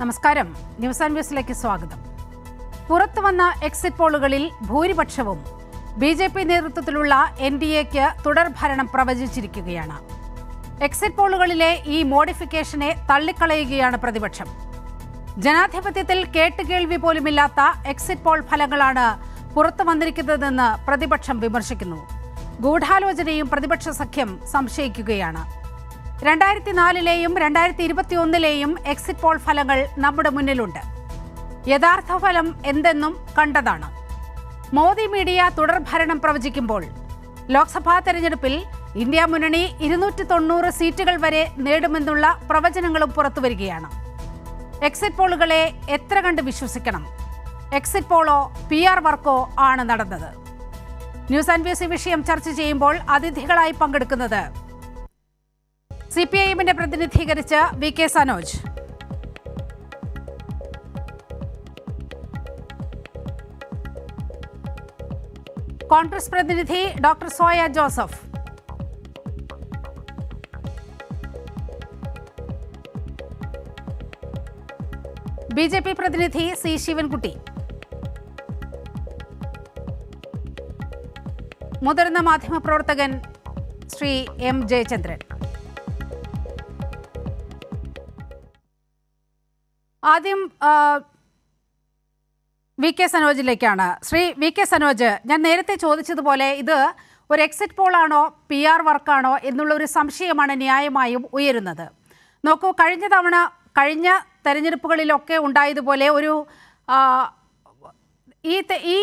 നമസ്കാരം news and ന്യൂസിലേക്ക് സ്വാഗതം പുറത്തു വന്ന എക്സിറ്റ് പോളുകളിൽ ഭൂരിപക്ഷവും ബി ജെ പി നേതൃത്വത്തിലുള്ള എൻ ഡി എക്ക് തുടർഭരണം പ്രവചിച്ചിരിക്കുകയാണ് എക്സിറ്റ് പോളുകളിലെ ഈ മോഡിഫിക്കേഷനെ തള്ളിക്കളയുകയാണ് പ്രതിപക്ഷം ജനാധിപത്യത്തിൽ കേട്ടുകേൾവി പോലുമില്ലാത്ത എക്സിറ്റ് പോൾ ഫലങ്ങളാണ് പുറത്തു വന്നിരിക്കുന്നതെന്ന് പ്രതിപക്ഷം വിമർശിക്കുന്നു ഗൂഢാലോചനയും പ്രതിപക്ഷ സഖ്യം സംശയിക്കുകയാണ് രണ്ടായിരത്തി നാലിലെയും രണ്ടായിരത്തി ഇരുപത്തിയൊന്നിലെയും എക്സിറ്റ് പോൾ ഫലങ്ങൾ നമ്മുടെ മുന്നിലുണ്ട് യഥാർത്ഥ ഫലം എന്തെന്നും കണ്ടതാണ് മോദി മീഡിയ തുടർഭരണം പ്രവചിക്കുമ്പോൾ ലോക്സഭാ തെരഞ്ഞെടുപ്പിൽ ഇന്ത്യ മുന്നണി ഇരുന്നൂറ്റി തൊണ്ണൂറ് സീറ്റുകൾ വരെ നേടുമെന്നുള്ള പ്രവചനങ്ങളും പുറത്തുവരികയാണ് എക്സിറ്റ് പോളുകളെ എത്ര കണ്ട് വിശ്വസിക്കണം എക്സിറ്റ് പോളോ പി ആർ വർക്കോ ആണ് നടന്നത് ന്യൂസ് ആൻഡ് വ്യൂസ് വിഷയം ചർച്ച ചെയ്യുമ്പോൾ അതിഥികളായി പങ്കെടുക്കുന്നത് സി പി ഐ എമ്മിന്റെ പ്രതിനിധീകരിച്ച് വി കെ സനോജ് കോൺഗ്രസ് പ്രതിനിധി doctor Soya Joseph B J P പ്രതിനിധി സി ശിവൻകുട്ടി മുതിർന്ന മാധ്യമപ്രവർത്തകൻ ശ്രീ എം ജയചന്ദ്രൻ ആദ്യം വി കെ സനോജിലേക്കാണ് ശ്രീ വി കെ സനോജ് ഞാൻ നേരത്തെ ചോദിച്ചതുപോലെ ഇത് ഒരു എക്സിറ്റ് പോളാണോ പി ആർ വർക്കാണോ എന്നുള്ള ഒരു സംശയമാണ് ന്യായമായും ഉയരുന്നത് നോക്കൂ കഴിഞ്ഞ തവണ കഴിഞ്ഞ തെരഞ്ഞെടുപ്പുകളിലൊക്കെ ഉണ്ടായതുപോലെ ഒരു ഈ ഈ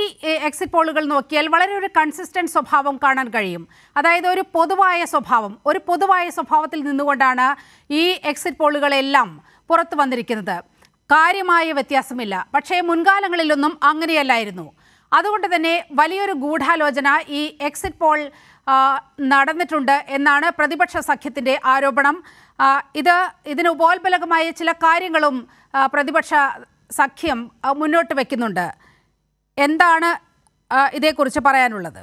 എക്സിറ്റ് പോളുകൾ നോക്കിയാൽ വളരെ ഒരു കൺസിസ്റ്റൻറ്റ് സ്വഭാവം കാണാൻ കഴിയും അതായത് ഒരു പൊതുവായ സ്വഭാവം ഒരു പൊതുവായ സ്വഭാവത്തിൽ നിന്നുകൊണ്ടാണ് ഈ എക്സിറ്റ് പോളുകളെല്ലാം പുറത്തു വന്നിരിക്കുന്നത് കാര്യമായ വ്യത്യാസമില്ല പക്ഷേ മുൻകാലങ്ങളിലൊന്നും അങ്ങനെയല്ലായിരുന്നു അതുകൊണ്ട് തന്നെ വലിയൊരു ഗൂഢാലോചന ഈ എക്സിറ്റ് പോൾ നടന്നിട്ടുണ്ട് എന്നാണ് പ്രതിപക്ഷ സഖ്യത്തിന്റെ ആരോപണം ഇത് ഇതിന് ഉപോത്ബലകമായ ചില കാര്യങ്ങളും പ്രതിപക്ഷ സഖ്യം മുന്നോട്ട് വയ്ക്കുന്നുണ്ട് എന്താണ് ഇതേക്കുറിച്ച് പറയാനുള്ളത്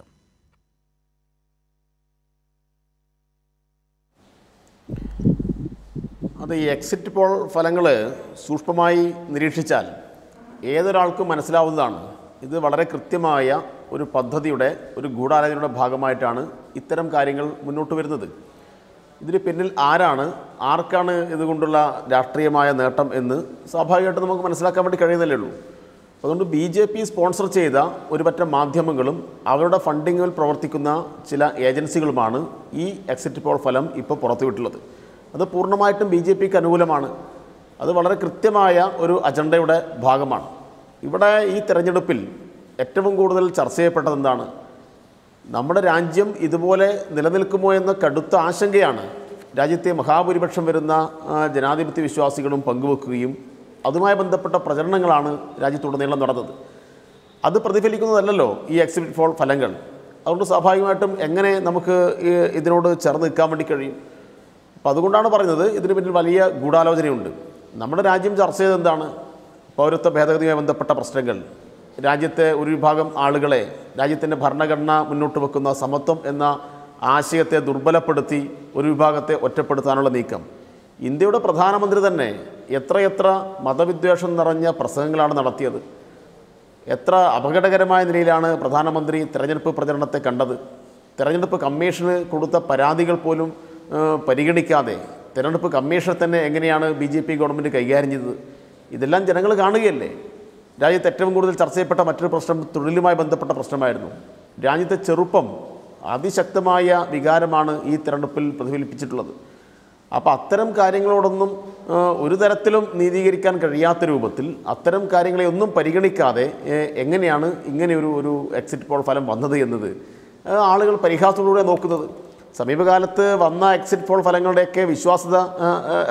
അത് ഈ എക്സിറ്റ് പോൾ ഫലങ്ങൾ സൂക്ഷ്മമായി നിരീക്ഷിച്ചാൽ ഏതൊരാൾക്കും മനസ്സിലാവുന്നതാണ് ഇത് വളരെ കൃത്യമായ ഒരു പദ്ധതിയുടെ ഒരു ഗൂഢാലോചനയുടെ ഭാഗമായിട്ടാണ് ഇത്തരം കാര്യങ്ങൾ മുന്നോട്ട് വരുന്നത് ഇതിന് പിന്നിൽ ആരാണ് ആർക്കാണ് ഇതുകൊണ്ടുള്ള രാഷ്ട്രീയമായ നേട്ടം എന്ന് സ്വാഭാവികമായിട്ട് നമുക്ക് മനസ്സിലാക്കാൻ വേണ്ടി കഴിയുന്നില്ലേ ഉള്ളൂ അതുകൊണ്ട് ബി ജെ പി സ്പോൺസർ ചെയ്ത ഒരുപറ്റം മാധ്യമങ്ങളും അവരുടെ ഫണ്ടിങ്ങിൽ പ്രവർത്തിക്കുന്ന ചില ഏജൻസികളുമാണ് ഈ എക്സിറ്റ് പോൾ ഫലം ഇപ്പോൾ പുറത്തുവിട്ടുള്ളത് അത് പൂർണ്ണമായിട്ടും ബി ജെ പിക്ക് അനുകൂലമാണ് അത് വളരെ കൃത്യമായ ഒരു അജണ്ടയുടെ ഭാഗമാണ് ഇവിടെ ഈ തെരഞ്ഞെടുപ്പിൽ ഏറ്റവും കൂടുതൽ ചർച്ച ചെയ്യപ്പെട്ടത് എന്താണ് നമ്മുടെ രാജ്യം ഇതുപോലെ നിലനിൽക്കുമോ എന്ന കടുത്ത ആശങ്കയാണ് രാജ്യത്തെ മഹാഭൂരിപക്ഷം വരുന്ന ജനാധിപത്യ വിശ്വാസികളും പങ്കുവെക്കുകയും അതുമായി ബന്ധപ്പെട്ട പ്രചരണങ്ങളാണ് രാജ്യത്തുടനീളം നടന്നത് അത് പ്രതിഫലിക്കുന്നതല്ലല്ലോ ഈ എക്സിബിറ്റ് ഫോൾ ഫലങ്ങൾ അതുകൊണ്ട് സ്വാഭാവികമായിട്ടും എങ്ങനെ നമുക്ക് ഇതിനോട് ചേർന്ന് നിൽക്കാൻ വേണ്ടി കഴിയും അപ്പോൾ അതുകൊണ്ടാണ് പറയുന്നത് ഇതിന് പിന്നിൽ വലിയ ഗൂഢാലോചനയുണ്ട് നമ്മുടെ രാജ്യം ചർച്ച ചെയ്തെന്താണ് പൗരത്വ ഭേദഗതിയുമായി ബന്ധപ്പെട്ട പ്രശ്നങ്ങൾ രാജ്യത്തെ ഒരു വിഭാഗം ആളുകളെ രാജ്യത്തിൻ്റെ ഭരണഘടന മുന്നോട്ട് വെക്കുന്ന സമത്വം എന്ന ആശയത്തെ ദുർബലപ്പെടുത്തി ഒരു വിഭാഗത്തെ ഒറ്റപ്പെടുത്താനുള്ള നീക്കം ഇന്ത്യയുടെ പ്രധാനമന്ത്രി തന്നെ എത്രയെത്ര മതവിദ്വേഷം നിറഞ്ഞ പ്രസംഗങ്ങളാണ് നടത്തിയത് എത്ര അപകടകരമായ നിലയിലാണ് പ്രധാനമന്ത്രി തെരഞ്ഞെടുപ്പ് പ്രചരണത്തെ കണ്ടത് തെരഞ്ഞെടുപ്പ് കമ്മീഷന് കൊടുത്ത പരാതികൾ പോലും പരിഗണിക്കാതെ തെരഞ്ഞെടുപ്പ് കമ്മീഷനെ തന്നെ എങ്ങനെയാണ് ബി ജെ പി ഗവൺമെൻറ് കൈകാര്യം ചെയ്തത് ഇതെല്ലാം ജനങ്ങൾ കാണുകയല്ലേ രാജ്യത്ത് ഏറ്റവും കൂടുതൽ ചർച്ച ചെയ്യപ്പെട്ട മറ്റൊരു പ്രശ്നം തൊഴിലുമായി ബന്ധപ്പെട്ട പ്രശ്നമായിരുന്നു രാജ്യത്തെ ചെറുപ്പം അതിശക്തമായ വികാരമാണ് ഈ തിരഞ്ഞെടുപ്പിൽ പ്രതിഫലിപ്പിച്ചിട്ടുള്ളത് അപ്പോൾ അത്തരം കാര്യങ്ങളോടൊന്നും ഒരു തരത്തിലും നീതീകരിക്കാൻ കഴിയാത്ത രൂപത്തിൽ അത്തരം കാര്യങ്ങളെ ഒന്നും പരിഗണിക്കാതെ എങ്ങനെയാണ് ഇങ്ങനെ ഒരു ഒരു എക്സിറ്റ് പോൾ ഫലം വന്നത് എന്നത് ആളുകൾ പരിഹാസത്തിലൂടെ നോക്കുന്നത് സമീപകാലത്ത് വന്ന എക്സിറ്റ് പോൾ ഫലങ്ങളുടെയൊക്കെ വിശ്വാസ്യത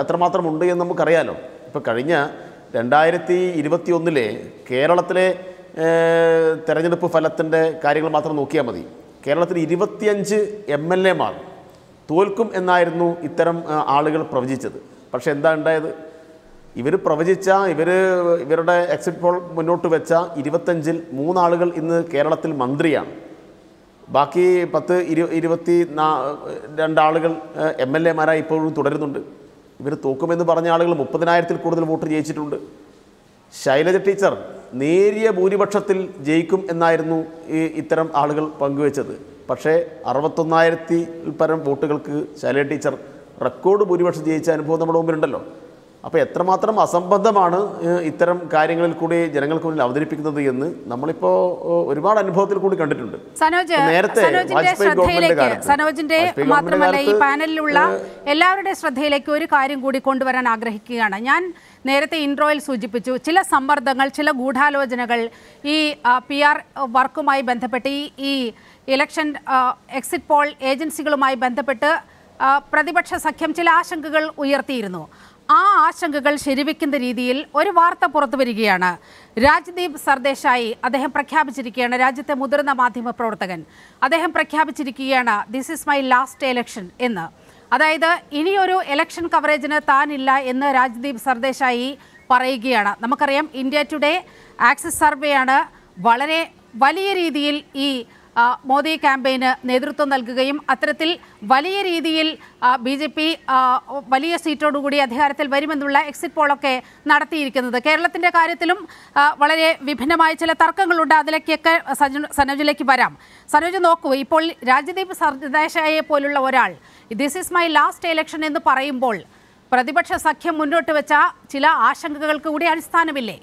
എത്രമാത്രം ഉണ്ട് എന്ന് നമുക്കറിയാലോ ഇപ്പോൾ കഴിഞ്ഞ രണ്ടായിരത്തി ഇരുപത്തി ഒന്നിലെ കേരളത്തിലെ തെരഞ്ഞെടുപ്പ് ഫലത്തിൻ്റെ കാര്യങ്ങൾ മാത്രം നോക്കിയാൽ മതി കേരളത്തിൽ ഇരുപത്തിയഞ്ച് എം എൽ എമാർ തോൽക്കും എന്നായിരുന്നു ഇത്തരം ആളുകൾ പ്രവചിച്ചത് പക്ഷേ എന്താ ഉണ്ടായത് ഇവർ പ്രവചിച്ച ഇവർ ഇവരുടെ എക്സിറ്റ് പോൾ മുന്നോട്ട് വെച്ച ഇരുപത്തഞ്ചിൽ മൂന്നാളുകൾ ഇന്ന് കേരളത്തിൽ മന്ത്രിയാണ് ബാക്കി പത്ത് ഇരു ഇരുപത്തി നാ രണ്ടാളുകൾ എം എൽ എമാരായി ഇപ്പോഴും തുടരുന്നുണ്ട് ഇവർ തൂക്കുമെന്ന് പറഞ്ഞ ആളുകൾ മുപ്പതിനായിരത്തിൽ കൂടുതൽ വോട്ട് ജയിച്ചിട്ടുണ്ട് ശൈലജ ടീച്ചർ നേരിയ ഭൂരിപക്ഷത്തിൽ ജയിക്കും എന്നായിരുന്നു ഈ ഇത്തരം ആളുകൾ പങ്കുവച്ചത് പക്ഷേ അറുപത്തൊന്നായിരത്തിൽ പരം വോട്ടുകൾക്ക് ശൈലജ ടീച്ചർ റെക്കോർഡ് ഭൂരിപക്ഷം ജയിച്ച അനുഭവം നമ്മുടെ മുമ്പിലുണ്ടല്ലോ അപ്പോൾ എത്രമാത്രം അസംബന്ധമാണ് ഇത്തരം കാര്യങ്ങളിൽ കൂടി ജനങ്ങൾക്ക് മുന്നിൽ അവതരിപ്പിക്കുന്നത് എന്ന് നമ്മളിപ്പോൾ ഒരുപാട് അനുഭവത്തിൽ കൂടി കണ്ടിട്ടുണ്ട് നേരത്തെ സനോജിന്റെ മാത്രമല്ല ഈ പാനലിലുള്ള എല്ലാവരുടെ ശ്രദ്ധയിലേക്ക് ഒരു കാര്യം കൂടി കൊണ്ടുവരാൻ ആഗ്രഹിക്കുകയാണ് ഞാൻ നേരത്തെ ഇൻട്രോയിൽ സൂചിപ്പിച്ചു ചില സമ്മർദ്ദങ്ങൾ ചില ഗൂഢാലോചനകൾ ഈ പി ആർ വർക്കുമായി ബന്ധപ്പെട്ട് ഈ ഈ ഇലക്ഷൻ എക്സിറ്റ് പോൾ ഏജൻസികളുമായി ബന്ധപ്പെട്ട് പ്രതിപക്ഷ സഖ്യം ചില ആശങ്കകൾ ഉയർത്തിയിരുന്നു ആ ആശങ്കകൾ ശരിവെക്കുന്ന രീതിയിൽ ഒരു വാർത്ത പുറത്തു വരികയാണ് രാജ്ദീപ് സർദേശായി അദ്ദേഹം പ്രഖ്യാപിച്ചിരിക്കുകയാണ് രാജ്യത്തെ മുതിർന്ന മാധ്യമ പ്രവർത്തകൻ അദ്ദേഹം പ്രഖ്യാപിച്ചിരിക്കുകയാണ് this is my last election എന്ന് അതായത് ഇനിയൊരു എലക്ഷൻ കവറേജിന് താനില്ല എന്ന് രാജ്ദീപ് സർദേശായി പറയുകയാണ് നമുക്കറിയാം ഇന്ത്യ ടുഡേ ആക്സിസ് സർവേയാണ് വളരെ വലിയ രീതിയിൽ ഈ മോദി ക്യാമ്പയിന് നേതൃത്വം നൽകുകയും അത്തരത്തിൽ വലിയ രീതിയിൽ ബി ജെ പി വലിയ സീറ്റോടുകൂടി അധികാരത്തിൽ വരുമെന്നുള്ള എക്സിറ്റ് പോളൊക്കെ നടത്തിയിരിക്കുന്നത് കേരളത്തിൻ്റെ കാര്യത്തിലും വളരെ വിഭിന്നമായ ചില തർക്കങ്ങളുണ്ട് അതിലേക്കൊക്കെ സനോജിലേക്ക് വരാം സനോജ് നോക്കൂ ഇപ്പോൾ രാജ്യദീപ് സർദേശായെ പോലുള്ള ഒരാൾ this is my last election എന്ന് പറയുമ്പോൾ പ്രതിപക്ഷ സഖ്യം മുന്നോട്ട് വെച്ച ചില ആശങ്കകൾക്ക് കൂടി അടിസ്ഥാനമില്ലേ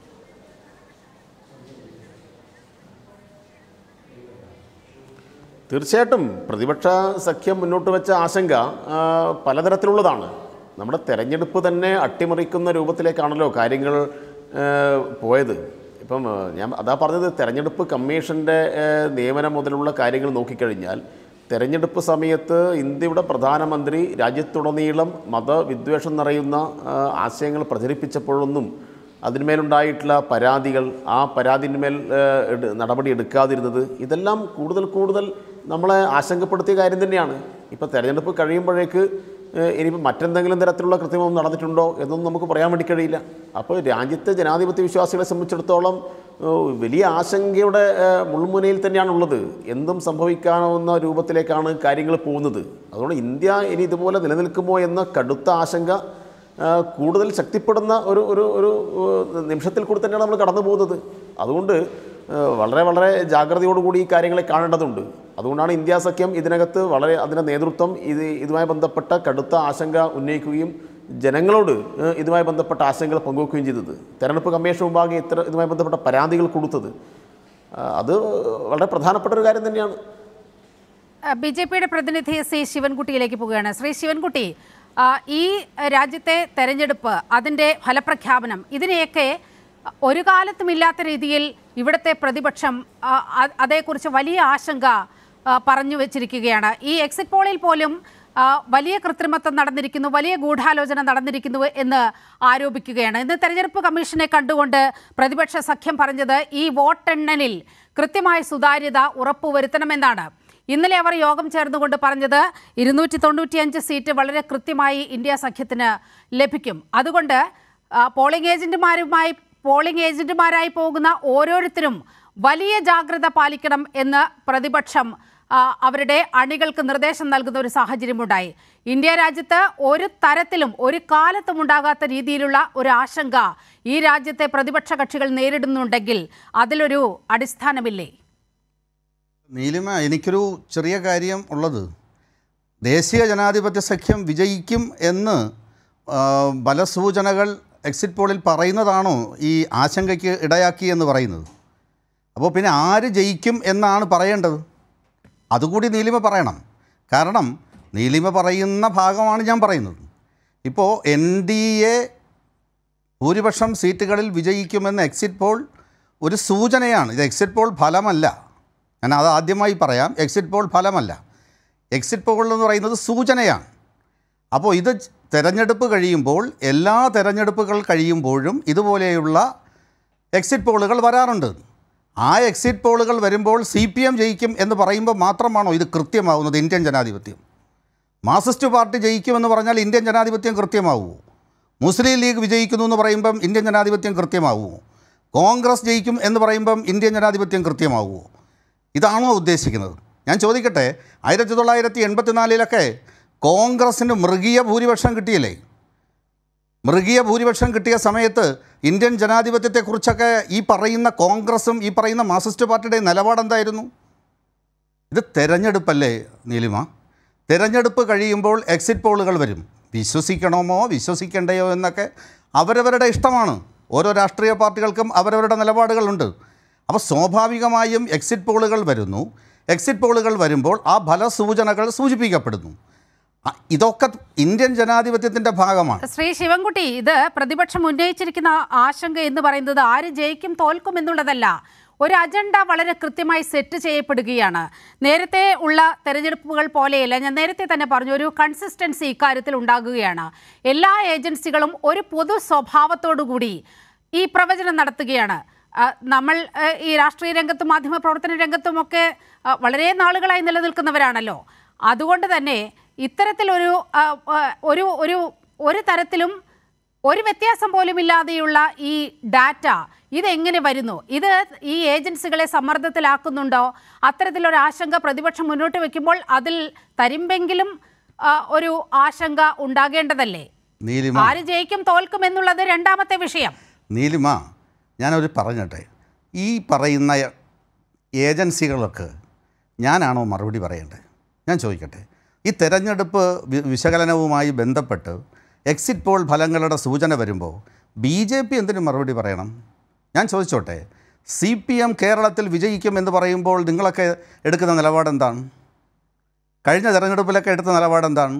തീർച്ചയായിട്ടും പ്രതിപക്ഷ സഖ്യം മുന്നോട്ട് വെച്ച ആശങ്ക പലതരത്തിലുള്ളതാണ് നമ്മുടെ തെരഞ്ഞെടുപ്പ് തന്നെ അട്ടിമറിക്കുന്ന രൂപത്തിലേക്കാണല്ലോ കാര്യങ്ങൾ പോയത് ഇപ്പം ഞാൻ അതാ പറഞ്ഞത് തെരഞ്ഞെടുപ്പ് കമ്മീഷൻ്റെ നിയമനം മുതലുള്ള കാര്യങ്ങൾ നോക്കിക്കഴിഞ്ഞാൽ തെരഞ്ഞെടുപ്പ് സമയത്ത് ഇന്ത്യയുടെ പ്രധാനമന്ത്രി രാജ്യത്തുടനീളം മതവിദ്വേഷം നിറയുന്ന ആശയങ്ങൾ പ്രചരിപ്പിച്ചപ്പോഴൊന്നും അതിന്മേലുണ്ടായിട്ടുള്ള പരാതികൾ ആ പരാതിന്മേൽ നടപടി എടുക്കാതിരുന്നത് ഇതെല്ലാം കൂടുതൽ കൂടുതൽ നമ്മളെ ആശങ്കപ്പെടുത്തിയ കാര്യം തന്നെയാണ് ഇപ്പോൾ തിരഞ്ഞെടുപ്പ് കഴിയുമ്പോഴേക്ക് ഇനിയിപ്പോൾ മറ്റെന്തെങ്കിലും തരത്തിലുള്ള കൃത്യമൊന്നും നടന്നിട്ടുണ്ടോ എന്നൊന്നും നമുക്ക് പറയാൻ വേണ്ടി കഴിയില്ല അപ്പോൾ രാജ്യത്തെ ജനാധിപത്യ വിശ്വാസികളെ സംബന്ധിച്ചിടത്തോളം വലിയ ആശങ്കയുടെ മുൾമുനയിൽ തന്നെയാണുള്ളത് എന്തും സംഭവിക്കാവുന്ന രൂപത്തിലേക്കാണ് കാര്യങ്ങൾ പോകുന്നത് അതുകൊണ്ട് ഇന്ത്യ ഇനി ഇതുപോലെ നിലനിൽക്കുമോ എന്ന കടുത്ത ആശങ്ക കൂടുതൽ ശക്തിപ്പെടുന്ന ഒരു ഒരു ഒരു നിമിഷത്തിൽ കൂടി തന്നെയാണ് നമ്മൾ കടന്നു പോകുന്നത് അതുകൊണ്ട് വളരെ വളരെ ജാഗ്രതയോടുകൂടി ഈ കാര്യങ്ങളെ കാണേണ്ടതുണ്ട് അതുകൊണ്ടാണ് ഇന്ത്യ സഖ്യം ഇതിനകത്ത് വളരെ അതിൻ്റെ നേതൃത്വം ഇത് ഇതുമായി ബന്ധപ്പെട്ട കടുത്ത ആശങ്ക ഉന്നയിക്കുകയും ജനങ്ങളോട് ഇതുമായി ബന്ധപ്പെട്ട ആശങ്കകൾ പങ്കുവെക്കുകയും ചെയ്തത് തെരഞ്ഞെടുപ്പ് കമ്മീഷൻ മുമ്പാകെ ഇത്ര ഇതുമായി ബന്ധപ്പെട്ട പരാതികൾ കൊടുത്തത് അത് വളരെ പ്രധാനപ്പെട്ട ഒരു കാര്യം തന്നെയാണ് ബി ജെ പിയുടെ പ്രതിനിധി ശ്രീ ശിവൻകുട്ടിയിലേക്ക് പോവുകയാണ് ശ്രീ ശിവൻകുട്ടി ഈ രാജ്യത്തെ തെരഞ്ഞെടുപ്പ് അതിൻ്റെ ഫലപ്രഖ്യാപനം ഇതിനെയൊക്കെ ഒരു കാലത്തും ഇല്ലാത്ത രീതിയിൽ ഇവിടുത്തെ പ്രതിപക്ഷം അതേക്കുറിച്ച് വലിയ ആശങ്ക പറഞ്ഞു വെച്ചിരിക്കുകയാണ് ഈ എക്സിറ്റ് പോളിൽ പോലും വലിയ കൃത്രിമത്വം നടന്നിരിക്കുന്നു വലിയ ഗൂഢാലോചന നടന്നിരിക്കുന്നു എന്ന് ആരോപിക്കുകയാണ് ഇന്ന് തെരഞ്ഞെടുപ്പ് കമ്മീഷനെ കണ്ടുകൊണ്ട് പ്രതിപക്ഷ സഖ്യം പറഞ്ഞത് ഈ വോട്ടെണ്ണലിൽ കൃത്യമായ സുതാര്യത ഉറപ്പുവരുത്തണമെന്നാണ് ഇന്നലെ അവർ യോഗം ചേർന്നുകൊണ്ട് പറഞ്ഞത് ഇരുന്നൂറ്റി തൊണ്ണൂറ്റിയഞ്ച് സീറ്റ് വളരെ കൃത്യമായി ഇന്ത്യ സഖ്യത്തിന് ലഭിക്കും അതുകൊണ്ട് പോളിംഗ് ഏജന്റുമാരുമായി പോളിംഗ് ഏജന്റുമാരായി പോകുന്ന ഓരോരുത്തരും വലിയ ജാഗ്രത പാലിക്കണം എന്ന് പ്രതിപക്ഷം അവരുടെ അണികൾക്ക് നിർദ്ദേശം നൽകുന്ന ഒരു സാഹചര്യമുണ്ടായി ഇന്ത്യ രാജ്യത്ത് ഒരു തരത്തിലും ഒരു കാലത്തും ഉണ്ടാകാത്ത രീതിയിലുള്ള ഒരു ആശങ്ക ഈ രാജ്യത്തെ പ്രതിപക്ഷ കക്ഷികൾ നേരിടുന്നുണ്ടെങ്കിൽ അതിലൊരു അടിസ്ഥാനമില്ലേ നീലിമ എനിക്കൊരു ചെറിയ കാര്യം ഉള്ളത് ദേശീയ ജനാധിപത്യ സഖ്യം വിജയിക്കും എന്ന് ബലസൂചനകൾ എക്സിറ്റ് പോളിൽ പറയുന്നതാണോ ഈ ആശങ്കയ്ക്ക് ഇടയാക്കി എന്ന് പറയുന്നത് അപ്പോൾ പിന്നെ ആര് ജയിക്കും എന്നാണ് പറയേണ്ടത് അതുകൂടി നീലിമ പറയണം കാരണം നീലിമ പറയുന്ന ഭാഗമാണ് ഞാൻ പറയുന്നത് ഇപ്പോൾ എൻ ഡി എ ഭൂരിപക്ഷം സീറ്റുകളിൽ വിജയിക്കുമെന്ന് എക്സിറ്റ് പോൾ ഒരു സൂചനയാണ് ഇത് എക്സിറ്റ് പോൾ ഫലമല്ല ഞാൻ അത് ആദ്യമായി പറയാം എക്സിറ്റ് പോൾ ഫലമല്ല എക്സിറ്റ് പോൾ എന്ന് പറയുന്നത് സൂചനയാണ് അപ്പോൾ ഇത് തെരഞ്ഞെടുപ്പ് കഴിയുമ്പോൾ എല്ലാ തെരഞ്ഞെടുപ്പുകൾ കഴിയുമ്പോഴും ഇതുപോലെയുള്ള എക്സിറ്റ് പോളുകൾ വരാറുണ്ട് ആ എക്സിറ്റ് പോളുകൾ വരുമ്പോൾ സി പി എം ജയിക്കും എന്ന് പറയുമ്പോൾ മാത്രമാണോ ഇത് കൃത്യമാവുന്നത് ഇന്ത്യൻ ജനാധിപത്യം മാർസിസ്റ്റ് പാർട്ടി ജയിക്കുമെന്ന് പറഞ്ഞാൽ ഇന്ത്യൻ ജനാധിപത്യം കൃത്യമാവുമോ മുസ്ലിം ലീഗ് വിജയിക്കുന്നു എന്ന് പറയുമ്പം ഇന്ത്യൻ ജനാധിപത്യം കൃത്യമാവുമോ കോൺഗ്രസ് ജയിക്കും എന്ന് പറയുമ്പം ഇന്ത്യൻ ജനാധിപത്യം കൃത്യമാവുമോ ഇതാണോ ഉദ്ദേശിക്കുന്നത് ഞാൻ ചോദിക്കട്ടെ ആയിരത്തി തൊള്ളായിരത്തി എൺപത്തിനാലിലൊക്കെ കോൺഗ്രസ്സിന് മൃഗീയ ഭൂരിപക്ഷം കിട്ടിയില്ലേ മൃഗീയ ഭൂരിപക്ഷം കിട്ടിയ സമയത്ത് ഇന്ത്യൻ ജനാധിപത്യത്തെക്കുറിച്ചൊക്കെ ഈ പറയുന്ന കോൺഗ്രസും ഈ പറയുന്ന മാർക്സിസ്റ്റ് പാർട്ടിയുടെ നിലപാടെന്തായിരുന്നു ഇത് തെരഞ്ഞെടുപ്പല്ലേ നീലിമ തിരഞ്ഞെടുപ്പ് കഴിയുമ്പോൾ എക്സിറ്റ് പോളുകൾ വരും വിശ്വസിക്കണമോ വിശ്വസിക്കണ്ടയോ എന്നൊക്കെ അവരവരുടെ ഇഷ്ടമാണ് ഓരോ രാഷ്ട്രീയ പാർട്ടികൾക്കും അവരവരുടെ നിലപാടുകളുണ്ട് അപ്പോൾ സ്വാഭാവികമായും എക്സിറ്റ് പോളുകൾ വരുന്നു എക്സിറ്റ് പോളുകൾ വരുമ്പോൾ ആ ഫലസൂചനകൾ സൂചിപ്പിക്കപ്പെടുന്നു ഇതൊക്കെ ഇന്ത്യൻ ജനാധിപത്യത്തിന്റെ ഭാഗമാണ് ശ്രീ ശിവൻകുട്ടി ഇത് പ്രതിപക്ഷം ഉന്നയിച്ചിരിക്കുന്ന ആശങ്ക എന്ന് പറയുന്നത് ആര് ജയിക്കും തോൽക്കും എന്നുള്ളതല്ല ഒരു അജണ്ട വളരെ കൃത്യമായി സെറ്റ് ചെയ്യപ്പെടുകയാണ് നേരത്തെ ഉള്ള തെരഞ്ഞെടുപ്പുകൾ പോലെയല്ല ഞാൻ നേരത്തെ തന്നെ പറഞ്ഞു ഒരു കൺസിസ്റ്റൻസി ഇക്കാര്യത്തിൽ ഉണ്ടാകുകയാണ് എല്ലാ ഏജൻസികളും ഒരു പൊതു സ്വഭാവത്തോടുകൂടി ഈ പ്രവചനം നടത്തുകയാണ് നമ്മൾ ഈ രാഷ്ട്രീയ രംഗത്തും മാധ്യമ പ്രവർത്തന രംഗത്തുമൊക്കെ വളരെ നാളുകളായി നിലനിൽക്കുന്നവരാണല്ലോ അതുകൊണ്ട് തന്നെ ഇത്തരത്തിലൊരു ഒരു ഒരു ഒരു തരത്തിലും ഒരു വ്യത്യാസം പോലും ഇല്ലാതെയുള്ള ഈ ഡാറ്റ ഇതെങ്ങനെ വരുന്നു ഇത് ഈ ഏജൻസികളെ സമ്മർദ്ദത്തിലാക്കുന്നുണ്ടോ അത്തരത്തിലൊരു ആശങ്ക പ്രതിപക്ഷം മുന്നോട്ട് വെക്കുമ്പോൾ അതിൽ തരിമ്പെങ്കിലും ഒരു ആശങ്ക ഉണ്ടാകേണ്ടതല്ലേ ആര് ജയിക്കും തോൽക്കും എന്നുള്ളത് രണ്ടാമത്തെ വിഷയം നീലിമ ഞാനൊരു പറഞ്ഞട്ടെ ഈ പറയുന്ന ഏജൻസികളൊക്കെ ഞാനാണോ മറുപടി പറയേണ്ടത് ഞാൻ ചോദിക്കട്ടെ ഈ തെരഞ്ഞെടുപ്പ് വിശകലനവുമായി ബന്ധപ്പെട്ട് എക്സിറ്റ് പോൾ ഫലങ്ങളുടെ സൂചന വരുമ്പോൾ ബി ജെ പി എന്തിനു മറുപടി പറയണം ഞാൻ ചോദിച്ചോട്ടെ സി പി എം കേരളത്തിൽ വിജയിക്കും എന്ന് പറയുമ്പോൾ നിങ്ങളൊക്കെ എടുക്കുന്ന നിലപാട് എന്താണ് കഴിഞ്ഞ തെരഞ്ഞെടുപ്പിലൊക്കെ എടുത്ത നിലപാട് എന്താണ്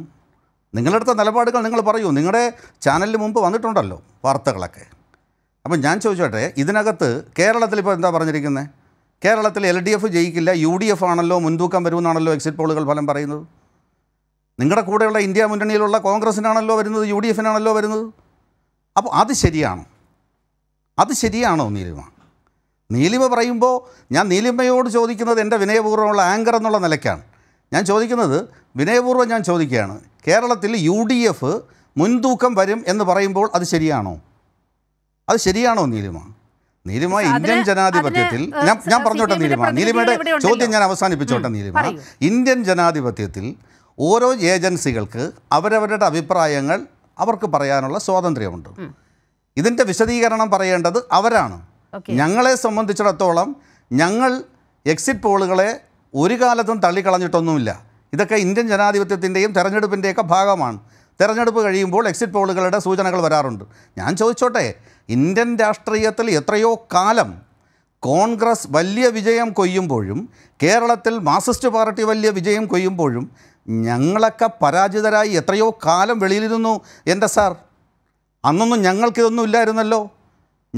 നിങ്ങളെടുത്ത നിലപാടുകൾ നിങ്ങൾ പറയൂ നിങ്ങളുടെ ചാനലിന് മുമ്പ് വന്നിട്ടുണ്ടല്ലോ വാർത്തകളൊക്കെ അപ്പം ഞാൻ ചോദിച്ചോട്ടെ ഇതിനകത്ത് കേരളത്തിൽ ഇപ്പോൾ എന്താ പറഞ്ഞിരിക്കുന്നത് കേരളത്തിൽ എൽ ഡി എഫ് ജയിക്കില്ല യു ഡി എഫ് ആണല്ലോ മുൻതൂക്കം വരുമെന്നാണല്ലോ എക്സിറ്റ് പോളുകൾ ഫലം പറയുന്നത് നിങ്ങളുടെ കൂടെയുള്ള ഇന്ത്യ മുന്നണിയിലുള്ള കോൺഗ്രസ്സിനാണല്ലോ വരുന്നത് യു ഡി എഫിനാണല്ലോ വരുന്നത് അപ്പോൾ അത് ശരിയാണോ അത് ശരിയാണോ നീലിമ നീലിമ പറയുമ്പോൾ ഞാൻ നീലിമയോട് ചോദിക്കുന്നത് എൻ്റെ വിനയപൂർവ്വമുള്ള ആങ്കർ എന്നുള്ള നിലയ്ക്കാണ് ഞാൻ ചോദിക്കുന്നത് വിനയപൂർവ്വം ഞാൻ ചോദിക്കുകയാണ് കേരളത്തിൽ യു ഡി എഫ് മുൻതൂക്കം വരും എന്ന് പറയുമ്പോൾ അത് ശരിയാണോ അത് ശരിയാണോ നീലിമ നീലിമ ഇന്ത്യൻ ജനാധിപത്യത്തിൽ ഞാൻ ഞാൻ പറഞ്ഞോട്ടെ നീലിമ നീലിമയുടെ ചോദ്യം ഞാൻ അവസാനിപ്പിച്ചോട്ടെ നീലിമ ഇന്ത്യൻ ജനാധിപത്യത്തിൽ ഓരോ ഏജൻസികൾക്ക് അവരവരുടെ അഭിപ്രായങ്ങൾ അവർക്ക് പറയാനുള്ള സ്വാതന്ത്ര്യമുണ്ട് ഇതിൻ്റെ വിശദീകരണം പറയേണ്ടത് അവരാണ് ഞങ്ങളെ സംബന്ധിച്ചിടത്തോളം ഞങ്ങൾ എക്സിറ്റ് പോളുകളെ ഒരു കാലത്തും തള്ളിക്കളഞ്ഞിട്ടൊന്നുമില്ല ഇതൊക്കെ ഇന്ത്യൻ ജനാധിപത്യത്തിൻ്റെയും തെരഞ്ഞെടുപ്പിൻ്റെയൊക്കെ ഭാഗമാണ് തെരഞ്ഞെടുപ്പ് കഴിയുമ്പോൾ എക്സിറ്റ് പോളുകളുടെ സൂചനകൾ വരാറുണ്ട് ഞാൻ ചോദിച്ചോട്ടെ ഇന്ത്യൻ രാഷ്ട്രീയത്തിൽ എത്രയോ കാലം കോൺഗ്രസ് വലിയ വിജയം കൊയ്യുമ്പോഴും കേരളത്തിൽ മാർസിസ്റ്റ് പാർട്ടി വലിയ വിജയം കൊയ്യുമ്പോഴും ഞങ്ങളൊക്കെ പരാജിതരായി എത്രയോ കാലം വെളിയിലിരുന്നു എൻ്റെ സാർ അന്നൊന്നും ഞങ്ങൾക്കിതൊന്നും ഇല്ലായിരുന്നല്ലോ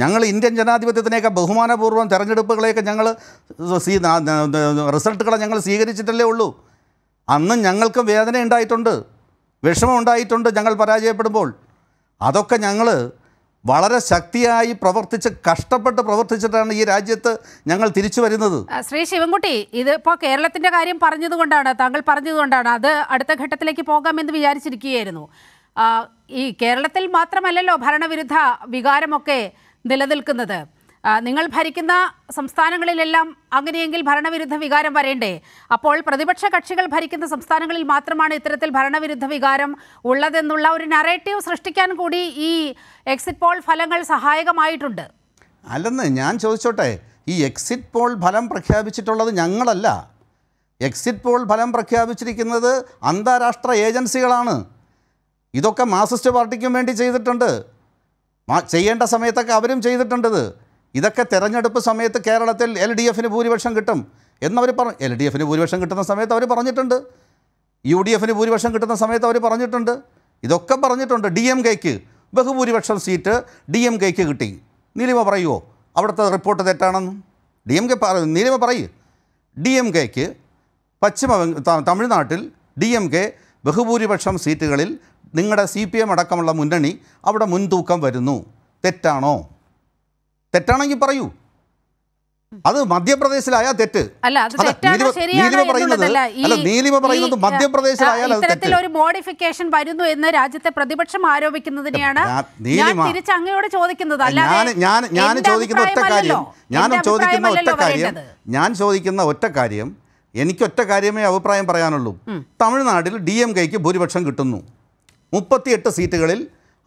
ഞങ്ങൾ ഇന്ത്യൻ ജനാധിപത്യത്തിനെയൊക്കെ ബഹുമാനപൂർവ്വം തെരഞ്ഞെടുപ്പുകളെയൊക്കെ ഞങ്ങൾ റിസൾട്ടുകളെ ഞങ്ങൾ സ്വീകരിച്ചിട്ടല്ലേ ഉള്ളൂ അന്നും ഞങ്ങൾക്ക് വേദന ഉണ്ടായിട്ടുണ്ട് വിഷമം ഉണ്ടായിട്ടുണ്ട് ഞങ്ങൾ പരാജയപ്പെടുമ്പോൾ അതൊക്കെ ഞങ്ങൾ വളരെ ശക്തിയായി പ്രവർത്തിച്ച് കഷ്ടപ്പെട്ട് പ്രവർത്തിച്ചിട്ടാണ് ഈ രാജ്യത്ത് ഞങ്ങൾ തിരിച്ചു വരുന്നത് ശ്രീ ശിവൻകുട്ടി ഇതിപ്പോൾ കേരളത്തിൻ്റെ കാര്യം പറഞ്ഞതുകൊണ്ടാണ് താങ്കൾ പറഞ്ഞതുകൊണ്ടാണ് അത് അടുത്ത ഘട്ടത്തിലേക്ക് പോകാമെന്ന് വിചാരിച്ചിരിക്കുകയായിരുന്നു ഈ കേരളത്തിൽ മാത്രമല്ലല്ലോ ഭരണവിരുദ്ധ വികാരമൊക്കെ നിലനിൽക്കുന്നത് നിങ്ങൾ ഭരിക്കുന്ന സംസ്ഥാനങ്ങളിലെല്ലാം അങ്ങനെയെങ്കിൽ ഭരണവിരുദ്ധ വികാരം വരേണ്ടേ അപ്പോൾ പ്രതിപക്ഷ കക്ഷികൾ ഭരിക്കുന്ന സംസ്ഥാനങ്ങളിൽ മാത്രമാണ് ഇത്തരത്തിൽ ഭരണവിരുദ്ധ വികാരം ഉള്ളതെന്നുള്ള ഒരു നറേറ്റീവ് സൃഷ്ടിക്കാൻ കൂടി ഈ എക്സിറ്റ് പോൾ ഫലങ്ങൾ സഹായകമായിട്ടുണ്ട് അല്ലെന്ന് ഞാൻ ചോദിച്ചോട്ടെ ഈ എക്സിറ്റ് പോൾ ഫലം പ്രഖ്യാപിച്ചിട്ടുള്ളത് ഞങ്ങളല്ല എക്സിറ്റ് പോൾ ഫലം പ്രഖ്യാപിച്ചിരിക്കുന്നത് അന്താരാഷ്ട്ര ഏജൻസികളാണ് ഇതൊക്കെ മാർസിസ്റ്റ് പാർട്ടിക്കും വേണ്ടി ചെയ്തിട്ടുണ്ട് ചെയ്യേണ്ട സമയത്തൊക്കെ അവരും ചെയ്തിട്ടുണ്ടത് ഇതൊക്കെ തെരഞ്ഞെടുപ്പ് സമയത്ത് കേരളത്തിൽ എൽ ഡി എഫിന് ഭൂരിപക്ഷം കിട്ടും എന്നവർ പറഞ്ഞു എൽ ഡി എഫിന് ഭൂരിപക്ഷം കിട്ടുന്ന സമയത്ത് അവർ പറഞ്ഞിട്ടുണ്ട് യു ഡി എഫിന് ഭൂരിപക്ഷം കിട്ടുന്ന സമയത്ത് അവർ പറഞ്ഞിട്ടുണ്ട് ഇതൊക്കെ പറഞ്ഞിട്ടുണ്ട് ഡി എം കെക്ക് ബഹുഭൂരിപക്ഷം സീറ്റ് ഡി എം കെക്ക് കിട്ടി നീലിമ പറയുമോ അവിടുത്തെ റിപ്പോർട്ട് തെറ്റാണെന്ന് ഡി എം കെ നീലിമ പറയു ഡി എം കെക്ക് പശ്ചിമ തമിഴ്നാട്ടിൽ ഡി എം കെ ബഹുഭൂരിപക്ഷം സീറ്റുകളിൽ നിങ്ങളുടെ സി പി എം അടക്കമുള്ള മുന്നണി അവിടെ മുൻതൂക്കം വരുന്നു തെറ്റാണോ തെറ്റാണെങ്കിൽ പറയൂ അത് മധ്യപ്രദേശിലായാൽ തെറ്റ് അല്ല നീലിമ പറയുന്നത് അല്ല നീലിമ പറയുന്നത് മധ്യപ്രദേശിലായാൽ ഇത്തരത്തിൽ ഒരു മോഡിഫിക്കേഷൻ വരുന്നു എന്ന് രാജ്യത്തെ പ്രതിപക്ഷം ആരോപിക്കുന്നതിനെയാണ് ഞാൻ തിരിച്ചങ്ങയോട് ചോദിക്കുന്നത് ഞാൻ ഞാൻ ഞാൻ ചോദിക്കുന്ന ഒറ്റ കാര്യം ഞാൻ ചോദിക്കുന്ന ഒറ്റ കാര്യം ഞാൻ ചോദിക്കുന്ന ഒറ്റ കാര്യം എനിക്ക് ഒറ്റ കാര്യമേ അഭിപ്രായം പറയാനുള്ളൂ തമിഴ്നാട്ടിൽ ഡി എം കെക്ക് ഭൂരിപക്ഷം കിട്ടുന്നു മുപ്പത്തിയെട്ട് സീറ്റുകളിൽ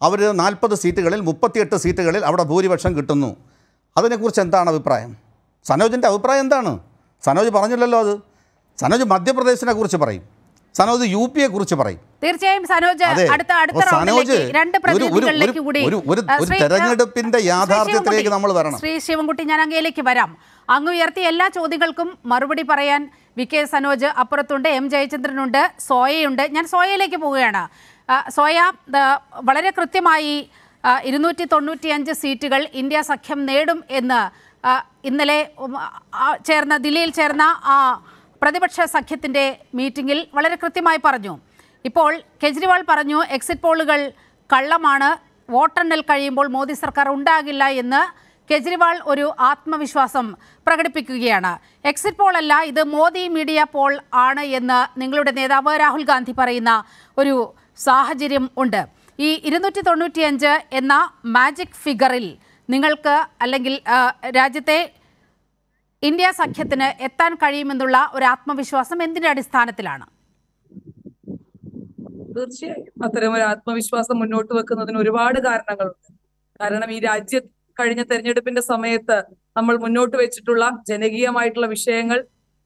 അവർ നാൽപ്പത് സീറ്റുകളിൽ മുപ്പത്തിയെട്ട് സീറ്റുകളിൽ അവിടെ ഭൂരിപക്ഷം കിട്ടുന്നു അതിനെക്കുറിച്ച് എന്താണ് അഭിപ്രായം സനോജിൻ്റെ അഭിപ്രായം എന്താണ് സനോജ് പറഞ്ഞില്ലല്ലോ അത് സനോജ് മധ്യപ്രദേശിനെ കുറിച്ച് പറയും സനോജ് യു എ കുറിച്ച് പറയും തീർച്ചയായും സനോജ് അടുത്ത അടുത്ത രണ്ട് പ്രതിനിധികളിലേക്ക് കൂടി ഒരു തെരഞ്ഞെടുപ്പിന്റെ യാഥാർത്ഥ്യത്തിലേക്ക് നമ്മൾ വരണം ശ്രീ ശിവൻകുട്ടി ഞാൻ അങ്ങയിലേക്ക് വരാം അങ്ങ് ഉയർത്തിയ എല്ലാ ചോദ്യങ്ങൾക്കും മറുപടി പറയാൻ വി കെ സനോജ് അപ്പുറത്തുണ്ട് എം ജയചന്ദ്രനുണ്ട് സോയയുണ്ട് ഞാൻ സോയയിലേക്ക് പോവുകയാണ് സോയ വളരെ കൃത്യമായി ഇരുന്നൂറ്റി അഞ്ച് സീറ്റുകൾ ഇന്ത്യ സഖ്യം നേടും എന്ന് ഇന്നലെ ചേർന്ന ദില്ലിയിൽ ചേർന്ന പ്രതിപക്ഷ സഖ്യത്തിൻ്റെ മീറ്റിംഗിൽ വളരെ കൃത്യമായി പറഞ്ഞു ഇപ്പോൾ കെജ്രിവാൾ പറഞ്ഞു എക്സിറ്റ് പോളുകൾ കള്ളമാണ് വോട്ടെണ്ണൽ കഴിയുമ്പോൾ മോദി സർക്കാർ ഉണ്ടാകില്ല എന്ന് കെജ്രിവാൾ ഒരു ആത്മവിശ്വാസം പ്രകടിപ്പിക്കുകയാണ് എക്സിറ്റ് പോൾ അല്ല ഇത് മോദി മീഡിയ പോൾ ആണ് എന്ന് നിങ്ങളുടെ നേതാവ് രാഹുൽ ഗാന്ധി പറയുന്ന ഒരു സാഹചര്യം ഉണ്ട് ഈ ഇരുന്നൂറ്റി തൊണ്ണൂറ്റിയഞ്ച് എന്ന മാജിക് ഫിഗറിൽ നിങ്ങൾക്ക് അല്ലെങ്കിൽ രാജ്യത്തെ ഇന്ത്യ സഖ്യത്തിന് എത്താൻ കഴിയുമെന്നുള്ള ഒരു ആത്മവിശ്വാസം എന്തിന്റെ അടിസ്ഥാനത്തിലാണ് തീർച്ചയായും അത്തരം ഒരു ആത്മവിശ്വാസം മുന്നോട്ട് വെക്കുന്നതിന് ഒരുപാട് കാരണങ്ങളുണ്ട് കാരണം ഈ രാജ്യ കഴിഞ്ഞ തെരഞ്ഞെടുപ്പിന്റെ സമയത്ത് നമ്മൾ മുന്നോട്ട് വെച്ചിട്ടുള്ള ജനകീയമായിട്ടുള്ള വിഷയങ്ങൾ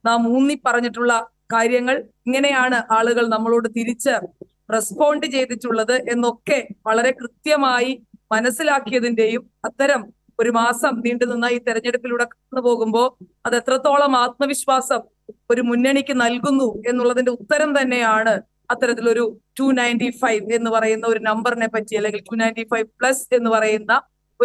നാം ഊന്നി പറഞ്ഞിട്ടുള്ള കാര്യങ്ങൾ ഇങ്ങനെയാണ് ആളുകൾ നമ്മളോട് തിരിച്ച് റെസ്പോണ്ട് ചെയ്തിട്ടുള്ളത് എന്നൊക്കെ വളരെ കൃത്യമായി മനസ്സിലാക്കിയതിന്റെയും അത്തരം ഒരു മാസം നീണ്ടു നിന്ന ഈ തെരഞ്ഞെടുപ്പിലൂടെ കടന്നു പോകുമ്പോൾ അത് എത്രത്തോളം ആത്മവിശ്വാസം ഒരു മുന്നണിക്ക് നൽകുന്നു എന്നുള്ളതിന്റെ ഉത്തരം തന്നെയാണ് അത്തരത്തിലൊരു ടു നയൻറ്റി ഫൈവ് എന്ന് പറയുന്ന ഒരു നമ്പറിനെ പറ്റി അല്ലെങ്കിൽ ടു നയൻറ്റി ഫൈവ് പ്ലസ് എന്ന് പറയുന്ന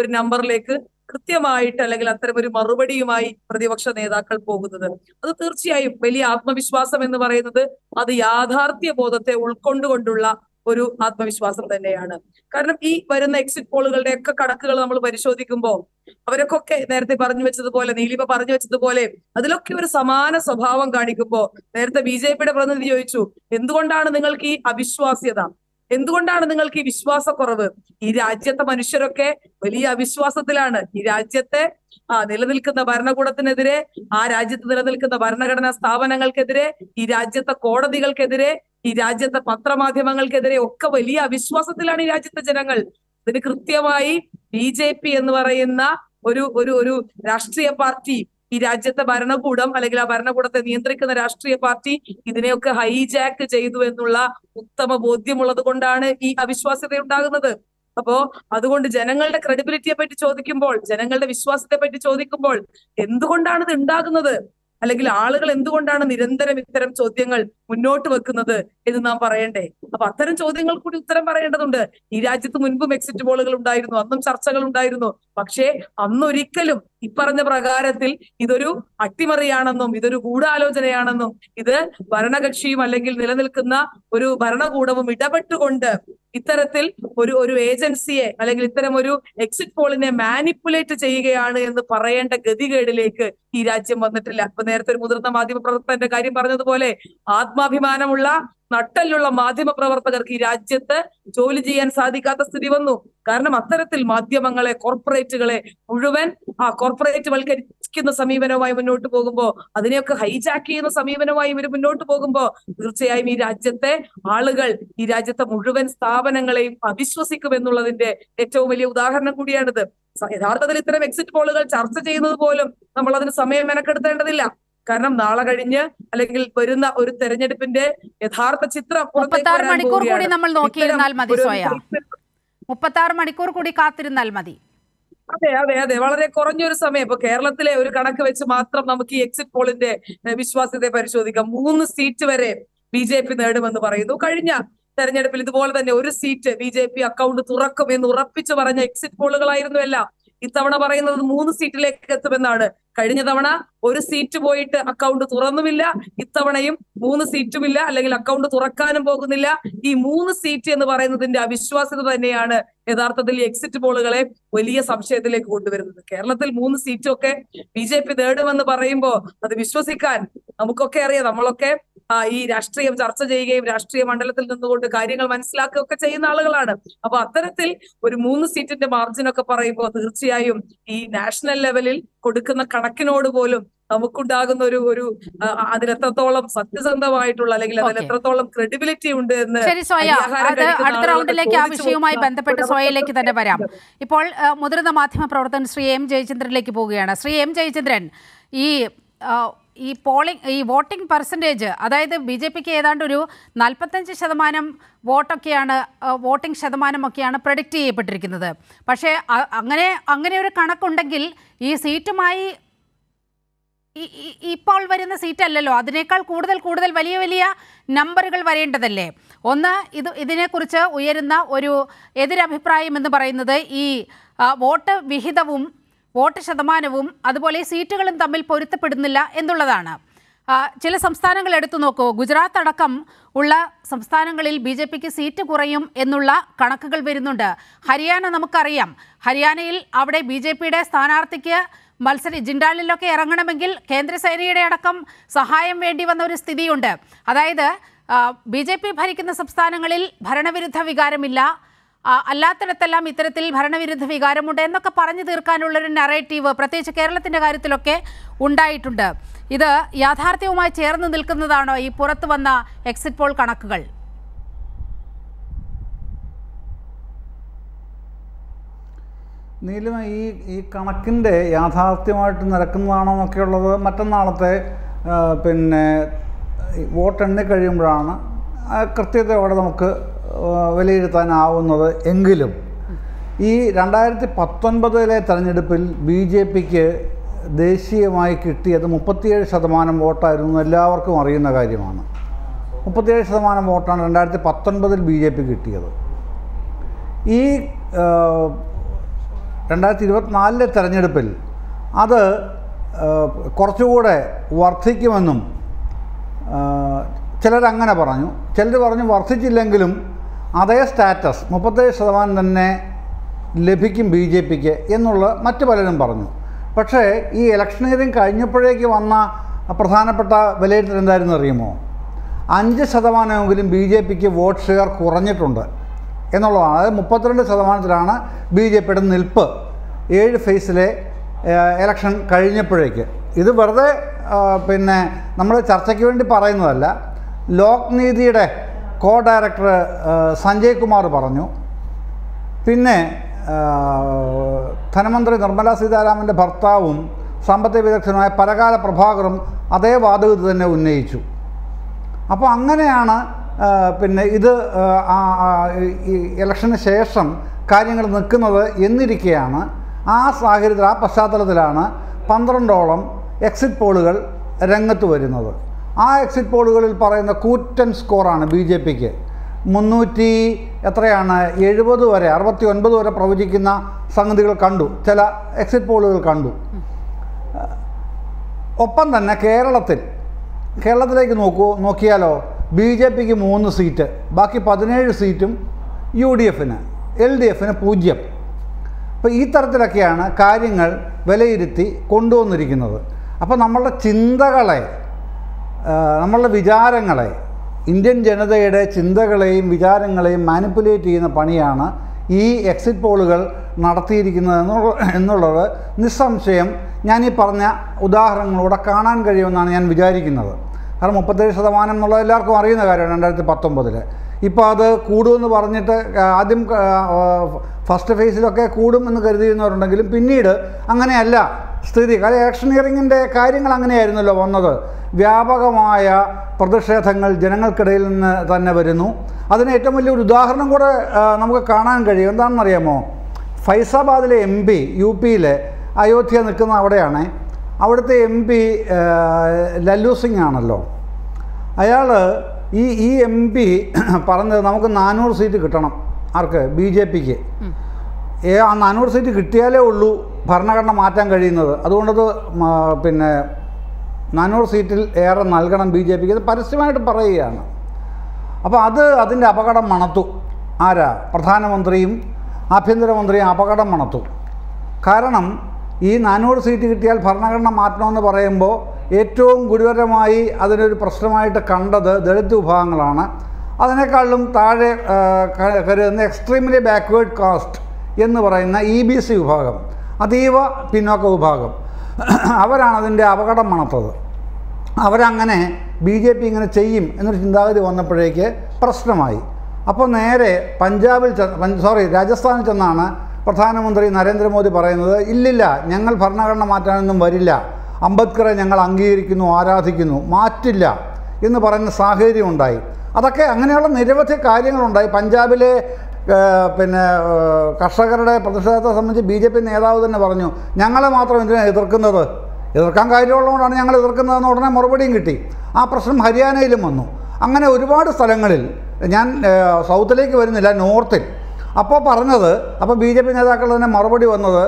ഒരു നമ്പറിലേക്ക് കൃത്യമായിട്ട് അല്ലെങ്കിൽ അത്തരം ഒരു മറുപടിയുമായി പ്രതിപക്ഷ നേതാക്കൾ പോകുന്നത് അത് തീർച്ചയായും വലിയ ആത്മവിശ്വാസം എന്ന് പറയുന്നത് അത് യാഥാർത്ഥ്യ ബോധത്തെ ഉൾക്കൊണ്ടുകൊണ്ടുള്ള ഒരു ആത്മവിശ്വാസം തന്നെയാണ് കാരണം ഈ വരുന്ന എക്സിറ്റ് പോളുകളുടെ ഒക്കെ കണക്കുകൾ നമ്മൾ പരിശോധിക്കുമ്പോൾ അവരൊക്കെ നേരത്തെ പറഞ്ഞു വെച്ചതുപോലെ നീലിമ പറഞ്ഞു വെച്ചതുപോലെ അതിലൊക്കെ ഒരു സമാന സ്വഭാവം കാണിക്കുമ്പോൾ നേരത്തെ ബി ജെ പിയുടെ പ്രതിനിധി ചോദിച്ചു എന്തുകൊണ്ടാണ് നിങ്ങൾക്ക് ഈ അവിശ്വാസ്യത എന്തുകൊണ്ടാണ് നിങ്ങൾക്ക് ഈ വിശ്വാസക്കുറവ് ഈ രാജ്യത്തെ മനുഷ്യരൊക്കെ വലിയ അവിശ്വാസത്തിലാണ് ഈ രാജ്യത്തെ ആ നിലനിൽക്കുന്ന ഭരണകൂടത്തിനെതിരെ ആ രാജ്യത്ത് നിലനിൽക്കുന്ന ഭരണഘടനാ സ്ഥാപനങ്ങൾക്കെതിരെ ഈ രാജ്യത്തെ കോടതികൾക്കെതിരെ ഈ രാജ്യത്തെ പത്രമാധ്യമങ്ങൾക്കെതിരെ ഒക്കെ വലിയ അവിശ്വാസത്തിലാണ് ഈ രാജ്യത്തെ ജനങ്ങൾ ഇതിന് കൃത്യമായി ബി ജെ പി എന്ന് പറയുന്ന ഒരു ഒരു ഒരു രാഷ്ട്രീയ പാർട്ടി ഈ രാജ്യത്തെ ഭരണകൂടം അല്ലെങ്കിൽ ആ ഭരണകൂടത്തെ നിയന്ത്രിക്കുന്ന രാഷ്ട്രീയ പാർട്ടി ഇതിനെയൊക്കെ ഹൈജാക്ക് ചെയ്തു എന്നുള്ള ഉത്തമ ബോധ്യമുള്ളത് കൊണ്ടാണ് ഈ അവിശ്വാസ്യത ഉണ്ടാകുന്നത് അപ്പോ അതുകൊണ്ട് ജനങ്ങളുടെ ക്രെഡിബിലിറ്റിയെ പറ്റി ചോദിക്കുമ്പോൾ ജനങ്ങളുടെ വിശ്വാസത്തെ പറ്റി ചോദിക്കുമ്പോൾ എന്തുകൊണ്ടാണ് ഇത് ഉണ്ടാകുന്നത് അല്ലെങ്കിൽ ആളുകൾ എന്തുകൊണ്ടാണ് നിരന്തരം ഇത്തരം ചോദ്യങ്ങൾ മുന്നോട്ട് വെക്കുന്നത് എന്ന് നാം പറയണ്ടേ അപ്പൊ അത്തരം ചോദ്യങ്ങൾ കൂടി ഉത്തരം പറയേണ്ടതുണ്ട് ഈ രാജ്യത്ത് മുൻപും എക്സിറ്റ് പോളുകൾ ഉണ്ടായിരുന്നു അന്നും ചർച്ചകൾ ഉണ്ടായിരുന്നു പക്ഷേ അന്നൊരിക്കലും ഇപ്പറഞ്ഞ പ്രകാരത്തിൽ ഇതൊരു അട്ടിമറിയാണെന്നും ഇതൊരു ഗൂഢാലോചനയാണെന്നും ഇത് ഭരണകക്ഷിയും അല്ലെങ്കിൽ നിലനിൽക്കുന്ന ഒരു ഭരണകൂടവും ഇടപെട്ടുകൊണ്ട് ഇത്തരത്തിൽ ഒരു ഒരു ഏജൻസിയെ അല്ലെങ്കിൽ ഇത്തരം ഒരു എക്സിറ്റ് പോളിനെ മാനിപ്പുലേറ്റ് ചെയ്യുകയാണ് എന്ന് പറയേണ്ട ഗതികേടിലേക്ക് ഈ രാജ്യം വന്നിട്ടില്ല ഇപ്പൊ നേരത്തെ ഒരു മുതിർന്ന പ്രവർത്തകന്റെ കാര്യം പറഞ്ഞതുപോലെ ആത്മാഭിമാനമുള്ള നട്ടലുള്ള മാധ്യമ പ്രവർത്തകർക്ക് ഈ രാജ്യത്ത് ജോലി ചെയ്യാൻ സാധിക്കാത്ത സ്ഥിതി വന്നു കാരണം അത്തരത്തിൽ മാധ്യമങ്ങളെ കോർപ്പറേറ്റുകളെ മുഴുവൻ ആ കോർപ്പറേറ്റ് വൽക്കരിക്കുന്ന സമീപനവുമായി മുന്നോട്ട് പോകുമ്പോൾ അതിനെയൊക്കെ ഹൈജാക്ക് ചെയ്യുന്ന സമീപനവുമായി ഇവർ മുന്നോട്ട് പോകുമ്പോൾ തീർച്ചയായും ഈ രാജ്യത്തെ ആളുകൾ ഈ രാജ്യത്തെ മുഴുവൻ സ്ഥാപനങ്ങളെയും അവിശ്വസിക്കുമെന്നുള്ളതിന്റെ ഏറ്റവും വലിയ ഉദാഹരണം കൂടിയാണിത് യഥാർത്ഥത്തിൽ ഇത്തരം എക്സിറ്റ് പോളുകൾ ചർച്ച ചെയ്യുന്നത് പോലും നമ്മൾ അതിന് സമയം മെനക്കെടുത്തേണ്ടതില്ല കാരണം നാളെ കഴിഞ്ഞ് അല്ലെങ്കിൽ വരുന്ന ഒരു തെരഞ്ഞെടുപ്പിന്റെ യഥാർത്ഥ ചിത്രം മണിക്കൂർ കൂടി നമ്മൾ നോക്കിയിരുന്നാൽ മതി മണിക്കൂർ കൂടി കാത്തിരുന്നാൽ മതി അതെ അതെ അതെ വളരെ കുറഞ്ഞൊരു സമയം ഇപ്പൊ കേരളത്തിലെ ഒരു കണക്ക് വെച്ച് മാത്രം നമുക്ക് ഈ എക്സിറ്റ് പോളിന്റെ വിശ്വാസ്യത പരിശോധിക്കാം മൂന്ന് സീറ്റ് വരെ ബി ജെ പി നേടുമെന്ന് പറയുന്നു കഴിഞ്ഞ തെരഞ്ഞെടുപ്പിൽ ഇതുപോലെ തന്നെ ഒരു seat B J P account തുറക്കും എന്ന് ഉറപ്പിച്ചു പറഞ്ഞ എക്സിറ്റ് പോളുകളായിരുന്നു എല്ലാം ഇത്തവണ പറയുന്നത് മൂന്ന് സീറ്റിലേക്ക് എത്തുമെന്നാണ് കഴിഞ്ഞ തവണ ഒരു സീറ്റ് പോയിട്ട് അക്കൗണ്ട് തുറന്നുമില്ല ഇത്തവണയും മൂന്ന് സീറ്റുമില്ല അല്ലെങ്കിൽ അക്കൗണ്ട് തുറക്കാനും പോകുന്നില്ല ഈ മൂന്ന് സീറ്റ് എന്ന് പറയുന്നതിന്റെ അവിശ്വാസ്യത തന്നെയാണ് യഥാർത്ഥത്തിൽ എക്സിറ്റ് പോളുകളെ വലിയ സംശയത്തിലേക്ക് കൊണ്ടുവരുന്നത് കേരളത്തിൽ മൂന്ന് സീറ്റൊക്കെ ബി ജെ പി നേടുമെന്ന് പറയുമ്പോൾ അത് വിശ്വസിക്കാൻ നമുക്കൊക്കെ അറിയാം നമ്മളൊക്കെ ഈ രാഷ്ട്രീയം ചർച്ച ചെയ്യുകയും രാഷ്ട്രീയ മണ്ഡലത്തിൽ നിന്നുകൊണ്ട് കാര്യങ്ങൾ മനസ്സിലാക്കുകയൊക്കെ ചെയ്യുന്ന ആളുകളാണ് അപ്പൊ അത്തരത്തിൽ ഒരു മൂന്ന് സീറ്റിന്റെ മാർജിനൊക്കെ പറയുമ്പോൾ തീർച്ചയായും ഈ നാഷണൽ ലെവലിൽ കൊടുക്കുന്ന കണക്കിനോട് പോലും നമുക്കുണ്ടാകുന്ന ഒരു ഒരു അതിലെത്രത്തോളം സത്യസന്ധമായിട്ടുള്ള അല്ലെങ്കിൽ അതിലെത്രത്തോളം ക്രെഡിബിലിറ്റി ഉണ്ട് എന്ന് അടുത്ത റൗണ്ടിലേക്ക് ആ വിഷയവുമായി ബന്ധപ്പെട്ട് സ്വയയിലേക്ക് തന്നെ വരാം ഇപ്പോൾ മുതിർന്ന മാധ്യമ പ്രവർത്തകൻ ശ്രീ എം ജയചന്ദ്രനിലേക്ക് പോവുകയാണ് ശ്രീ എം ജയചന്ദ്രൻ ഈ ഈ പോളിംഗ് ഈ വോട്ടിംഗ് പെർസെൻറ്റേജ് അതായത് ബി ജെ പിക്ക് ഏതാണ്ട് ഒരു നാൽപ്പത്തഞ്ച് ശതമാനം വോട്ടൊക്കെയാണ് വോട്ടിംഗ് ശതമാനമൊക്കെയാണ് പ്രൊഡിക്റ്റ് ചെയ്യപ്പെട്ടിരിക്കുന്നത് പക്ഷേ അങ്ങനെ അങ്ങനെ ഒരു കണക്കുണ്ടെങ്കിൽ ഈ സീറ്റുമായി ഇപ്പോൾ വരുന്ന സീറ്റല്ലല്ലോ അതിനേക്കാൾ കൂടുതൽ കൂടുതൽ വലിയ വലിയ നമ്പറുകൾ വരേണ്ടതല്ലേ ഒന്ന് ഇത് ഇതിനെക്കുറിച്ച് ഉയരുന്ന ഒരു എതിരഭിപ്രായം എന്ന് പറയുന്നത് ഈ വോട്ട് വിഹിതവും വോട്ട് ശതമാനവും അതുപോലെ സീറ്റുകളും തമ്മിൽ പൊരുത്തപ്പെടുന്നില്ല എന്നുള്ളതാണ് ചില സംസ്ഥാനങ്ങൾ എടുത്തു നോക്കൂ ഗുജറാത്ത് അടക്കം ഉള്ള സംസ്ഥാനങ്ങളിൽ ബി ജെ പിക്ക് സീറ്റ് കുറയും എന്നുള്ള കണക്കുകൾ വരുന്നുണ്ട് ഹരിയാന നമുക്കറിയാം ഹരിയാനയിൽ അവിടെ ബി ജെ പിയുടെ സ്ഥാനാർത്ഥിക്ക് മത്സര ജിൻഡാലിലൊക്കെ ഇറങ്ങണമെങ്കിൽ കേന്ദ്രസേനയുടെ അടക്കം സഹായം വേണ്ടി വന്ന ഒരു സ്ഥിതിയുണ്ട് അതായത് ബി ജെ പി ഭരിക്കുന്ന സംസ്ഥാനങ്ങളിൽ ഭരണവിരുദ്ധ വികാരമില്ല അല്ലാത്തിടത്തെല്ലാം ഇത്തരത്തിൽ ഭരണവിരുദ്ധ വികാരമുണ്ട് എന്നൊക്കെ പറഞ്ഞു തീർക്കാനുള്ളൊരു നറേറ്റീവ് പ്രത്യേകിച്ച് കേരളത്തിൻ്റെ കാര്യത്തിലൊക്കെ ഉണ്ടായിട്ടുണ്ട് ഇത് യാഥാർത്ഥ്യവുമായി ചേർന്ന് നിൽക്കുന്നതാണോ ഈ പുറത്തു വന്ന എക്സിറ്റ് പോൾ കണക്കുകൾ നീലിമ ഈ ഈ കണക്കിൻ്റെ യാഥാർത്ഥ്യമായിട്ട് നിരക്കുന്നതാണോ എന്നൊക്കെയുള്ളത് മറ്റന്നാളത്തെ പിന്നെ വോട്ടെണ്ണി കഴിയുമ്പോഴാണ് കൃത്യതയോടെ നമുക്ക് വിലയിരുത്താനാവുന്നത് എങ്കിലും ഈ രണ്ടായിരത്തി പത്തൊൻപതിലെ തെരഞ്ഞെടുപ്പിൽ ബി ജെ പിക്ക് ദേശീയമായി കിട്ടിയത് മുപ്പത്തിയേഴ് ശതമാനം വോട്ടായിരുന്നു എല്ലാവർക്കും അറിയുന്ന കാര്യമാണ് മുപ്പത്തിയേഴ് ശതമാനം വോട്ടാണ് രണ്ടായിരത്തി പത്തൊൻപതിൽ ബി ജെ പി കിട്ടിയത് ഈ രണ്ടായിരത്തി ഇരുപത്തിനാലിലെ തെരഞ്ഞെടുപ്പിൽ അത് കുറച്ചുകൂടെ വർദ്ധിക്കുമെന്നും ചിലരങ്ങനെ പറഞ്ഞു ചിലർ പറഞ്ഞു വർദ്ധിച്ചില്ലെങ്കിലും അതേ സ്റ്റാറ്റസ് മുപ്പത്തേഴ് ശതമാനം തന്നെ ലഭിക്കും ബി ജെ പിക്ക് എന്നുള്ള മറ്റു പലരും പറഞ്ഞു പക്ഷേ ഈ ഇലക്ഷനീയറിങ് കഴിഞ്ഞപ്പോഴേക്ക് വന്ന പ്രധാനപ്പെട്ട വിലയിരുത്തൽ എന്തായിരുന്നു അറിയുമോ അഞ്ച് ശതമാനമെങ്കിലും ബി ജെ പിക്ക് വോട്ട് ഷെയർ കുറഞ്ഞിട്ടുണ്ട് എന്നുള്ളതാണ് അതായത് മുപ്പത്തിരണ്ട് ശതമാനത്തിലാണ് ബി ജെ പിയുടെ നിൽപ്പ് ഏഴ് ഫേസിലെ ഇലക്ഷൻ കഴിഞ്ഞപ്പോഴേക്ക് ഇത് വെറുതെ പിന്നെ നമ്മൾ ചർച്ചയ്ക്ക് വേണ്ടി പറയുന്നതല്ല ലോക് നീതിയുടെ കോ ഡയറക്ടർ സഞ്ജയ് കുമാർ പറഞ്ഞു പിന്നെ ധനമന്ത്രി നിർമ്മലാ സീതാരാമൻ്റെ ഭർത്താവും സാമ്പത്തിക വിദഗ്ധനുമായ പരകാല പ്രഭാകറും അതേ വാദഗതി തന്നെ ഉന്നയിച്ചു അപ്പോൾ അങ്ങനെയാണ് പിന്നെ ഇത് ഇലക്ഷന് ശേഷം കാര്യങ്ങൾ നിൽക്കുന്നത് എന്നിരിക്കെയാണ് ആ സാഹചര്യത്തിൽ ആ പശ്ചാത്തലത്തിലാണ് പന്ത്രണ്ടോളം എക്സിറ്റ് പോളുകൾ രംഗത്ത് വരുന്നത് ആ എക്സിറ്റ് പോളുകളിൽ പറയുന്ന കൂറ്റൻ സ്കോറാണ് ബി ജെ പിക്ക് മുന്നൂറ്റി എത്രയാണ് എഴുപത് വരെ അറുപത്തി ഒൻപത് വരെ പ്രവചിക്കുന്ന സംഗതികൾ കണ്ടു ചില എക്സിറ്റ് പോളുകൾ കണ്ടു ഒപ്പം തന്നെ കേരളത്തിൽ കേരളത്തിലേക്ക് നോക്കൂ നോക്കിയാലോ ബി ജെ പിക്ക് മൂന്ന് സീറ്റ് ബാക്കി പതിനേഴ് സീറ്റും യു ഡി എഫിന് എൽ ഡി എഫിന് പൂജ്യം അപ്പോൾ ഈ തരത്തിലൊക്കെയാണ് കാര്യങ്ങൾ വിലയിരുത്തി കൊണ്ടുവന്നിരിക്കുന്നത് അപ്പോൾ നമ്മളുടെ ചിന്തകളെ നമ്മളുടെ വിചാരങ്ങളെ ഇന്ത്യൻ ജനതയുടെ ചിന്തകളെയും വിചാരങ്ങളെയും മാനിപ്പുലേറ്റ് ചെയ്യുന്ന പണിയാണ് ഈ എക്സിറ്റ് പോളുകൾ നടത്തിയിരിക്കുന്നത് എന്നുള്ളത് നിസ്സംശയം ഞാൻ ഈ പറഞ്ഞ ഉദാഹരണങ്ങളൂടെ കാണാൻ കഴിയുമെന്നാണ് ഞാൻ വിചാരിക്കുന്നത് കാരണം മുപ്പത്തേഴ് ശതമാനം എന്നുള്ളത് എല്ലാവർക്കും അറിയുന്ന കാര്യമാണ് രണ്ടായിരത്തി പത്തൊമ്പതിൽ ഇപ്പോൾ അത് കൂടുമെന്ന് പറഞ്ഞിട്ട് ആദ്യം ഫസ്റ്റ് ഫേസിലൊക്കെ കൂടും എന്ന് കരുതിയിരുന്നവരുണ്ടെങ്കിലും പിന്നീട് അങ്ങനെയല്ല സ്ഥിതി കാരണം ഇലക്ഷൻ ഹിയറിങ്ങിൻ്റെ കാര്യങ്ങൾ അങ്ങനെയായിരുന്നല്ലോ വന്നത് വ്യാപകമായ പ്രതിഷേധങ്ങൾ ജനങ്ങൾക്കിടയിൽ നിന്ന് തന്നെ വരുന്നു അതിന് ഏറ്റവും വലിയൊരു ഉദാഹരണം കൂടെ നമുക്ക് കാണാൻ കഴിയും എന്താണെന്നറിയാമോ ഫൈസാബാദിലെ എം പി യു പിയിലെ അയോധ്യ നിൽക്കുന്ന അവിടെയാണ് അവിടുത്തെ എം പി ലല്ലു സിംഗ് ആണല്ലോ അയാൾ ഈ ഈ എം പി പറഞ്ഞത് നമുക്ക് നാനൂറ് സീറ്റ് കിട്ടണം ആർക്ക് ബി ജെ പിക്ക് ഏ ആ നാനൂറ് സീറ്റ് കിട്ടിയാലേ ഉള്ളൂ ഭരണഘടന മാറ്റാൻ കഴിയുന്നത് അതുകൊണ്ടത് പിന്നെ നാനൂറ് സീറ്റിൽ ഏറെ നൽകണം ബി ജെ പിക്ക് അത് പരസ്യമായിട്ട് പറയുകയാണ് അപ്പോൾ അത് അതിൻ്റെ അപകടം മണത്തു ആരാ പ്രധാനമന്ത്രിയും ആഭ്യന്തരമന്ത്രിയും അപകടം മണത്തു കാരണം ഈ നാനൂറ് സീറ്റ് കിട്ടിയാൽ ഭരണഘടന മാറ്റണമെന്ന് പറയുമ്പോൾ ഏറ്റവും ഗുരുതരമായി അതിനൊരു പ്രശ്നമായിട്ട് കണ്ടത് ദളിത് വിഭാഗങ്ങളാണ് അതിനേക്കാളും താഴെ കരുതുന്ന എക്സ്ട്രീംലി ബാക്ക്വേഡ് കാസ്റ്റ് എന്ന് പറയുന്ന ഇ ബി സി വിഭാഗം അതീവ പിന്നോക്ക വിഭാഗം അവരാണ് അപകടം മണത്തത് അവരങ്ങനെ ബി ജെ പി ഇങ്ങനെ ചെയ്യും എന്നൊരു ചിന്താഗതി വന്നപ്പോഴേക്ക് പ്രശ്നമായി അപ്പോൾ നേരെ പഞ്ചാബിൽ സോറി രാജസ്ഥാനിൽ ചെന്നാണ് പ്രധാനമന്ത്രി നരേന്ദ്രമോദി പറയുന്നത് ഇല്ലില്ല ഞങ്ങൾ ഭരണഘടന മാറ്റാനൊന്നും വരില്ല അംബേദ്കറെ ഞങ്ങൾ അംഗീകരിക്കുന്നു ആരാധിക്കുന്നു മാറ്റില്ല എന്ന് പറയുന്ന സാഹചര്യം ഉണ്ടായി അതൊക്കെ അങ്ങനെയുള്ള നിരവധി കാര്യങ്ങളുണ്ടായി പഞ്ചാബിലെ പിന്നെ കർഷകരുടെ പ്രതിഷേധത്തെ സംബന്ധിച്ച് ബി ജെ പി നേതാവ് തന്നെ പറഞ്ഞു ഞങ്ങളെ മാത്രം എന്തിനാണ് എതിർക്കുന്നത് എതിർക്കാൻ കാര്യമുള്ളതുകൊണ്ടാണ് ഞങ്ങൾ എതിർക്കുന്നതെന്ന് ഉടനെ മറുപടിയും കിട്ടി ആ പ്രശ്നം ഹരിയാനയിലും വന്നു അങ്ങനെ ഒരുപാട് സ്ഥലങ്ങളിൽ ഞാൻ സൗത്തിലേക്ക് വരുന്നില്ല നോർത്തിൽ അപ്പോൾ പറഞ്ഞത് അപ്പോൾ ബി ജെ പി നേതാക്കൾ തന്നെ മറുപടി വന്നത്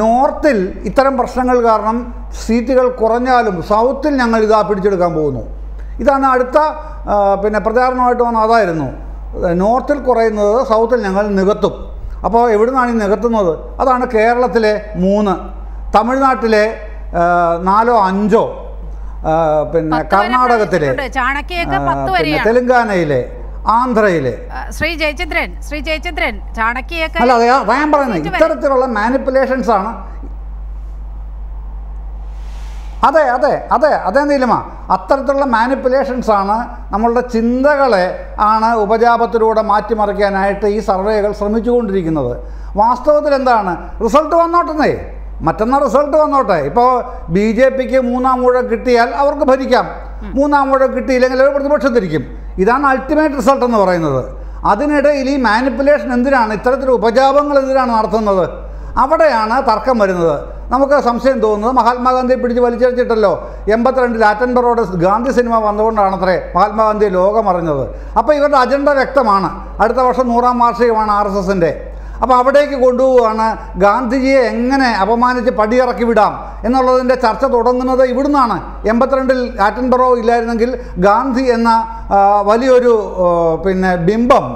നോർത്തിൽ ഇത്തരം പ്രശ്നങ്ങൾ കാരണം സീറ്റുകൾ കുറഞ്ഞാലും സൗത്തിൽ ഞങ്ങൾ ഇതാ പിടിച്ചെടുക്കാൻ പോകുന്നു ഇതാണ് അടുത്ത പിന്നെ പ്രചാരണമായിട്ട് വന്ന അതായിരുന്നു നോർത്തിൽ കുറയുന്നത് സൗത്തിൽ ഞങ്ങൾ നികത്തും അപ്പോൾ എവിടുന്നാണ് ഈ നികത്തുന്നത് അതാണ് കേരളത്തിലെ മൂന്ന് തമിഴ്നാട്ടിലെ നാലോ അഞ്ചോ പിന്നെ കർണാടകത്തിലെ പിന്നെ തെലുങ്കാനയിലെ ആന്ധ്രയിലെ ശ്രീ ജയചന്ദ്രൻ ശ്രീ ജയചന്ദ്രൻ ചാണക്യയൊക്കെ അല്ല ഞാൻ പറയുന്നത് ഇത്തരത്തിലുള്ള മാനിപ്പുലേഷൻസ് ആണ് അതെ അതെ അതെ അതേ നീലമ അത്തരത്തിലുള്ള മാനിപ്പുലേഷൻസ് ആണ് നമ്മളുടെ ചിന്തകളെ ആണ് ഉപജാപത്തിലൂടെ മാറ്റിമറിക്കാനായിട്ട് ഈ സർവേകൾ ശ്രമിച്ചുകൊണ്ടിരിക്കുന്നത് വാസ്തവത്തിൽ എന്താണ് റിസൾട്ട് വന്നോട്ടെന്നേ മറ്റന്നാൾ റിസൾട്ട് വന്നോട്ടെ ഇപ്പോൾ ബി ജെ പിക്ക് മൂന്നാം മുഴ കിട്ടിയാൽ അവർക്ക് ഭരിക്കാം മൂന്നാം ഊഴം കിട്ടിയില്ലെങ്കിൽ അവർ പ്രതിപക്ഷത്തിരിക്കും ഇതാണ് അൾട്ടിമേറ്റ് റിസൾട്ട് എന്ന് പറയുന്നത് അതിനിടയിൽ ഈ മാനിപ്പുലേഷൻ എന്തിനാണ് ഇത്തരത്തിലുള്ള ഉപജാപങ്ങൾ എന്തിനാണ് നടത്തുന്നത് അവിടെയാണ് തർക്കം വരുന്നത് നമുക്ക് സംശയം തോന്നുന്നത് മഹാത്മാഗാന്ധി പിടിച്ച് വലിച്ചടിച്ചിട്ടല്ലോ എൺപത്തിരണ്ടിൽ ആറ്റൻബറോട് ഗാന്ധി സിനിമ വന്നുകൊണ്ടാണത്രേ മഹാത്മാഗാന്ധി ലോകമറിഞ്ഞത് അപ്പോൾ ഇവരുടെ അജണ്ട വ്യക്തമാണ് അടുത്ത വർഷം നൂറാം വാർഷികമാണ് ആർ എസ് എസിൻ്റെ അപ്പോൾ അവിടേക്ക് കൊണ്ടുപോവുകയാണ് ഗാന്ധിജിയെ എങ്ങനെ അപമാനിച്ച് പടിയിറക്കി വിടാം എന്നുള്ളതിൻ്റെ ചർച്ച തുടങ്ങുന്നത് ഇവിടുന്നാണ് എൺപത്തിരണ്ടിൽ ആറ്റൻബറോ ഇല്ലായിരുന്നെങ്കിൽ ഗാന്ധി എന്ന വലിയൊരു പിന്നെ ബിംബം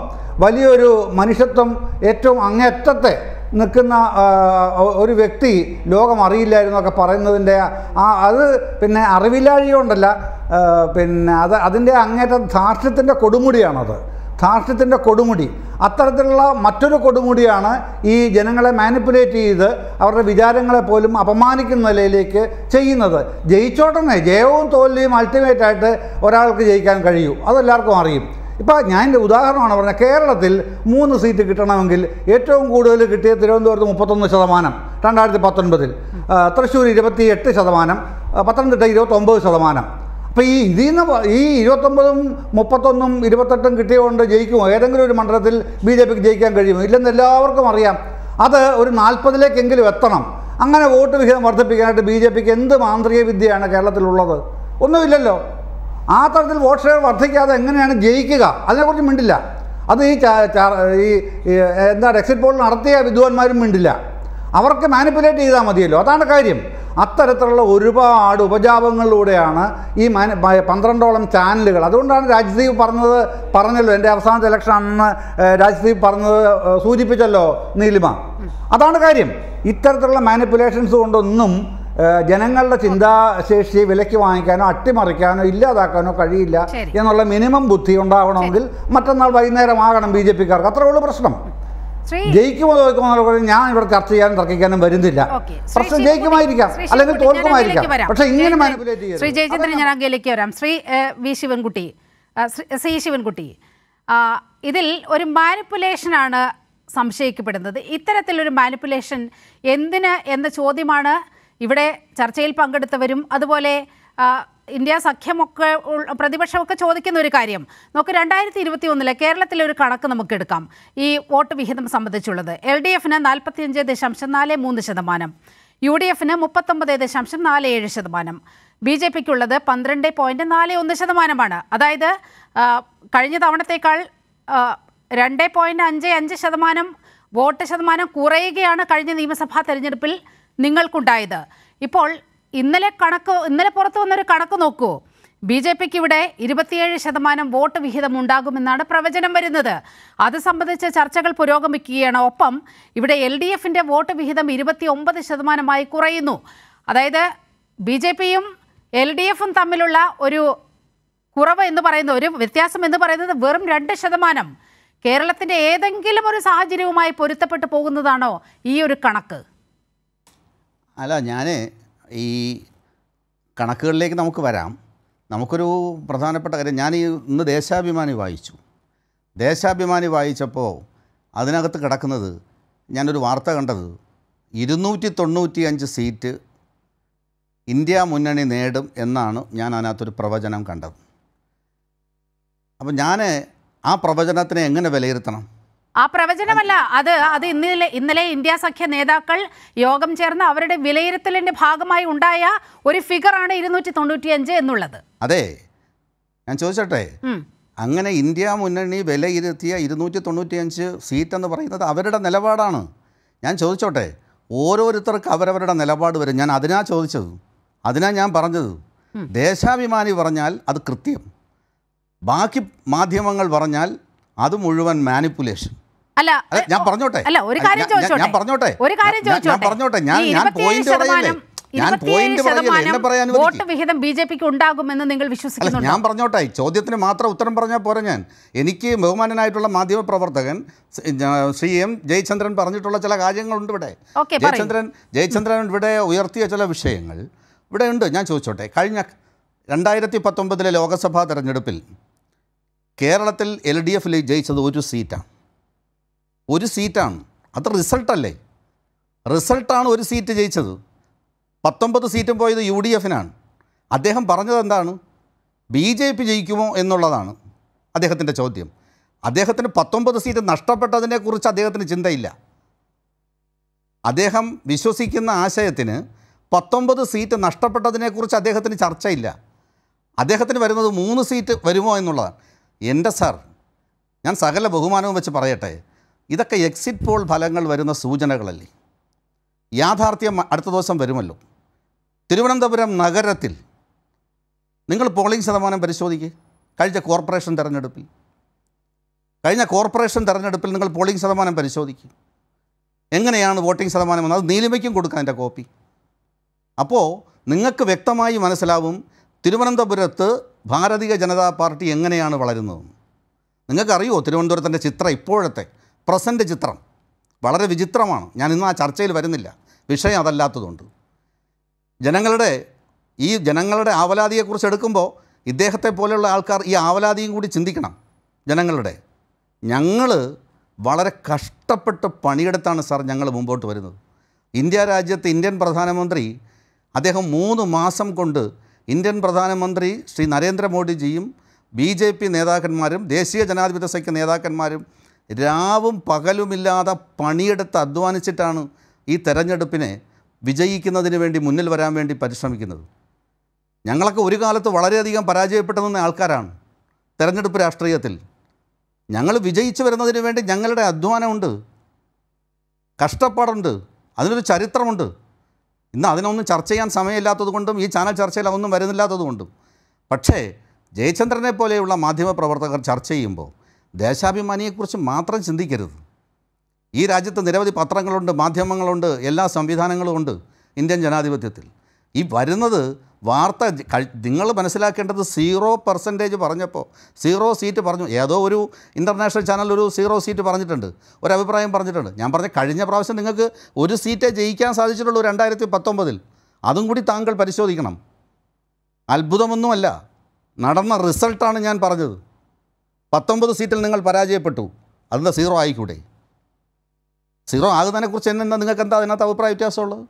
വലിയൊരു മനുഷ്യത്വം ഏറ്റവും അങ്ങേറ്റത്തെ നിൽക്കുന്ന ഒരു വ്യക്തി ലോകം അറിയില്ലായിരുന്നൊക്കെ പറയുന്നതിൻ്റെ ആ അത് പിന്നെ അറിവില്ലാഴിക കൊണ്ടല്ല പിന്നെ അത് അതിൻ്റെ അങ്ങേറ്റം ധാർഷ്ട്യത്തിൻ്റെ കൊടുമുടിയാണത് ധാർഷ്ട്യത്തിൻ്റെ കൊടുമുടി അത്തരത്തിലുള്ള മറ്റൊരു കൊടുമുടിയാണ് ഈ ജനങ്ങളെ മാനിപ്പുലേറ്റ് ചെയ്ത് അവരുടെ വിചാരങ്ങളെ പോലും അപമാനിക്കുന്ന നിലയിലേക്ക് ചെയ്യുന്നത് ജയിച്ചോട്ടെന്നേ ജയവും തോൽവിയും അൾട്ടിമേറ്റായിട്ട് ഒരാൾക്ക് ജയിക്കാൻ കഴിയൂ അതെല്ലാവർക്കും അറിയും ഇപ്പോൾ ഞാൻ എൻ്റെ ഉദാഹരണമാണ് പറഞ്ഞത് കേരളത്തിൽ മൂന്ന് സീറ്റ് കിട്ടണമെങ്കിൽ ഏറ്റവും കൂടുതൽ കിട്ടിയ തിരുവനന്തപുരത്ത് മുപ്പത്തൊന്ന് ശതമാനം രണ്ടായിരത്തി പത്തൊൻപതിൽ തൃശ്ശൂർ ഇരുപത്തി എട്ട് ശതമാനം പത്തനംതിട്ട ഇരുപത്തൊമ്പത് ശതമാനം അപ്പോൾ ഈ ഇതിൽ നിന്ന് ഈ ഇരുപത്തൊമ്പതും മുപ്പത്തൊന്നും ഇരുപത്തെട്ടും കിട്ടിയതുകൊണ്ട് ജയിക്കുമോ ഏതെങ്കിലും ഒരു മണ്ഡലത്തിൽ ബി ജെ പിക്ക് ജയിക്കാൻ കഴിയുമോ ഇല്ലെന്ന് എല്ലാവർക്കും അറിയാം അത് ഒരു നാൽപ്പതിലേക്കെങ്കിലും എത്തണം അങ്ങനെ വോട്ട് വിഹിതം വർദ്ധിപ്പിക്കാനായിട്ട് ബി ജെ പിക്ക് എന്ത് മാന്ത്രിക വിദ്യയാണ് കേരളത്തിലുള്ളത് ഒന്നുമില്ലല്ലോ ആ തരത്തിൽ വോട്ട് ഷെയർ വർദ്ധിക്കാതെ എങ്ങനെയാണ് ജയിക്കുക അതിനെക്കുറിച്ച് മിണ്ടില്ല അത് ഈ ഈ എന്താണ് എക്സിറ്റ് പോൾ നടത്തിയ വിദ്വാൻമാരും മിണ്ടില്ല അവർക്ക് മാനിപ്പുലേറ്റ് ചെയ്താൽ മതിയല്ലോ അതാണ് കാര്യം അത്തരത്തിലുള്ള ഒരുപാട് ഉപജാപങ്ങളിലൂടെയാണ് ഈ മാനി പന്ത്രണ്ടോളം ചാനലുകൾ അതുകൊണ്ടാണ് രാജ്ദീപ് പറഞ്ഞത് പറഞ്ഞല്ലോ എൻ്റെ അവസാനത്തെ ഇലക്ഷൻ ആണെന്ന് രാജ്ദീപ് പറഞ്ഞത് സൂചിപ്പിച്ചല്ലോ നീലിമ അതാണ് കാര്യം ഇത്തരത്തിലുള്ള മാനിപ്പുലേഷൻസ് കൊണ്ടൊന്നും ജനങ്ങളുടെ ചിന്താശേഷി വിലക്ക് വാങ്ങിക്കാനോ അട്ടിമറിക്കാനോ ഇല്ലാതാക്കാനോ കഴിയില്ല എന്നുള്ള മിനിമം ബുദ്ധി ഉണ്ടാകണമെങ്കിൽ മറ്റന്നാൾ വൈകുന്നേരം ആകണം ബി ജെ പിക്കാർക്ക് അത്രയുള്ള പ്രശ്നം ജയിക്കുമോ തോൽക്കുമോ ഞാൻ ഇവിടെ ചർച്ച ചെയ്യാനും തർക്കിക്കാനും വരുന്നില്ല പ്രശ്നം ജയിക്കുമായിരിക്കാം അല്ലെങ്കിൽ തോൽക്കുമായിരിക്കാം പക്ഷെ ഇങ്ങനെ മാനിപ്പുലേറ്റ് ശ്രീ ജയചന്ദ്രൻ ഞാൻ അങ്കയിലേക്ക് വരാം ശ്രീ വി ശിവൻകുട്ടി ശ്രീ ശിവൻകുട്ടി ഇതിൽ ഒരു മാനിപ്പുലേഷനാണ് സംശയിക്കപ്പെടുന്നത് ഇത്തരത്തിലൊരു മാനിപ്പുലേഷൻ എന്തിന് എന്ന ചോദ്യമാണ് ഇവിടെ ചർച്ചയിൽ പങ്കെടുത്തവരും അതുപോലെ ഇന്ത്യ സഖ്യമൊക്കെ പ്രതിപക്ഷമൊക്കെ ചോദിക്കുന്ന ഒരു കാര്യം നമുക്ക് രണ്ടായിരത്തി ഇരുപത്തി ഒന്നിലെ കേരളത്തിലെ ഒരു കണക്ക് നമുക്ക് എടുക്കാം ഈ വോട്ട് വിഹിതം സംബന്ധിച്ചുള്ളത് എൽ ഡി എഫിന് നാൽപ്പത്തിയഞ്ച് ദശാംശം നാല് മൂന്ന് ശതമാനം യു ഡി എഫിന് മുപ്പത്തൊമ്പത് ദശാംശം നാല് ഏഴ് ശതമാനം ബി ജെ പിക്കുള്ളത് പന്ത്രണ്ട് പോയിൻറ്റ് നാല് ഒന്ന് ശതമാനമാണ് അതായത് കഴിഞ്ഞ തവണത്തേക്കാൾ രണ്ട് പോയിൻറ്റ് അഞ്ച് അഞ്ച് ശതമാനം വോട്ട് ശതമാനം കുറയുകയാണ് കഴിഞ്ഞ നിയമസഭാ തെരഞ്ഞെടുപ്പിൽ നിങ്ങൾക്കുണ്ടായത് ഇപ്പോൾ ഇന്നലെ കണക്ക് ഇന്നലെ പുറത്തു വന്നൊരു കണക്ക് നോക്കൂ ബി ജെ പിക്ക് ഇവിടെ ഇരുപത്തിയേഴ് ശതമാനം വോട്ട് വിഹിതം ഉണ്ടാകുമെന്നാണ് പ്രവചനം വരുന്നത് അത് സംബന്ധിച്ച ചർച്ചകൾ പുരോഗമിക്കുകയാണ് ഒപ്പം ഇവിടെ എൽ ഡി എഫിൻ്റെ വോട്ട് വിഹിതം ഇരുപത്തി ഒമ്പത് ശതമാനമായി കുറയുന്നു അതായത് ബി ജെ പിയും എൽ ഡി എഫും തമ്മിലുള്ള ഒരു കുറവ് എന്ന് പറയുന്നത് ഒരു വ്യത്യാസം എന്ന് പറയുന്നത് വെറും രണ്ട് ശതമാനം കേരളത്തിൻ്റെ ഏതെങ്കിലും ഒരു സാഹചര്യവുമായി പൊരുത്തപ്പെട്ടു പോകുന്നതാണോ ഈ ഒരു കണക്ക് അല്ല ഞാൻ ഈ കണക്കുകളിലേക്ക് നമുക്ക് വരാം നമുക്കൊരു പ്രധാനപ്പെട്ട കാര്യം ഞാൻ ഈ ഇന്ന് ദേശാഭിമാനി വായിച്ചു ദേശാഭിമാനി വായിച്ചപ്പോൾ അതിനകത്ത് കിടക്കുന്നത് ഞാനൊരു വാർത്ത കണ്ടത് ഇരുന്നൂറ്റി തൊണ്ണൂറ്റി അഞ്ച് സീറ്റ് ഇന്ത്യ മുന്നണി നേടും എന്നാണ് ഞാൻ അതിനകത്തൊരു പ്രവചനം കണ്ടത് അപ്പം ഞാൻ ആ പ്രവചനത്തിനെ എങ്ങനെ വിലയിരുത്തണം ആ പ്രവചനമല്ല അത് അത് ഇന്നലെ ഇന്നലെ ഇന്ത്യ സഖ്യ നേതാക്കൾ യോഗം ചേർന്ന് അവരുടെ വിലയിരുത്തലിന്റെ ഭാഗമായി ഉണ്ടായ ഒരു ഫിഗറാണ് ഇരുന്നൂറ്റി അഞ്ച് എന്നുള്ളത് അതെ ഞാൻ ചോദിച്ചോട്ടെ അങ്ങനെ ഇന്ത്യ മുന്നണി വിലയിരുത്തിയ ഇരുന്നൂറ്റി തൊണ്ണൂറ്റിയഞ്ച് സീറ്റ് എന്ന് പറയുന്നത് അവരുടെ നിലപാടാണ് ഞാൻ ചോദിച്ചോട്ടെ ഓരോരുത്തർക്ക് അവരവരുടെ നിലപാട് വരും ഞാൻ അതിനാ ചോദിച്ചത് അതിനാ ഞാൻ പറഞ്ഞത് ദേശാഭിമാനി പറഞ്ഞാൽ അത് കൃത്യം ബാക്കി മാധ്യമങ്ങൾ പറഞ്ഞാൽ അത് മുഴുവൻ മാനിപ്പുലേഷൻ അല്ല ഞാൻ പറഞ്ഞോട്ടെ അല്ല ഒരു കാര്യം ചോദിച്ചോട്ടെ ഞാൻ പറഞ്ഞോട്ടെ ഒരു കാര്യം ചോദിച്ചോട്ടെ ഞാൻ പറഞ്ഞോട്ടെ ഞാൻ ഞാൻ പോയിന്റ് പറയല്ലേ ഞാൻ പോയിന്റ് പറയില്ല വോട്ട് വിഹിതം ബി ജെ പിക്ക് ഉണ്ടാകുമെന്ന് നിങ്ങൾ വിശ്വസിക്കുന്നു ഞാൻ പറഞ്ഞോട്ടെ ചോദ്യത്തിന് മാത്രം ഉത്തരം പറഞ്ഞാൽ പോരെ ഞാൻ എനിക്ക് ബഹുമാനനായിട്ടുള്ള മാധ്യമപ്രവർത്തകൻ ശ്രീ എം ജയചന്ദ്രൻ പറഞ്ഞിട്ടുള്ള ചില കാര്യങ്ങളുണ്ട് ഇവിടെ ജയചന്ദ്രൻ ജയചന്ദ്രൻ ഇവിടെ ഉയർത്തിയ ചില വിഷയങ്ങൾ ഇവിടെ ഉണ്ട് ഞാൻ ചോദിച്ചോട്ടെ കഴിഞ്ഞ രണ്ടായിരത്തി പത്തൊമ്പതിലെ ലോക്സഭാ തെരഞ്ഞെടുപ്പിൽ കേരളത്തിൽ എൽ ഡി എഫിൽ ജയിച്ചത് ഒരു സീറ്റാണ് ഒരു സീറ്റാണ് അത് റിസൾട്ടല്ലേ റിസൾട്ടാണ് ഒരു സീറ്റ് ജയിച്ചത് പത്തൊമ്പത് സീറ്റും പോയത് യു ഡി എഫിനാണ് അദ്ദേഹം പറഞ്ഞത് എന്താണ് ബി ജെ പി ജയിക്കുമോ എന്നുള്ളതാണ് അദ്ദേഹത്തിൻ്റെ ചോദ്യം അദ്ദേഹത്തിന് പത്തൊമ്പത് സീറ്റ് നഷ്ടപ്പെട്ടതിനെക്കുറിച്ച് അദ്ദേഹത്തിന് ചിന്തയില്ല അദ്ദേഹം വിശ്വസിക്കുന്ന ആശയത്തിന് പത്തൊമ്പത് സീറ്റ് നഷ്ടപ്പെട്ടതിനെക്കുറിച്ച് അദ്ദേഹത്തിന് ചർച്ചയില്ല അദ്ദേഹത്തിന് വരുന്നത് മൂന്ന് സീറ്റ് വരുമോ എന്നുള്ളതാണ് എൻ്റെ സാർ ഞാൻ സകല ബഹുമാനവും വെച്ച് പറയട്ടെ ഇതൊക്കെ എക്സിറ്റ് പോൾ ഫലങ്ങൾ വരുന്ന സൂചനകളല്ലേ യാഥാർത്ഥ്യം അടുത്ത ദിവസം വരുമല്ലോ തിരുവനന്തപുരം നഗരത്തിൽ നിങ്ങൾ പോളിംഗ് ശതമാനം പരിശോധിക്കുക കഴിഞ്ഞ കോർപ്പറേഷൻ തെരഞ്ഞെടുപ്പിൽ കഴിഞ്ഞ കോർപ്പറേഷൻ തെരഞ്ഞെടുപ്പിൽ നിങ്ങൾ പോളിംഗ് ശതമാനം പരിശോധിക്കുക എങ്ങനെയാണ് വോട്ടിംഗ് ശതമാനം വന്നത് നീലിമയ്ക്കും കൊടുക്കാം എൻ്റെ കോപ്പി അപ്പോൾ നിങ്ങൾക്ക് വ്യക്തമായി മനസ്സിലാവും തിരുവനന്തപുരത്ത് ഭാരതീയ ജനതാ പാർട്ടി എങ്ങനെയാണ് വളരുന്നതെന്ന് നിങ്ങൾക്കറിയുമോ തിരുവനന്തപുരത്തിൻ്റെ ചിത്രം ഇപ്പോഴത്തെ പ്രസൻറ്റ് ചിത്രം വളരെ വിചിത്രമാണ് ഞാൻ ഇന്ന് ആ ചർച്ചയിൽ വരുന്നില്ല വിഷയം അതല്ലാത്തതുകൊണ്ട് ജനങ്ങളുടെ ഈ ജനങ്ങളുടെ ആവലാതിയെക്കുറിച്ച് എടുക്കുമ്പോൾ ഇദ്ദേഹത്തെ പോലെയുള്ള ആൾക്കാർ ഈ ആവലാതിയും കൂടി ചിന്തിക്കണം ജനങ്ങളുടെ ഞങ്ങൾ വളരെ കഷ്ടപ്പെട്ട് പണിയെടുത്താണ് സാർ ഞങ്ങൾ മുമ്പോട്ട് വരുന്നത് ഇന്ത്യ രാജ്യത്ത് ഇന്ത്യൻ പ്രധാനമന്ത്രി അദ്ദേഹം മൂന്ന് മാസം കൊണ്ട് ഇന്ത്യൻ പ്രധാനമന്ത്രി ശ്രീ നരേന്ദ്രമോദിജിയും ബി ജെ പി നേതാക്കന്മാരും ദേശീയ ജനാധിപത്യ സഖ്യ നേതാക്കന്മാരും രാവും പകലുമില്ലാതെ പണിയെടുത്ത് അധ്വാനിച്ചിട്ടാണ് ഈ തെരഞ്ഞെടുപ്പിനെ വിജയിക്കുന്നതിന് വേണ്ടി മുന്നിൽ വരാൻ വേണ്ടി പരിശ്രമിക്കുന്നത് ഞങ്ങളൊക്കെ ഒരു കാലത്ത് വളരെയധികം പരാജയപ്പെട്ടു നിന്ന ആൾക്കാരാണ് തെരഞ്ഞെടുപ്പ് രാഷ്ട്രീയത്തിൽ ഞങ്ങൾ വിജയിച്ചു വരുന്നതിന് വേണ്ടി ഞങ്ങളുടെ അധ്വാനമുണ്ട് കഷ്ടപ്പാടുണ്ട് അതിനൊരു ചരിത്രമുണ്ട് ഇന്ന് അതിനൊന്നും ചർച്ച ചെയ്യാൻ സമയമില്ലാത്തതുകൊണ്ടും ഈ ചാനൽ ചർച്ചയിൽ അതൊന്നും വരുന്നില്ലാത്തതുകൊണ്ടും പക്ഷേ ജയചന്ദ്രനെ പോലെയുള്ള മാധ്യമപ്രവർത്തകർ ചർച്ച ചെയ്യുമ്പോൾ ദേശാഭിമാനിയെക്കുറിച്ച് മാത്രം ചിന്തിക്കരുത് ഈ രാജ്യത്ത് നിരവധി പത്രങ്ങളുണ്ട് മാധ്യമങ്ങളുണ്ട് എല്ലാ സംവിധാനങ്ങളും ഉണ്ട് ഇന്ത്യൻ ജനാധിപത്യത്തിൽ ഈ വരുന്നത് വാർത്ത നിങ്ങൾ മനസ്സിലാക്കേണ്ടത് സീറോ പെർസെൻറ്റേജ് പറഞ്ഞപ്പോൾ സീറോ സീറ്റ് പറഞ്ഞു ഏതോ ഒരു ഇൻ്റർനാഷണൽ ചാനൽ ഒരു സീറോ സീറ്റ് പറഞ്ഞിട്ടുണ്ട് ഒരു അഭിപ്രായം പറഞ്ഞിട്ടുണ്ട് ഞാൻ പറഞ്ഞ കഴിഞ്ഞ പ്രാവശ്യം നിങ്ങൾക്ക് ഒരു സീറ്റേ ജയിക്കാൻ സാധിച്ചിട്ടുള്ളൂ രണ്ടായിരത്തി പത്തൊമ്പതിൽ അതും കൂടി താങ്കൾ പരിശോധിക്കണം അത്ഭുതമൊന്നുമല്ല നടന്ന റിസൾട്ടാണ് ഞാൻ പറഞ്ഞത് പത്തൊമ്പത് സീറ്റിൽ നിങ്ങൾ പരാജയപ്പെട്ടു അതെന്താ സീറോ ആയിക്കൂടെ സീറോ ആകുന്നതിനെക്കുറിച്ച് എന്നെന്താ നിങ്ങൾക്ക് എന്താ അതിനകത്ത് അഭിപ്രായ വ്യത്യാസമുള്ളത്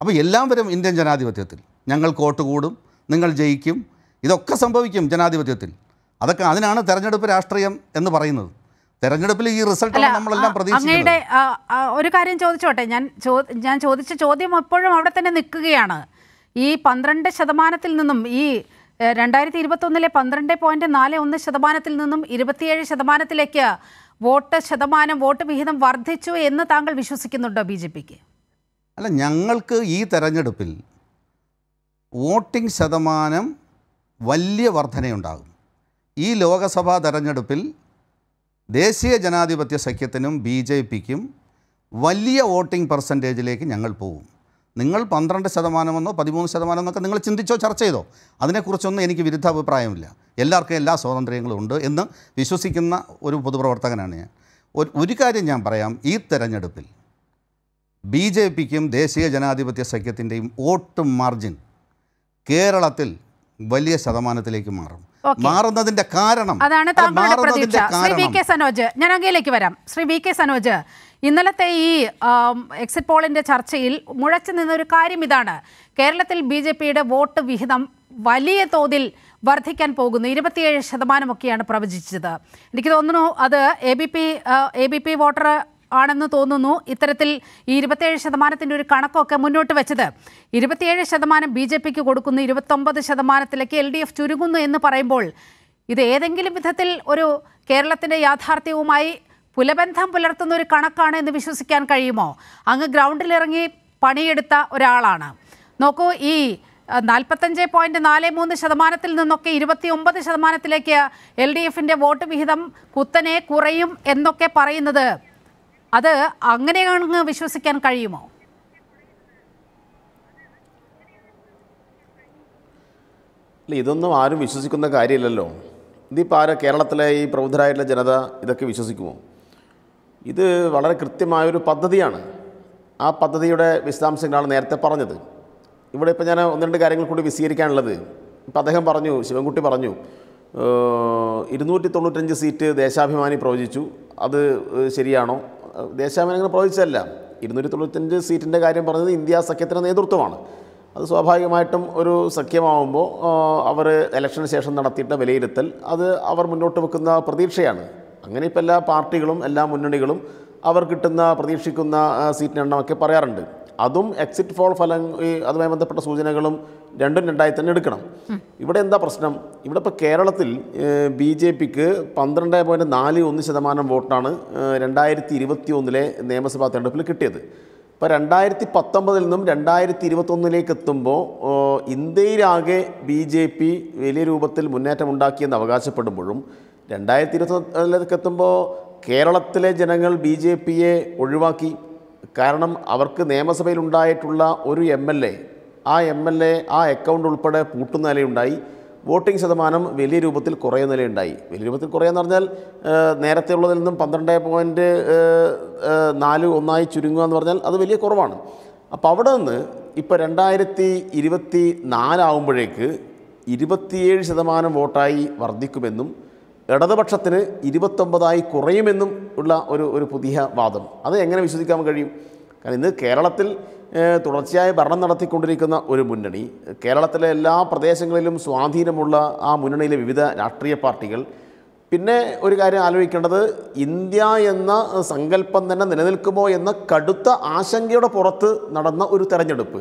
അപ്പോൾ എല്ലാം വരും ഇന്ത്യൻ ജനാധിപത്യത്തിൽ ഞങ്ങൾക്ക് വോട്ട് കൂടും നിങ്ങൾ ജയിക്കും ഇതൊക്കെ സംഭവിക്കും ജനാധിപത്യത്തിൽ അതൊക്കെ അതിനാണ് തെരഞ്ഞെടുപ്പ് രാഷ്ട്രീയം എന്ന് പറയുന്നത് തെരഞ്ഞെടുപ്പിൽ ഈ റിസൾട്ട് നമ്മളെല്ലാം അങ്ങയുടെ ഒരു കാര്യം ചോദിച്ചോട്ടെ ഞാൻ ഞാൻ ചോദിച്ച ചോദ്യം എപ്പോഴും അവിടെ തന്നെ നിൽക്കുകയാണ് ഈ പന്ത്രണ്ട് ശതമാനത്തിൽ നിന്നും ഈ രണ്ടായിരത്തി ഒന്നിലെ പന്ത്രണ്ട് പോയിന്റ് നാല് ഒന്ന് ശതമാനത്തിൽ നിന്നും ഇരുപത്തിയേഴ് ശതമാനത്തിലേക്ക് വോട്ട് ശതമാനം വോട്ട് വിഹിതം വർദ്ധിച്ചു എന്ന് താങ്കൾ വിശ്വസിക്കുന്നുണ്ടോ ബി ജെ പിക്ക് അല്ല ഞങ്ങൾക്ക് ഈ തെരഞ്ഞെടുപ്പിൽ വോട്ടിംഗ് ശതമാനം വലിയ വർധനയുണ്ടാകും ഈ ലോകസഭാ തെരഞ്ഞെടുപ്പിൽ ദേശീയ ജനാധിപത്യ സഖ്യത്തിനും ബി ജെ പിക്കും വലിയ വോട്ടിംഗ് പെർസെൻറ്റേജിലേക്ക് ഞങ്ങൾ പോകും നിങ്ങൾ പന്ത്രണ്ട് ശതമാനമെന്നോ പതിമൂന്ന് ശതമാനം എന്നൊക്കെ നിങ്ങൾ ചിന്തിച്ചോ ചർച്ച ചെയ്തോ അതിനെക്കുറിച്ചൊന്നും എനിക്ക് വിരുദ്ധ അഭിപ്രായമില്ല എല്ലാവർക്കും എല്ലാ സ്വാതന്ത്ര്യങ്ങളും ഉണ്ട് എന്ന് വിശ്വസിക്കുന്ന ഒരു പൊതുപ്രവർത്തകനാണ് ഞാൻ ഒരു കാര്യം ഞാൻ പറയാം ഈ തെരഞ്ഞെടുപ്പിൽ ബി ജെ പിക്കും ദേശീയ ജനാധിപത്യ സഖ്യത്തിൻ്റെയും വോട്ട് മാർജിൻ കേരളത്തിൽ വലിയ ശതമാനത്തിലേക്ക് മാറും മാറുന്നതിന്റെ കാരണം അതാണ് താങ്കളുടെ പ്രതീക്ഷ ശ്രീ വി കെ സനോജ് ഞാൻ അങ്ങയിലേക്ക് വരാം ശ്രീ വി കെ സനോജ് ഇന്നലത്തെ ഈ എക്സിറ്റ് പോളിൻ്റെ ചർച്ചയിൽ മുഴച്ചു നിന്നൊരു കാര്യം ഇതാണ് കേരളത്തിൽ ബി ജെ പിയുടെ വോട്ട് വിഹിതം വലിയ തോതിൽ വർദ്ധിക്കാൻ പോകുന്നു ഇരുപത്തിയേഴ് ശതമാനമൊക്കെയാണ് പ്രവചിച്ചത് എനിക്ക് തോന്നുന്നു അത് A B P A B P voter ആണെന്ന് തോന്നുന്നു ഇത്തരത്തിൽ ഈ ഇരുപത്തിയേഴ് ശതമാനത്തിൻ്റെ ഒരു കണക്കൊക്കെ മുന്നോട്ട് വെച്ചത് ഇരുപത്തിയേഴ് ശതമാനം ബി ജെ പിക്ക് കൊടുക്കുന്നു ഇരുപത്തൊമ്പത് ശതമാനത്തിലേക്ക് എൽ ഡി എഫ് ചുരുങ്ങുന്നു എന്ന് പറയുമ്പോൾ ഇത് ഏതെങ്കിലും വിധത്തിൽ ഒരു കേരളത്തിൻ്റെ യാഥാർത്ഥ്യവുമായി കുലബന്ധം പുലർത്തുന്ന ഒരു കണക്കാണ് എന്ന് വിശ്വസിക്കാൻ കഴിയുമോ അങ്ങ് ഗ്രൗണ്ടിലിറങ്ങി പണിയെടുത്ത ഒരാളാണ് നോക്കൂ ഈ നാൽപ്പത്തഞ്ച് പോയിന്റ് നാല് മൂന്ന് ശതമാനത്തിൽ നിന്നൊക്കെ ഇരുപത്തി ഒമ്പത് ശതമാനത്തിലേക്ക് എൽ ഡി എഫിൻ്റെ വോട്ട് വിഹിതം കുത്തനെ കുറയും എന്നൊക്കെ പറയുന്നത് അത് അങ്ങനെയാണെന്ന് വിശ്വസിക്കാൻ കഴിയുമോ ഇതൊന്നും ആരും വിശ്വസിക്കുന്ന കാര്യമില്ലല്ലോ ഇതിപ്പോൾ ആരോ കേരളത്തിലെ ഈ പ്രബുദ്ധരായിട്ടുള്ള ജനത ഇതൊക്കെ വിശ്വസിക്കുമോ ഇത് വളരെ കൃത്യമായൊരു പദ്ധതിയാണ് ആ പദ്ധതിയുടെ വിശദാംശങ്ങളാണ് നേരത്തെ പറഞ്ഞത് ഇവിടെ ഇപ്പോൾ ഞാൻ ഒന്ന് രണ്ട് കാര്യങ്ങൾ കൂടി വിശീകരിക്കാനുള്ളത് ഇപ്പം അദ്ദേഹം പറഞ്ഞു ശിവൻകുട്ടി പറഞ്ഞു ഇരുന്നൂറ്റി തൊണ്ണൂറ്റഞ്ച് സീറ്റ് ദേശാഭിമാനി പ്രവചിച്ചു അത് ശരിയാണോ ദേശാഭിമാനി അങ്ങനെ പ്രവചിച്ചല്ല ഇരുന്നൂറ്റി തൊണ്ണൂറ്റഞ്ച് സീറ്റിൻ്റെ കാര്യം പറഞ്ഞത് ഇന്ത്യ സഖ്യത്തിൻ്റെ നേതൃത്വമാണ് അത് സ്വാഭാവികമായിട്ടും ഒരു സഖ്യമാവുമ്പോൾ അവർ ഇലക്ഷന് ശേഷം നടത്തിയിട്ട വിലയിരുത്തൽ അത് അവർ മുന്നോട്ട് വെക്കുന്ന പ്രതീക്ഷയാണ് അങ്ങനെ ഇപ്പോൾ എല്ലാ പാർട്ടികളും എല്ലാ മുന്നണികളും അവർ കിട്ടുന്ന പ്രതീക്ഷിക്കുന്ന സീറ്റിന് എണ്ണമൊക്കെ പറയാറുണ്ട് അതും എക്സിറ്റ് ഫോൾ ഫലം അതുമായി ബന്ധപ്പെട്ട സൂചനകളും രണ്ടും രണ്ടായി തന്നെ എടുക്കണം ഇവിടെ എന്താ പ്രശ്നം ഇവിടെ ഇപ്പോൾ കേരളത്തിൽ ബി ജെ പിക്ക് പന്ത്രണ്ട് പോയിൻറ്റ് നാല് ഒന്ന് ശതമാനം വോട്ടാണ് രണ്ടായിരത്തി ഇരുപത്തി ഒന്നിലെ നിയമസഭാ തെരഞ്ഞെടുപ്പിൽ കിട്ടിയത് ഇപ്പോൾ രണ്ടായിരത്തി പത്തൊമ്പതിൽ നിന്നും രണ്ടായിരത്തി ഇരുപത്തൊന്നിലേക്ക് എത്തുമ്പോൾ ഇന്ത്യയിലാകെ ബി ജെ പി വലിയ രൂപത്തിൽ മുന്നേറ്റമുണ്ടാക്കിയെന്ന് അവകാശപ്പെടുമ്പോഴും രണ്ടായിരത്തി ഇരുപത്തിലേക്ക് എത്തുമ്പോൾ കേരളത്തിലെ ജനങ്ങൾ ബി ജെ പിയെ ഒഴിവാക്കി കാരണം അവർക്ക് നിയമസഭയിൽ ഉണ്ടായിട്ടുള്ള ഒരു എം എൽ എ ആ എം എൽ എ ആ അക്കൗണ്ട് ഉൾപ്പെടെ പൂട്ടുന്ന നിലയുണ്ടായി വോട്ടിംഗ് ശതമാനം വലിയ രൂപത്തിൽ കുറയുന്ന നിലയുണ്ടായി വലിയ രൂപത്തിൽ എന്ന് പറഞ്ഞാൽ നേരത്തെ ഉള്ളതിൽ നിന്നും പന്ത്രണ്ട് പോയിൻറ്റ് നാല് ഒന്നായി ചുരുങ്ങുക എന്ന് പറഞ്ഞാൽ അത് വലിയ കുറവാണ് അപ്പോൾ അവിടെ നിന്ന് ഇപ്പോൾ രണ്ടായിരത്തി ഇരുപത്തി നാലാവുമ്പോഴേക്ക് ഇരുപത്തിയേഴ് ശതമാനം വോട്ടായി വർദ്ധിക്കുമെന്നും ഇടതുപക്ഷത്തിന് ഇരുപത്തൊമ്പതായി കുറയുമെന്നും ഉള്ള ഒരു ഒരു പുതിയ വാദം അത് എങ്ങനെ വിശ്വസിക്കാൻ കഴിയും കാരണം ഇന്ന് കേരളത്തിൽ തുടർച്ചയായി ഭരണം നടത്തിക്കൊണ്ടിരിക്കുന്ന ഒരു മുന്നണി കേരളത്തിലെ എല്ലാ പ്രദേശങ്ങളിലും സ്വാധീനമുള്ള ആ മുന്നണിയിലെ വിവിധ രാഷ്ട്രീയ പാർട്ടികൾ പിന്നെ ഒരു കാര്യം ആലോചിക്കേണ്ടത് ഇന്ത്യ എന്ന സങ്കല്പം തന്നെ നിലനിൽക്കുമോ എന്ന കടുത്ത ആശങ്കയുടെ പുറത്ത് നടന്ന ഒരു തെരഞ്ഞെടുപ്പ്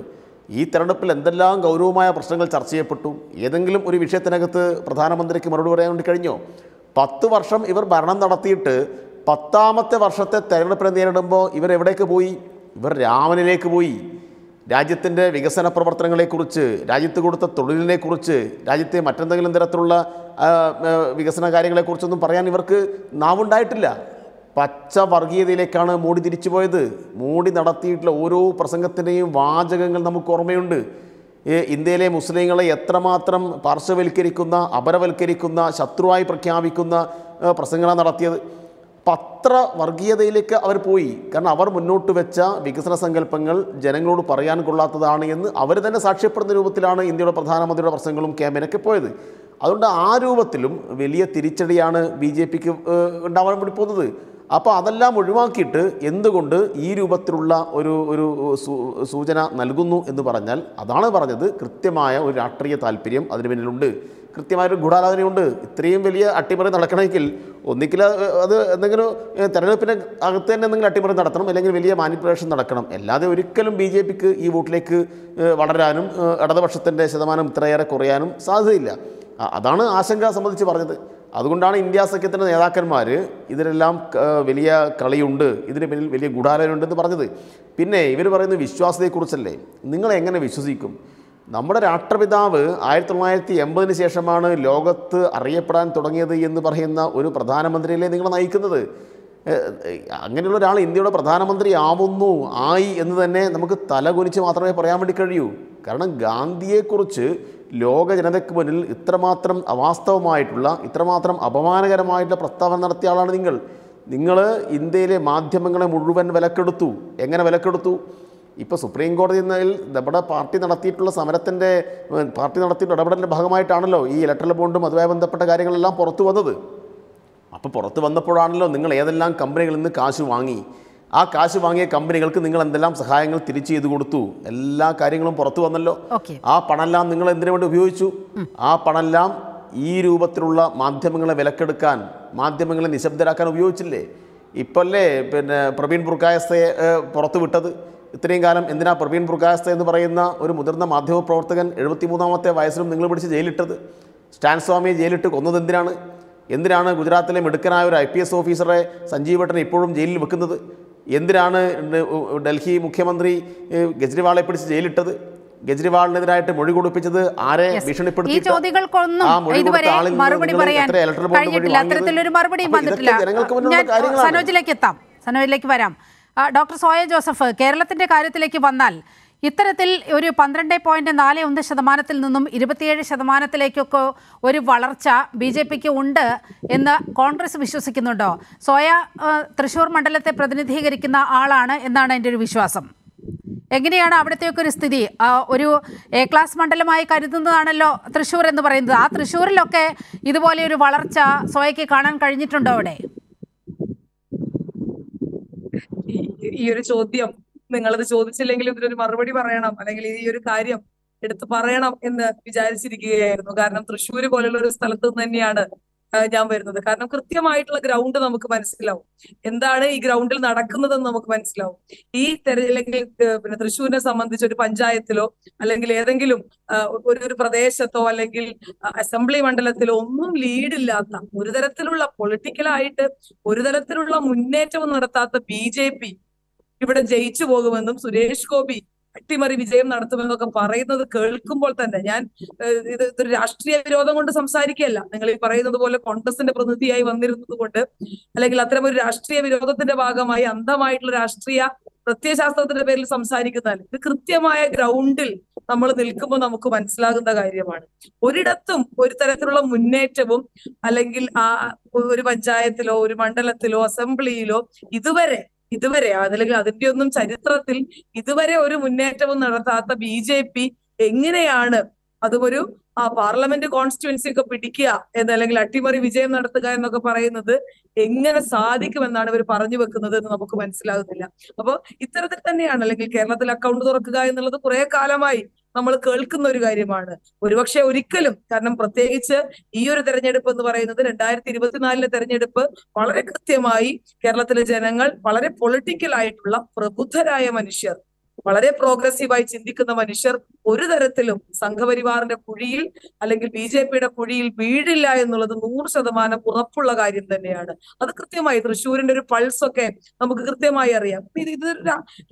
ഈ തെരഞ്ഞെടുപ്പിൽ എന്തെല്ലാം ഗൗരവമായ പ്രശ്നങ്ങൾ ചർച്ച ചെയ്യപ്പെട്ടു ഏതെങ്കിലും ഒരു വിഷയത്തിനകത്ത് പ്രധാനമന്ത്രിക്ക് മറുപടി പറയാൻ വേണ്ടി കഴിഞ്ഞോ പത്ത് വർഷം ഇവർ ഭരണം നടത്തിയിട്ട് പത്താമത്തെ വർഷത്തെ തെരഞ്ഞെടുപ്പിനെ നേരിടുമ്പോൾ ഇവർ എവിടേക്ക് പോയി ഇവർ രാമനിലേക്ക് പോയി രാജ്യത്തിൻ്റെ വികസന പ്രവർത്തനങ്ങളെക്കുറിച്ച് രാജ്യത്ത് കൊടുത്ത തൊഴിലിനെക്കുറിച്ച് രാജ്യത്തെ മറ്റെന്തെങ്കിലും തരത്തിലുള്ള വികസന കാര്യങ്ങളെക്കുറിച്ചൊന്നും പറയാൻ ഇവർക്ക് നാവുണ്ടായിട്ടില്ല പച്ച വർഗീയതയിലേക്കാണ് മോഡി തിരിച്ചുപോയത് മോഡി നടത്തിയിട്ടുള്ള ഓരോ പ്രസംഗത്തിൻ്റെയും വാചകങ്ങൾ നമുക്ക് ഓർമ്മയുണ്ട് ഇന്ത്യയിലെ മുസ്ലിങ്ങളെ എത്രമാത്രം പാർശ്വവൽക്കരിക്കുന്ന അപരവൽക്കരിക്കുന്ന ശത്രുവായി പ്രഖ്യാപിക്കുന്ന പ്രസംഗങ്ങളാണ് നടത്തിയത് പത്ര വർഗീയതയിലേക്ക് അവർ പോയി കാരണം അവർ മുന്നോട്ട് വെച്ച വികസന സങ്കല്പങ്ങൾ ജനങ്ങളോട് പറയാൻ കൊള്ളാത്തതാണ് എന്ന് അവർ തന്നെ സാക്ഷ്യപ്പെടുന്ന രൂപത്തിലാണ് ഇന്ത്യയുടെ പ്രധാനമന്ത്രിയുടെ പ്രസംഗങ്ങളും ക്യാമ്പനൊക്കെ പോയത് അതുകൊണ്ട് ആ രൂപത്തിലും വലിയ തിരിച്ചടിയാണ് ബി ജെ പിക്ക് ഉണ്ടാവാൻ വേണ്ടി പോകുന്നത് അപ്പോൾ അതെല്ലാം ഒഴിവാക്കിയിട്ട് എന്തുകൊണ്ട് ഈ രൂപത്തിലുള്ള ഒരു ഒരു സൂചന നൽകുന്നു എന്ന് പറഞ്ഞാൽ അതാണ് പറഞ്ഞത് കൃത്യമായ ഒരു രാഷ്ട്രീയ താല്പര്യം അതിന് പിന്നിലുണ്ട് കൃത്യമായൊരു ഗൂഢാലോചനയുണ്ട് ഇത്രയും വലിയ അട്ടിമറി നടക്കണമെങ്കിൽ ഒന്നിക്കിൽ അത് എന്തെങ്കിലും തെരഞ്ഞെടുപ്പിന് അകത്ത് തന്നെ എന്തെങ്കിലും അട്ടിമറി നടത്തണം അല്ലെങ്കിൽ വലിയ മാനിപ്പുലേഷൻ നടക്കണം അല്ലാതെ ഒരിക്കലും ബി ജെ പിക്ക് ഈ വോട്ടിലേക്ക് വളരാനും ഇടതുപക്ഷത്തിൻ്റെ ശതമാനം ഇത്രയേറെ കുറയാനും സാധ്യതയില്ല അതാണ് ആശങ്ക സംബന്ധിച്ച് പറഞ്ഞത് അതുകൊണ്ടാണ് ഇന്ത്യ സഖ്യത്തിൻ്റെ നേതാക്കന്മാർ ഇതിനെല്ലാം വലിയ കളിയുണ്ട് ഇതിന് പിന്നിൽ വലിയ ഗുഢാലോചനയുണ്ടെന്ന് പറഞ്ഞത് പിന്നെ ഇവർ പറയുന്നത് വിശ്വാസത്തെക്കുറിച്ചല്ലേ നിങ്ങളെങ്ങനെ വിശ്വസിക്കും നമ്മുടെ രാഷ്ട്രപിതാവ് ആയിരത്തി തൊള്ളായിരത്തി എൺപതിന് ശേഷമാണ് ലോകത്ത് അറിയപ്പെടാൻ തുടങ്ങിയത് എന്ന് പറയുന്ന ഒരു പ്രധാനമന്ത്രിയിലെ നിങ്ങൾ നയിക്കുന്നത് അങ്ങനെയുള്ള ഒരാൾ ഇന്ത്യയുടെ പ്രധാനമന്ത്രി ആവുന്നു ആയി എന്ന് തന്നെ നമുക്ക് തലകുനിച്ച് മാത്രമേ പറയാൻ വേണ്ടി കഴിയൂ കാരണം ഗാന്ധിയെക്കുറിച്ച് ലോക ജനതയ്ക്ക് മുന്നിൽ ഇത്രമാത്രം അവാസ്തവമായിട്ടുള്ള ഇത്രമാത്രം അപമാനകരമായിട്ടുള്ള പ്രസ്താവന നടത്തിയ ആളാണ് നിങ്ങൾ നിങ്ങൾ ഇന്ത്യയിലെ മാധ്യമങ്ങളെ മുഴുവൻ വിലക്കെടുത്തു എങ്ങനെ വിലക്കെടുത്തു ഇപ്പോൾ സുപ്രീം കോടതി എന്നതിൽ നമ്മുടെ പാർട്ടി നടത്തിയിട്ടുള്ള സമരത്തിൻ്റെ പാർട്ടി നടത്തിയിട്ടുള്ള ഇടപെടലിൻ്റെ ഭാഗമായിട്ടാണല്ലോ ഈ ഇലക്ട്രൽ ബോണ്ടും അതുമായി ബന്ധപ്പെട്ട കാര്യങ്ങളെല്ലാം പുറത്തു വന്നത് അപ്പോൾ പുറത്തു വന്നപ്പോഴാണല്ലോ നിങ്ങൾ ഏതെല്ലാം കമ്പനികളിൽ നിന്ന് കാശ് വാങ്ങി ആ കാശ് വാങ്ങിയ കമ്പനികൾക്ക് നിങ്ങൾ എന്തെല്ലാം സഹായങ്ങൾ തിരിച്ചു ചെയ്തു കൊടുത്തു എല്ലാ കാര്യങ്ങളും പുറത്തു വന്നല്ലോ ആ പണമെല്ലാം നിങ്ങൾ എന്തിനു വേണ്ടി ഉപയോഗിച്ചു ആ പണമെല്ലാം ഈ രൂപത്തിലുള്ള മാധ്യമങ്ങളെ വിലക്കെടുക്കാൻ മാധ്യമങ്ങളെ നിശബ്ദരാക്കാൻ ഉപയോഗിച്ചില്ലേ ഇപ്പല്ലേ പിന്നെ പ്രവീൺ ബുർക്കായസയെ പുറത്തു വിട്ടത് ഇത്രയും കാലം എന്തിനാ പ്രവീൺ പ്രകാശ് എന്ന് പറയുന്ന ഒരു മുതിർന്ന മാധ്യമപ്രവർത്തകൻ എഴുപത്തിമൂന്നാമത്തെ വയസ്സിലും നിങ്ങൾ പിടിച്ച് ജയിലിട്ടത് സ്റ്റാൻ സ്വാമിയെ ജയിലിട്ട് കൊന്നത് എന്തിനാണ് എന്തിനാണ് ഗുജറാത്തിലെ മിടുക്കനായ ഒരു ഐ പി എസ് ഓഫീസറെ സഞ്ജീവ് ഭട്ടൻ ഇപ്പോഴും ജയിലിൽ വെക്കുന്നത് എന്തിനാണ് ഡൽഹി മുഖ്യമന്ത്രി കെജ്രിവാളെ പിടിച്ച് ജയിലിട്ടത് കെജ്രിവാളിനെതിരായിട്ട് മൊഴി കൊടുപ്പിച്ചത് ആരെ ഭീഷണിപ്പെടുത്തി ഈ ചോദ്യങ്ങൾക്കൊന്നും ഇതുവരെ മറുപടി പറയാൻ വന്നിട്ടില്ല സനോജിലേക്ക് എത്താം സനോജിലേക്ക് വരാം ഡോക്ടർ സോയ ജോസഫ് കേരളത്തിൻ്റെ കാര്യത്തിലേക്ക് വന്നാൽ ഇത്തരത്തിൽ ഒരു പന്ത്രണ്ട് പോയിന്റ് നാല് ഒന്ന് ശതമാനത്തിൽ നിന്നും ഇരുപത്തിയേഴ് ശതമാനത്തിലേക്കൊക്കെ ഒരു വളർച്ച ബി ജെ പിക്ക് ഉണ്ട് എന്ന് കോൺഗ്രസ് വിശ്വസിക്കുന്നുണ്ടോ സോയ തൃശൂർ മണ്ഡലത്തെ പ്രതിനിധീകരിക്കുന്ന ആളാണ് എന്നാണ് എൻ്റെ ഒരു വിശ്വാസം എങ്ങനെയാണ് ഒക്കെ ഒരു സ്ഥിതി ഒരു എ ക്ലാസ് മണ്ഡലമായി കരുതുന്നതാണല്ലോ തൃശ്ശൂർ എന്ന് പറയുന്നത് ആ തൃശ്ശൂരിലൊക്കെ ഇതുപോലെ ഒരു വളർച്ച സോയയ്ക്ക് കാണാൻ കഴിഞ്ഞിട്ടുണ്ടോ അവിടെ ഈ ഒരു ചോദ്യം നിങ്ങളത് ചോദിച്ചില്ലെങ്കിൽ ഇതിനൊരു മറുപടി പറയണം അല്ലെങ്കിൽ ഈ ഒരു കാര്യം എടുത്തു പറയണം എന്ന് വിചാരിച്ചിരിക്കുകയായിരുന്നു കാരണം തൃശ്ശൂര് പോലുള്ള ഒരു സ്ഥലത്ത് നിന്ന് തന്നെയാണ് ഞാൻ വരുന്നത് കാരണം കൃത്യമായിട്ടുള്ള ഗ്രൗണ്ട് നമുക്ക് മനസ്സിലാവും എന്താണ് ഈ ഗ്രൗണ്ടിൽ നടക്കുന്നതെന്ന് നമുക്ക് മനസ്സിലാവും ഈ തെരഞ്ഞെടുപ്പിൽ പിന്നെ തൃശ്ശൂരിനെ സംബന്ധിച്ച് ഒരു പഞ്ചായത്തിലോ അല്ലെങ്കിൽ ഏതെങ്കിലും ഒരു ഒരു പ്രദേശത്തോ അല്ലെങ്കിൽ അസംബ്ലി മണ്ഡലത്തിലോ ഒന്നും ലീഡില്ലാത്ത ഒരു തരത്തിലുള്ള പൊളിറ്റിക്കലായിട്ട് ഒരു തരത്തിലുള്ള മുന്നേറ്റവും നടത്താത്ത ബി ജെ പി ഇവിടെ ജയിച്ചു പോകുമെന്നും സുരേഷ് ഗോപി അട്ടിമറി വിജയം നടത്തുമെന്നൊക്കെ പറയുന്നത് കേൾക്കുമ്പോൾ തന്നെ ഞാൻ ഇത് ഇതൊരു രാഷ്ട്രീയ വിരോധം കൊണ്ട് സംസാരിക്കുകയല്ല നിങ്ങൾ ഈ പറയുന്നത് പോലെ കോൺഗ്രസിന്റെ പ്രതിനിധിയായി വന്നിരുന്നത് കൊണ്ട് അല്ലെങ്കിൽ അത്തരം ഒരു രാഷ്ട്രീയ വിരോധത്തിന്റെ ഭാഗമായി അന്ധമായിട്ടുള്ള രാഷ്ട്രീയ പ്രത്യയശാസ്ത്രത്തിന്റെ പേരിൽ സംസാരിക്കുന്നതല്ല ഇത് കൃത്യമായ ഗ്രൗണ്ടിൽ നമ്മൾ നിൽക്കുമ്പോൾ നമുക്ക് മനസ്സിലാകുന്ന കാര്യമാണ് ഒരിടത്തും ഒരു തരത്തിലുള്ള മുന്നേറ്റവും അല്ലെങ്കിൽ ആ ഒരു പഞ്ചായത്തിലോ ഒരു മണ്ഡലത്തിലോ അസംബ്ലിയിലോ ഇതുവരെ ഇതുവരെ അല്ലെങ്കിൽ അതിന്റെ ഒന്നും ചരിത്രത്തിൽ ഇതുവരെ ഒരു മുന്നേറ്റവും നടത്താത്ത ബി ജെ പി എങ്ങനെയാണ് അതൊരു ആ പാർലമെന്റ് കോൺസ്റ്റിറ്റ്യുവൻസി ഒക്കെ പിടിക്കുക എന്ന് അല്ലെങ്കിൽ അട്ടിമറി വിജയം നടത്തുക എന്നൊക്കെ പറയുന്നത് എങ്ങനെ സാധിക്കുമെന്നാണ് ഇവർ പറഞ്ഞു വെക്കുന്നത് എന്ന് നമുക്ക് മനസ്സിലാകുന്നില്ല അപ്പോൾ ഇത്തരത്തിൽ തന്നെയാണ് അല്ലെങ്കിൽ കേരളത്തിൽ അക്കൗണ്ട് തുറക്കുക എന്നുള്ളത് കുറെ കാലമായി നമ്മൾ കേൾക്കുന്ന ഒരു കാര്യമാണ് ഒരുപക്ഷെ ഒരിക്കലും കാരണം പ്രത്യേകിച്ച് ഈ ഒരു തെരഞ്ഞെടുപ്പ് എന്ന് പറയുന്നത് രണ്ടായിരത്തി ഇരുപത്തിനാലിലെ തെരഞ്ഞെടുപ്പ് വളരെ കൃത്യമായി കേരളത്തിലെ ജനങ്ങൾ വളരെ പൊളിറ്റിക്കൽ ആയിട്ടുള്ള പ്രബുദ്ധരായ മനുഷ്യർ വളരെ പ്രോഗ്രസീവായി ചിന്തിക്കുന്ന മനുഷ്യർ ഒരു തരത്തിലും സംഘപരിവാറിന്റെ കുഴിയിൽ അല്ലെങ്കിൽ ബി ജെ പിയുടെ കുഴിയിൽ വീഴില്ല എന്നുള്ളത് നൂറ് ശതമാനം ഉറപ്പുള്ള കാര്യം തന്നെയാണ് അത് കൃത്യമായി തൃശ്ശൂരിന്റെ ഒരു പൾസ് ഒക്കെ നമുക്ക് കൃത്യമായി അറിയാം ഇത് ഇത്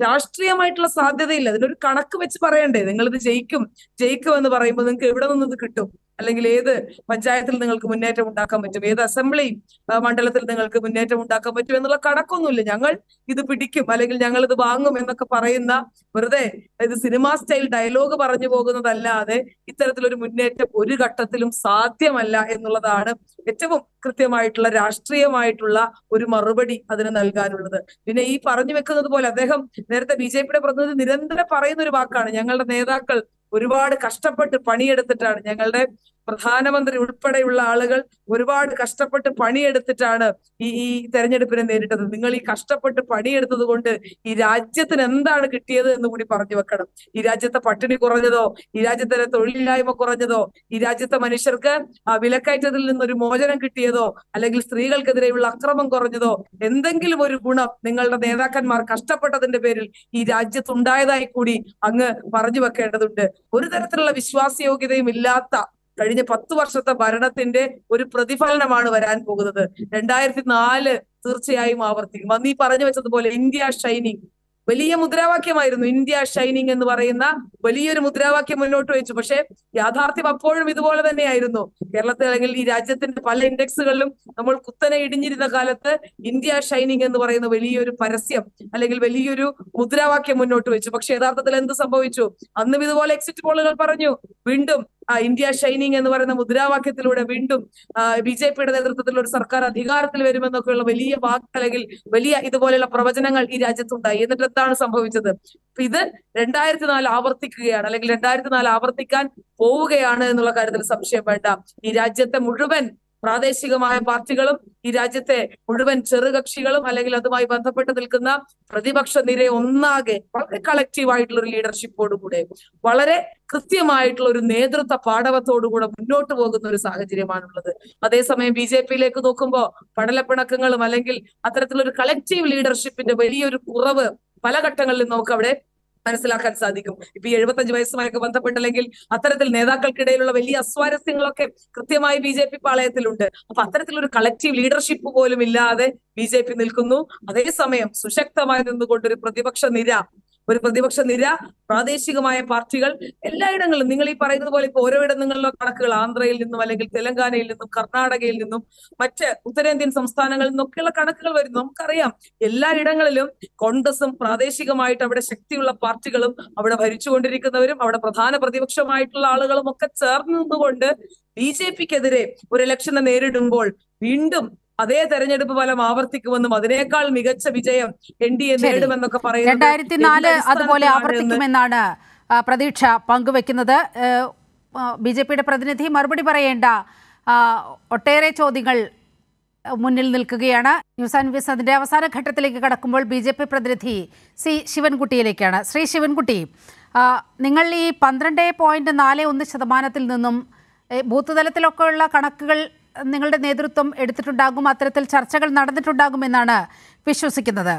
രാഷ്ട്രീയമായിട്ടുള്ള സാധ്യതയില്ല അതിനൊരു കണക്ക് വെച്ച് പറയണ്ടേ നിങ്ങളിത് ജയിക്കും ജയിക്കും എന്ന് പറയുമ്പോൾ നിങ്ങൾക്ക് എവിടെ നിന്ന് ഇത് കിട്ടും അല്ലെങ്കിൽ ഏത് പഞ്ചായത്തിൽ നിങ്ങൾക്ക് മുന്നേറ്റം ഉണ്ടാക്കാൻ പറ്റും ഏത് അസംബ്ലി മണ്ഡലത്തിൽ നിങ്ങൾക്ക് മുന്നേറ്റം ഉണ്ടാക്കാൻ പറ്റും എന്നുള്ള കണക്കൊന്നുമില്ല ഞങ്ങൾ ഇത് പിടിക്കും അല്ലെങ്കിൽ ഞങ്ങൾ ഇത് വാങ്ങും എന്നൊക്കെ പറയുന്ന വെറുതെ ഇത് സിനിമാ സ്റ്റൈൽ ഡയലോഗ് പറഞ്ഞു പോകുന്നതല്ലാതെ ഇത്തരത്തിലൊരു മുന്നേറ്റം ഒരു ഘട്ടത്തിലും സാധ്യമല്ല എന്നുള്ളതാണ് ഏറ്റവും കൃത്യമായിട്ടുള്ള രാഷ്ട്രീയമായിട്ടുള്ള ഒരു മറുപടി അതിന് നൽകാനുള്ളത് പിന്നെ ഈ പറഞ്ഞു വെക്കുന്നത് പോലെ അദ്ദേഹം നേരത്തെ ബി ജെ പിയുടെ പ്രതിനിധി നിരന്തരം പറയുന്ന ഒരു വാക്കാണ് ഞങ്ങളുടെ നേതാക്കൾ ഒരുപാട് കഷ്ടപ്പെട്ട് പണിയെടുത്തിട്ടാണ് ഞങ്ങളുടെ പ്രധാനമന്ത്രി ഉൾപ്പെടെയുള്ള ആളുകൾ ഒരുപാട് കഷ്ടപ്പെട്ട് പണിയെടുത്തിട്ടാണ് ഈ ഈ തെരഞ്ഞെടുപ്പിനെ നേരിട്ടത് നിങ്ങൾ ഈ കഷ്ടപ്പെട്ട് പണിയെടുത്തത് കൊണ്ട് ഈ രാജ്യത്തിന് എന്താണ് കിട്ടിയത് എന്ന് കൂടി പറഞ്ഞു വെക്കണം ഈ രാജ്യത്തെ പട്ടിണി കുറഞ്ഞതോ ഈ രാജ്യത്തെ തൊഴിലില്ലായ്മ കുറഞ്ഞതോ ഈ രാജ്യത്തെ മനുഷ്യർക്ക് ആ വിലക്കയറ്റത്തിൽ ഒരു മോചനം കിട്ടിയതോ അല്ലെങ്കിൽ സ്ത്രീകൾക്കെതിരെയുള്ള അക്രമം കുറഞ്ഞതോ എന്തെങ്കിലും ഒരു ഗുണം നിങ്ങളുടെ നേതാക്കന്മാർ കഷ്ടപ്പെട്ടതിന്റെ പേരിൽ ഈ രാജ്യത്തുണ്ടായതായി കൂടി അങ്ങ് പറഞ്ഞു വെക്കേണ്ടതുണ്ട് ഒരു തരത്തിലുള്ള വിശ്വാസയോഗ്യതയും ഇല്ലാത്ത കഴിഞ്ഞ പത്ത് വർഷത്തെ ഭരണത്തിന്റെ ഒരു പ്രതിഫലനമാണ് വരാൻ പോകുന്നത് രണ്ടായിരത്തി നാല് തീർച്ചയായും ആവർത്തിക്കും അന്ന് ഈ പറഞ്ഞു വെച്ചതുപോലെ ഇന്ത്യ ഷൈനിങ് വലിയ മുദ്രാവാക്യമായിരുന്നു ഇന്ത്യ ഷൈനിങ് എന്ന് പറയുന്ന വലിയൊരു മുദ്രാവാക്യം മുന്നോട്ട് വെച്ചു പക്ഷേ യാഥാർത്ഥ്യം അപ്പോഴും ഇതുപോലെ തന്നെയായിരുന്നു കേരളത്തിൽ അല്ലെങ്കിൽ ഈ രാജ്യത്തിന്റെ പല ഇൻഡെക്സുകളിലും നമ്മൾ കുത്തനെ ഇടിഞ്ഞിരുന്ന കാലത്ത് ഇന്ത്യ ഷൈനിങ് എന്ന് പറയുന്ന വലിയൊരു പരസ്യം അല്ലെങ്കിൽ വലിയൊരു മുദ്രാവാക്യം മുന്നോട്ട് വെച്ചു പക്ഷെ യഥാർത്ഥത്തിൽ എന്ത് സംഭവിച്ചു അന്നും ഇതുപോലെ എക്സിറ്റ് പോളുകൾ പറഞ്ഞു വീണ്ടും ഇന്ത്യ ഷൈനിങ് എന്ന് പറയുന്ന മുദ്രാവാക്യത്തിലൂടെ വീണ്ടും ബി ജെ പിയുടെ നേതൃത്വത്തിൽ ഒരു സർക്കാർ അധികാരത്തിൽ വരുമെന്നൊക്കെയുള്ള വലിയ വാക്ക് അല്ലെങ്കിൽ വലിയ ഇതുപോലെയുള്ള പ്രവചനങ്ങൾ ഈ രാജ്യത്തുണ്ടായി എന്നിട്ട് എന്താണ് സംഭവിച്ചത് ഇത് രണ്ടായിരത്തി നാല് ആവർത്തിക്കുകയാണ് അല്ലെങ്കിൽ രണ്ടായിരത്തി നാല് ആവർത്തിക്കാൻ പോവുകയാണ് എന്നുള്ള കാര്യത്തിൽ സംശയം വേണ്ട ഈ രാജ്യത്തെ മുഴുവൻ പ്രാദേശികമായ പാർട്ടികളും ഈ രാജ്യത്തെ മുഴുവൻ ചെറുകക്ഷികളും അല്ലെങ്കിൽ അതുമായി ബന്ധപ്പെട്ട് നിൽക്കുന്ന പ്രതിപക്ഷ നിര ഒന്നാകെ വളരെ കളക്റ്റീവ് ആയിട്ടുള്ള ഒരു ലീഡർഷിപ്പോടുകൂടെ വളരെ കൃത്യമായിട്ടുള്ള ഒരു നേതൃത്വ പാഠവത്തോടുകൂടെ മുന്നോട്ട് പോകുന്ന ഒരു സാഹചര്യമാണുള്ളത് അതേസമയം ബി ജെ പിയിലേക്ക് നോക്കുമ്പോൾ പടലപ്പിണക്കങ്ങളും അല്ലെങ്കിൽ അത്തരത്തിലൊരു കളക്റ്റീവ് ലീഡർഷിപ്പിന്റെ വലിയൊരു കുറവ് പല ഘട്ടങ്ങളിലും നമുക്ക് അവിടെ മനസ്സിലാക്കാൻ സാധിക്കും ഇപ്പൊ ഈ എഴുപത്തഞ്ച് വയസ്സുമായൊക്കെ ബന്ധപ്പെട്ടല്ലെങ്കിൽ അത്തരത്തിൽ നേതാക്കൾക്കിടയിലുള്ള വലിയ അസ്വാരസ്യങ്ങളൊക്കെ കൃത്യമായി ബി ജെ പി പാളയത്തിലുണ്ട് അപ്പൊ അത്തരത്തിലൊരു കളക്റ്റീവ് ലീഡർഷിപ്പ് പോലും ഇല്ലാതെ ബി ജെ പി നിൽക്കുന്നു അതേസമയം സുശക്തമായി നിന്നുകൊണ്ട് ഒരു പ്രതിപക്ഷ നിര ഒരു പ്രതിപക്ഷ നിര പ്രാദേശികമായ പാർട്ടികൾ എല്ലായിടങ്ങളിലും നിങ്ങൾ ഈ പറയുന്നത് പോലെ ഇപ്പൊ ഓരോ ഇടങ്ങളിലോ കണക്കുകൾ ആന്ധ്രയിൽ നിന്നും അല്ലെങ്കിൽ തെലങ്കാനയിൽ നിന്നും കർണാടകയിൽ നിന്നും മറ്റ് ഉത്തരേന്ത്യൻ സംസ്ഥാനങ്ങളിൽ നിന്നൊക്കെയുള്ള കണക്കുകൾ വരുന്നു നമുക്കറിയാം എല്ലായിടങ്ങളിലും കോൺഗ്രസും പ്രാദേശികമായിട്ട് അവിടെ ശക്തിയുള്ള പാർട്ടികളും അവിടെ ഭരിച്ചുകൊണ്ടിരിക്കുന്നവരും അവിടെ പ്രധാന പ്രതിപക്ഷമായിട്ടുള്ള ആളുകളും ഒക്കെ ചേർന്നുകൊണ്ട് നിന്നുകൊണ്ട് ബി ജെ പിക്കെതിരെ ഒരു ഇലക്ഷനെ നേരിടുമ്പോൾ വീണ്ടും അതേ തെരഞ്ഞെടുപ്പ് ഫലം ആവർത്തിക്കുമെന്നും അതിനേക്കാൾ മികച്ച വിജയം എൻ ഡി എ നേടുമെന്നൊക്കെ പറയുന്നത് അതുപോലെ ആവർത്തിക്കുമെന്നാണ് പ്രതീക്ഷ പങ്കുവെക്കുന്നത് ബി ജെ പിയുടെ പ്രതിനിധി മറുപടി പറയേണ്ട ഒട്ടേറെ ചോദ്യങ്ങൾ മുന്നിൽ നിൽക്കുകയാണ് ന്യൂസ് ആൻഡ് വിസ് അതിൻ്റെ അവസാന ഘട്ടത്തിലേക്ക് കടക്കുമ്പോൾ ബി ജെ പി പ്രതിനിധി സി ശിവൻകുട്ടിയിലേക്കാണ് ശ്രീ ശിവൻകുട്ടി നിങ്ങൾ ഈ പന്ത്രണ്ട് പോയിൻറ്റ് നാല് ഒന്ന് ശതമാനത്തിൽ നിന്നും ബൂത്ത് തലത്തിലൊക്കെയുള്ള കണക്കുകൾ നിങ്ങളുടെ നേതൃത്വം എടുത്തിട്ടുണ്ടാകും അത്തരത്തിൽ ചർച്ചകൾ നടന്നിട്ടുണ്ടാകുമെന്നാണ് വിശ്വസിക്കുന്നത്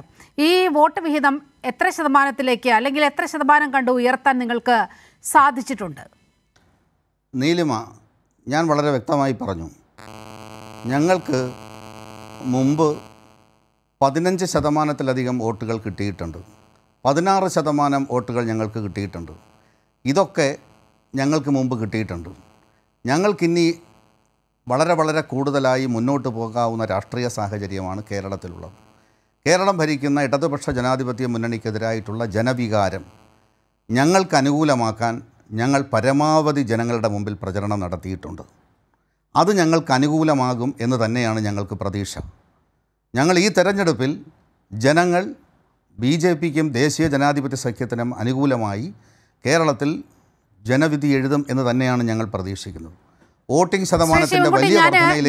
ഈ വോട്ട് വിഹിതം എത്ര ശതമാനത്തിലേക്ക് അല്ലെങ്കിൽ എത്ര ശതമാനം കണ്ട് ഉയർത്താൻ നിങ്ങൾക്ക് സാധിച്ചിട്ടുണ്ട് നീലിമ ഞാൻ വളരെ വ്യക്തമായി പറഞ്ഞു ഞങ്ങൾക്ക് മുമ്പ് പതിനഞ്ച് ശതമാനത്തിലധികം വോട്ടുകൾ കിട്ടിയിട്ടുണ്ട് പതിനാറ് ശതമാനം വോട്ടുകൾ ഞങ്ങൾക്ക് കിട്ടിയിട്ടുണ്ട് ഇതൊക്കെ ഞങ്ങൾക്ക് മുമ്പ് കിട്ടിയിട്ടുണ്ട് ഞങ്ങൾക്കിനി വളരെ വളരെ കൂടുതലായി മുന്നോട്ട് പോകാവുന്ന രാഷ്ട്രീയ സാഹചര്യമാണ് കേരളത്തിലുള്ളത് കേരളം ഭരിക്കുന്ന ഇടതുപക്ഷ ജനാധിപത്യ മുന്നണിക്കെതിരായിട്ടുള്ള ജനവികാരം ഞങ്ങൾക്ക് അനുകൂലമാക്കാൻ ഞങ്ങൾ പരമാവധി ജനങ്ങളുടെ മുമ്പിൽ പ്രചരണം നടത്തിയിട്ടുണ്ട് അത് ഞങ്ങൾക്ക് അനുകൂലമാകും എന്ന് തന്നെയാണ് ഞങ്ങൾക്ക് പ്രതീക്ഷ ഞങ്ങൾ ഈ തെരഞ്ഞെടുപ്പിൽ ജനങ്ങൾ ബി ജെ പിക്കും ദേശീയ ജനാധിപത്യ സഖ്യത്തിനും അനുകൂലമായി കേരളത്തിൽ ജനവിധി എഴുതും എന്ന് തന്നെയാണ് ഞങ്ങൾ പ്രതീക്ഷിക്കുന്നത് വോട്ടിംഗ് ശതമാനത്തിന്റെ വലിയ